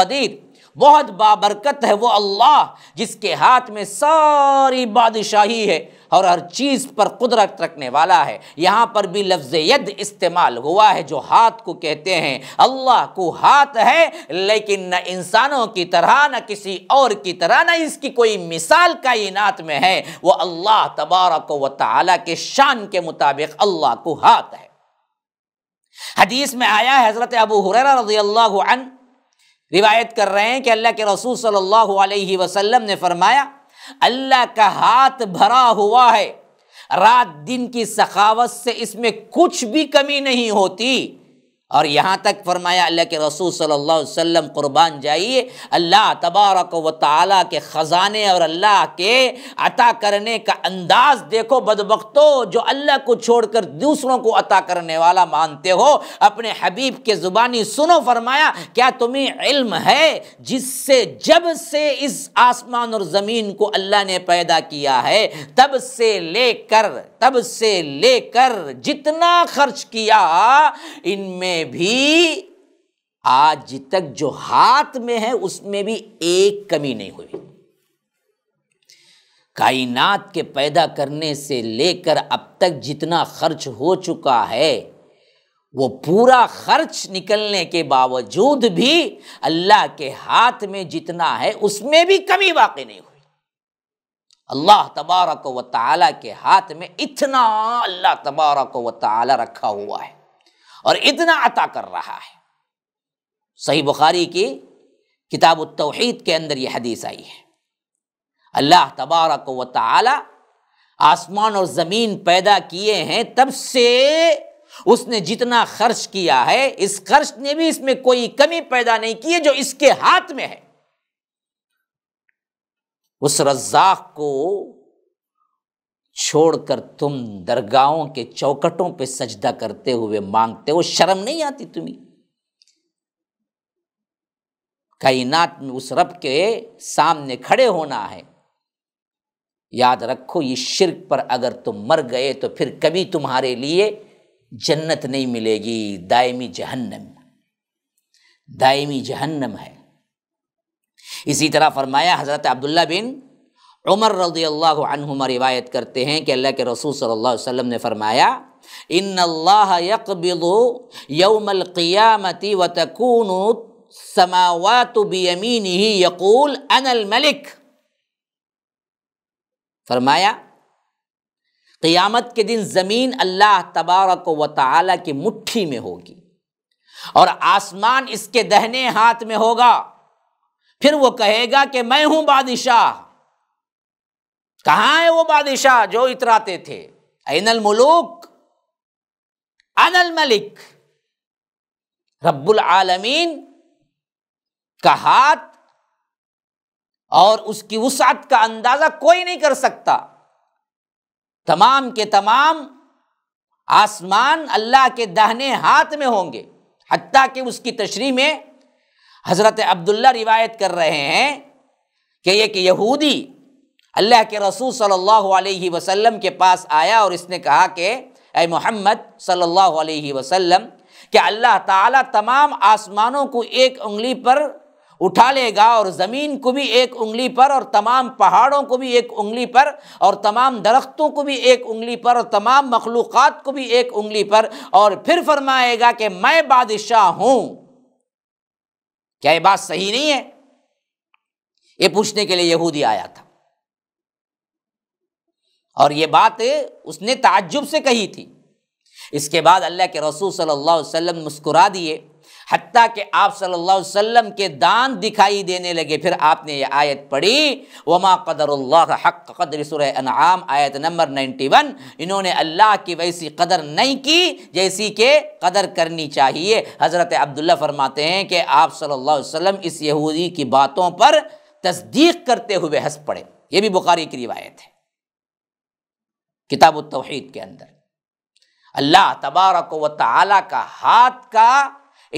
कदीर बहुत बाबरकत है वो अल्लाह जिसके हाथ में सारी बादशाही है और हर चीज़ पर कुदरत रखने वाला है यहाँ पर भी लफ्ज़ यद इस्तेमाल हुआ है जो हाथ को कहते हैं अल्लाह को हाथ है लेकिन न इंसानों की तरह न किसी और की तरह न इसकी कोई मिसाल कायनात में है वो अल्लाह तबारक व ताली के शान के मुताबिक अल्लाह को हाथ है हदीस में आया है हज़रत अबू हुररा रजी रिवायत कर रहे हैं कि अल्लाह के रसूल सल्लल्लाहु अलैहि वसल्लम ने फरमाया अल्लाह का हाथ भरा हुआ है रात दिन की सखावत से इसमें कुछ भी कमी नहीं होती और यहाँ तक फरमाया अल्लाह के रसूल सल्लल्लाहु अलैहि वसल्लम कुर्बान जाइए अल्लाह तबारक व ताली के ख़जाने और अल्लाह के अता करने का अंदाज़ देखो बदबकतो जो अल्लाह को छोड़ कर दूसरों को अता करने वाला मानते हो अपने हबीब के ज़ुबानी सुनो फरमाया क्या तुम्हें इल्म है जिससे जब से इस आसमान और ज़मीन को अल्लाह ने पैदा किया है तब से लेकर तब से लेकर जितना खर्च किया इनमें भी आज तक जो हाथ में है उसमें भी एक कमी नहीं हुई कायनात के पैदा करने से लेकर अब तक जितना खर्च हो चुका है वो पूरा खर्च निकलने के बावजूद भी अल्लाह के हाथ में जितना है उसमें भी कमी वाकई नहीं हुई अल्लाह तबारक व ताली के हाथ में इतना अल्लाह तबारक व ताली रखा हुआ है और इतना अता कर रहा है सही बुखारी की किताब तोहद के अंदर यह हदीस आई है अल्लाह तबारक व ताली आसमान और ज़मीन पैदा किए हैं तब से उसने जितना खर्च किया है इस खर्च ने भी इसमें कोई कमी पैदा नहीं की है जो इसके हाथ में है उस रज्जाक को छोड़कर तुम दरगाहों के चौकटों पे सजदा करते हुए मांगते हो शर्म नहीं आती तुम्हें कायनात में उस रब के सामने खड़े होना है याद रखो ये शिरक पर अगर तुम मर गए तो फिर कभी तुम्हारे लिए जन्नत नहीं मिलेगी दायमी जहन्नम दायमी जहन्नम है इसी तरह फरमाया हज़रत अब्दुल्ला बिन उमर रजी अल्लाह रिवायत करते हैं कि अल्लाह के रसूल सल्लल्लाहु अलैहि वसल्लम ने फरमाया इन अल्लाह यकबिल यौमल क़ियामती व तकून समावात बियमीन ही यकूल अनल मलिक फरमाया क़ियामत के दिन ज़मीन अल्लाह तबारक व ताली की मुट्ठी में होगी और आसमान इसके दहने हाथ में होगा फिर वो कहेगा कि मैं हूं बादशाह कहा है वो बादशाह जो इतराते थे अनल मुलूक अनल मलिक रब्बुल आलमीन का हाथ और उसकी वसात का अंदाजा कोई नहीं कर सकता तमाम के तमाम आसमान अल्लाह के दाहने हाथ में होंगे हती कि उसकी तशरी में हज़रत अब्दुल्ला रिवायत कर रहे हैं कि एक यहूदी अल्लाह के रसूल सल्लल्लाहु अलैहि वसल्लम के पास आया और इसने कहा कि ए मोहम्मद सल्लल्लाहु अलैहि वसल्लम कि अल्लाह ताला तमाम आसमानों को एक उंगली पर उठा लेगा और ज़मीन को भी एक उंगली पर और तमाम पहाड़ों को भी एक उंगली पर और तमाम दरख्तों को भी एक उंगली पर और तमाम मखलूक़ात को भी एक उंगली पर और फिर फरमाएगा कि मैं बादशाह हूँ क्या ये बात सही नहीं है ये पूछने के लिए यहूदी आया था और ये बात उसने ताज्जुब से कही थी इसके बाद अल्लाह के रसूल सल्लल्लाहु अलैहि वसल्लम मुस्कुरा दिए हती के आप सल्लल्लाहु अलैहि वसल्लम के दान दिखाई देने लगे फिर आपने ये आयत पढ़ी वमा कदर हक कदर सुर अनाम आयत नंबर नाइन्टी वन इन्होंने अल्लाह की वैसी कदर नहीं की जैसी के कदर करनी चाहिए हज़रत अब्दुल्ला फरमाते हैं कि आप सल्ला वसम इस यहूदी की बातों पर तस्दीक करते हुए हंस पड़े ये भी बुखारी की रिवायत है किताब तोहैद के अंदर अल्लाह तबारक व ताली का हाथ का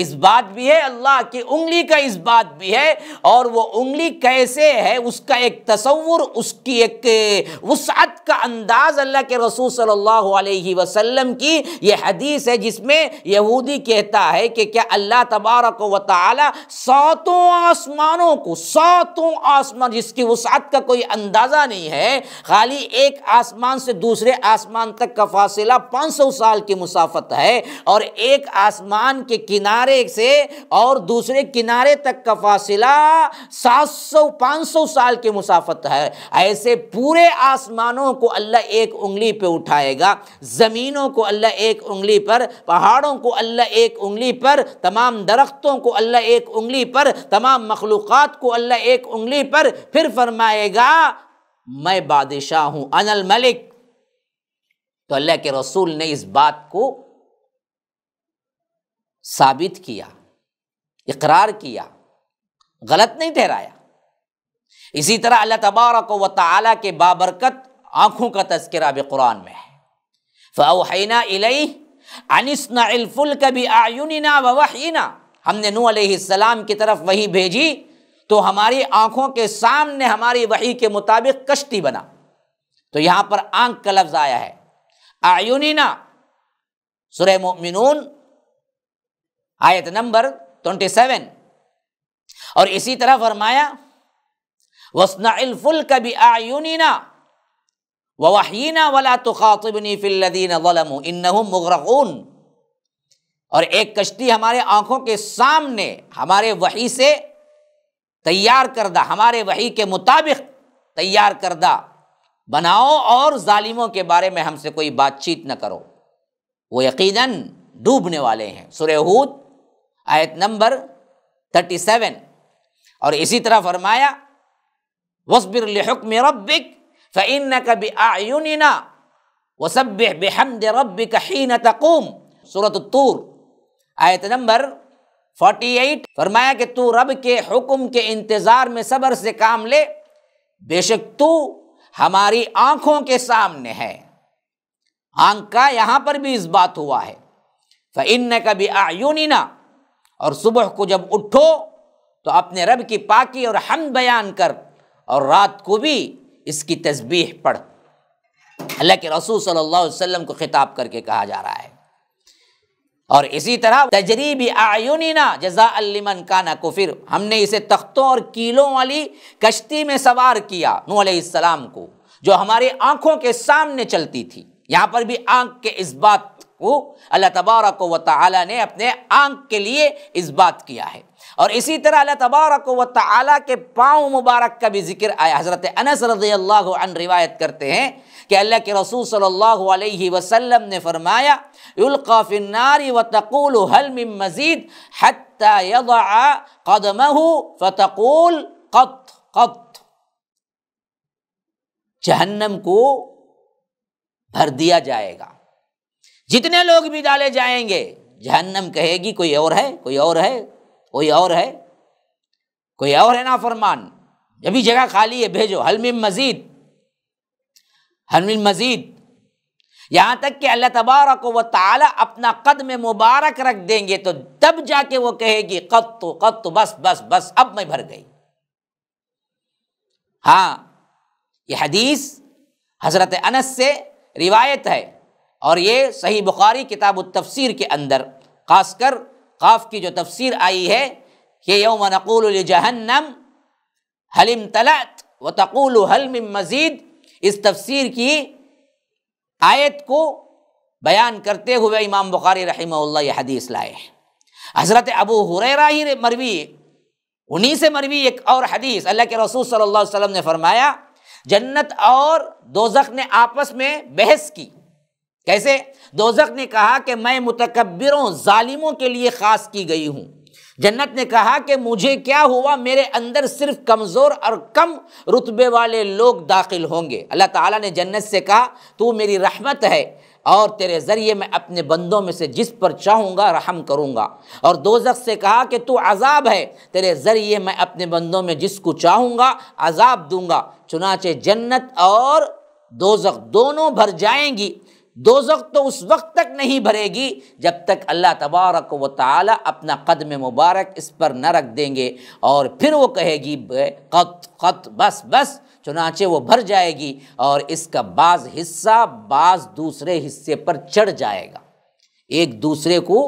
इस बात भी है अल्लाह की उंगली का इस बात भी है और वो उंगली कैसे है उसका एक तस्वुर उसकी एक वसअत का अंदाज़ अल्लाह के रसूल सल्लल्लाहु अलैहि वसल्लम की ये हदीस है जिसमें यहूदी कहता है कि क्या अल्लाह तबारक व ताली सातों आसमानों को सातों आसमान जिसकी वसअत का कोई अंदाज़ा नहीं है खाली एक आसमान से दूसरे आसमान तक का पाँच सौ साल की मुसाफत है और एक आसमान के किनारे किनारे से और दूसरे किनारे तक का फासिला 700 सौ साल की मुसाफत है ऐसे पूरे आसमानों को अल्लाह एक उंगली पे उठाएगा ज़मीनों को अल्लाह एक उंगली पर पहाड़ों को अल्लाह एक उंगली पर तमाम दरख्तों को अल्लाह एक उंगली पर तमाम मखलूक़ को अल्लाह एक उंगली पर फिर फरमाएगा मैं बादशाह हूँ अनल मलिक तो अल्लाह के रसूल ने इस बात को साबित किया इकरार किया गलत नहीं ठहराया इसी तरह अल्लाह तबारक व ताली के बाबरकत आँखों का तस्करा भी कुरान में है फ़ाहना अनिसनाफुल कभी आयुनिना वहीना हमने नू सलाम की तरफ वही भेजी तो हमारी आँखों के सामने हमारी वही के मुताबिक कश्ती बना तो यहाँ पर आंख का लफ्ज़ आया है आयुनिना सुरह मोमिनून आयत नंबर ट्वेंटी सेवन और इसी तरह फरमाया वसनाफुल कभी आयुनिना वहीना वला तो खातबनी फ़िल्लिन वलम इन मुगरकून और एक कश्ती हमारे आँखों के सामने हमारे वही से तैयार करदा हमारे वही के मुताबिक तैयार करदा बनाओ और ालिमों के बारे में हमसे कोई बातचीत न करो वो यकीनन डूबने वाले हैं सुरहूद आयत नंबर थर्टी सेवन और इसी तरह फरमाया वस्बिर हुक्म रब्बिक फ़िन कभी आयुनिना वसब बेहमद रबिक हीन तकूम सूरत तूर आयत नंबर फोर्टी एट फरमाया कि तू रब के हुक्म के इंतज़ार में सब्र से काम ले बेशक तू हमारी आँखों के सामने है आंख का यहाँ पर भी इस बात हुआ है फ़िन कभी आयुनिना और सुबह को जब उठो तो अपने रब की पाकी और हम बयान कर और रात को भी इसकी तस्बीह पढ़ अल्लाह के रसूल सल्लल्लाहु अलैहि वसल्लम को ख़िताब करके कहा जा रहा है और इसी तरह तजरीबी आयुनिना जजा अलिमन काना फिर हमने इसे तख्तों और कीलों वाली कश्ती में सवार किया नू सलाम को जो हमारी आंखों के सामने चलती थी यहाँ पर भी आंख के इस बात को अल्लाह तबारक व ताली ने अपने आंख के लिए इस बात किया है और इसी तरह अल्लाह तबारक व ताली के पाँव मुबारक का भी जिक्र आया हज़रत अनस रजी अल्लाह रिवायत करते हैं कि अल्लाह के रसूल सल्लल्लाहु अलैहि वसल्लम ने फरमाया युल्काफिनारी व तकूल हलम मजीद कदमह फ़तकूल कत कत जहन्नम को भर दिया जाएगा जितने लोग भी डाले जाएंगे जहन्नम कहेगी कोई और है कोई और है कोई और है कोई और है ना फरमान अभी जगह खाली है भेजो हलमिन मजीद हलमिन मजीद यहाँ तक कि अल्लाह तबारक व ताला अपना कदम मुबारक रख देंगे तो तब जाके वो कहेगी कब तो कब तो बस बस बस अब मैं भर गई हाँ यह हदीस हज़रत अनस से रिवायत है और ये सही बुखारी किताब तफसीर के अंदर खासकर काफ की जो तफसीर आई है कि यौम नक़ूल जहन्नम हलिम तलत व तकुल हलम मज़ीद इस तफसीर की आयत को बयान करते हुए इमाम बुखारी रही हदीस लाए हैं हज़रत अबू हुररा ही मरवी उन्हीं से मरवी एक और हदीस अल्लाह के रसूल सल्लल्लाहु अलैहि वसल्लम ने फरमाया जन्नत और दोजख ने आपस में बहस की कैसे दोजक ने कहा कि मैं मुतकबरों ालिमों के लिए ख़ास की गई हूँ जन्नत ने कहा कि मुझे क्या हुआ मेरे अंदर सिर्फ कमज़ोर और कम रुतबे वाले लोग दाखिल होंगे अल्लाह ताला ने जन्नत से कहा तू मेरी रहमत है और तेरे ज़रिए मैं अपने बंदों में से जिस पर चाहूँगा रहम करूँगा और दोजक से कहा कि तू अजाब है तेरे ज़रिए मैं अपने बंदों में जिसको चाहूँगा अजाब दूँगा चुनाचे जन्नत और दोजक दोनों भर जाएंगी दो तो उस वक्त तक नहीं भरेगी जब तक अल्लाह तबारक व ताली अपना कदम मुबारक इस पर न रख देंगे और फिर वो कहेगी क़त क़त बस बस चुनाचे वो भर जाएगी और इसका बाज़ हिस्सा बाज़ दूसरे हिस्से पर चढ़ जाएगा एक दूसरे को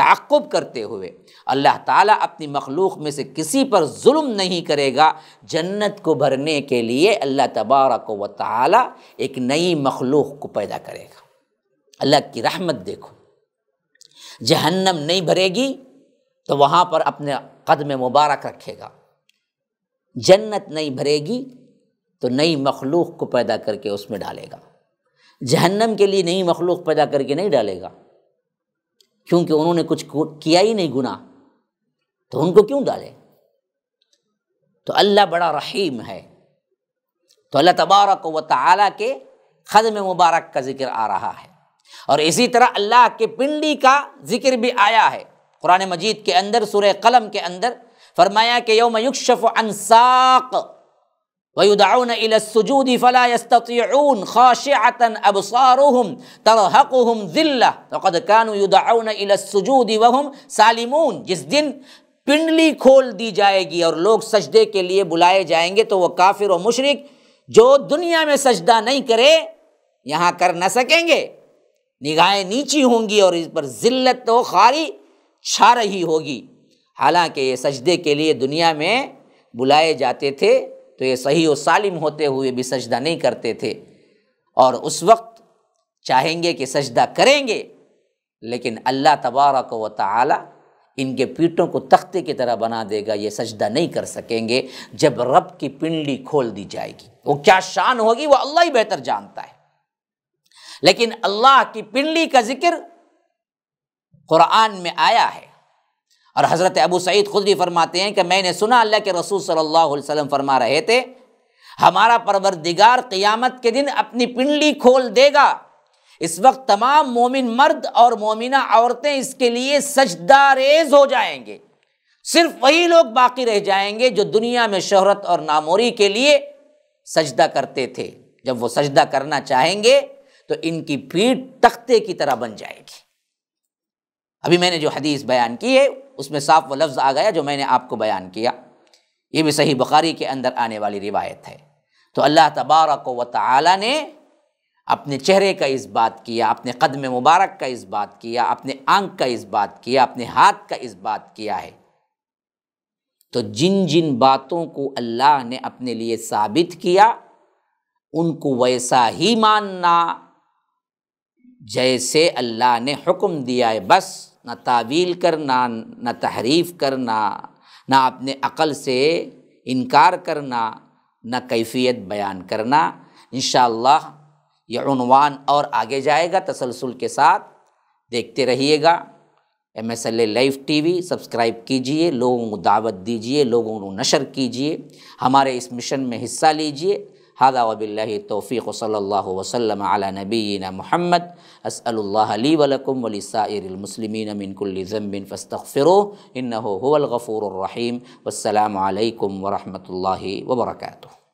ताक़ुब करते हुए अल्लाह ताला अपनी मखलूक में से किसी पर जुल्म नहीं करेगा जन्नत को भरने के लिए अल्लाह तबारक व ताली एक नई मखलूक को पैदा करेगा अल्लाह की रहमत देखो जहन्नम नहीं भरेगी तो वहाँ पर अपने कदम मुबारक रखेगा जन्नत नहीं भरेगी तो नई मखलूक को पैदा करके उसमें डालेगा जहन्नम के लिए नई मखलूक पैदा करके नहीं डालेगा क्योंकि उन्होंने कुछ किया ही नहीं गुना तो उनको क्यों डाले तो अल्लाह बड़ा रहीम है तो अल्लाह तबारक व ताली के ख़दम मुबारक का जिक्र आ रहा है और इसी तरह अल्लाह के पिंडी का जिक्र भी आया है कुरान मजीद के अंदर सुर कलम के अंदर फरमाया कि यौम युक्शफ अनसाक फला खाशिअतन अबसारुहुम तरहकुहुम जिल्ला वक़द कानु युदाउन सालिमून जिस दिन पिंडली खोल दी जाएगी और लोग सजदे के लिए बुलाए जाएंगे तो वह काफिर और मुशरक जो दुनिया में सजदा नहीं करे यहाँ कर न सकेंगे निगाहें नीची होंगी और इस पर ज़िल्लत तो खारी छा रही होगी हालांकि ये सजदे के लिए दुनिया में बुलाए जाते थे तो ये सही और सालिम होते हुए भी सजदा नहीं करते थे और उस वक्त चाहेंगे कि सजदा करेंगे लेकिन अल्लाह तबारक व ताली इनके पीठों को तख्ते की तरह बना देगा ये सजदा नहीं कर सकेंगे जब रब की पिंडली खोल दी जाएगी वो क्या शान होगी वो अल्लाह ही बेहतर जानता है लेकिन अल्लाह की पिंडली का जिक्र कुरान में आया है और हज़रत अबू सईद खुद ही फरमाते हैं कि मैंने सुना अल्लाह के रसूल सल्लल्लाहु अलैहि वसल्लम फरमा रहे थे हमारा परवरदिगार क़ियामत के दिन अपनी पिंडली खोल देगा इस वक्त तमाम मोमिन मर्द और मोमिना औरतें इसके लिए सजदारेज हो जाएंगे सिर्फ वही लोग बाकी रह जाएंगे जो दुनिया में शोहरत और नामोरी के लिए सजदा करते थे जब वो सजदा करना चाहेंगे तो इनकी पीठ तख्ते की तरह बन जाएगी अभी मैंने जो हदीस बयान की है उसमें साफ व लफ्ज़ आ गया जो मैंने आपको बयान किया ये भी सही बुखारी के अंदर आने वाली रिवायत है तो अल्लाह तबारक व ताली ने अपने चेहरे का इस बात किया अपने कदम मुबारक का इस बात किया अपने आंख का इस बात किया अपने हाथ का इस बात किया है तो जिन जिन बातों को अल्लाह ने अपने लिए साबित किया उनको वैसा ही मानना जैसे अल्लाह ने हुक्म दिया है बस ना तावील करना ना तहरीफ़ करना ना अपने अक़ल से इनकार करना ना कैफियत बयान करना इन ये और आगे जाएगा तसलसल के साथ देखते रहिएगा M S L A live T V subscribe कीजिए लोगों को दावत दीजिए लोगों को नशर कीजिए हमारे इस मिशन में हिस्सा लीजिए هذا وبالله التوفيق صلى الله وسلم على نبينا محمد أسأل الله لي ولكم ولسائر المسلمين من كل ذنب فاستغفروه إنه هو الغفور الرحيم والسلام عليكم ورحمة الله وبركاته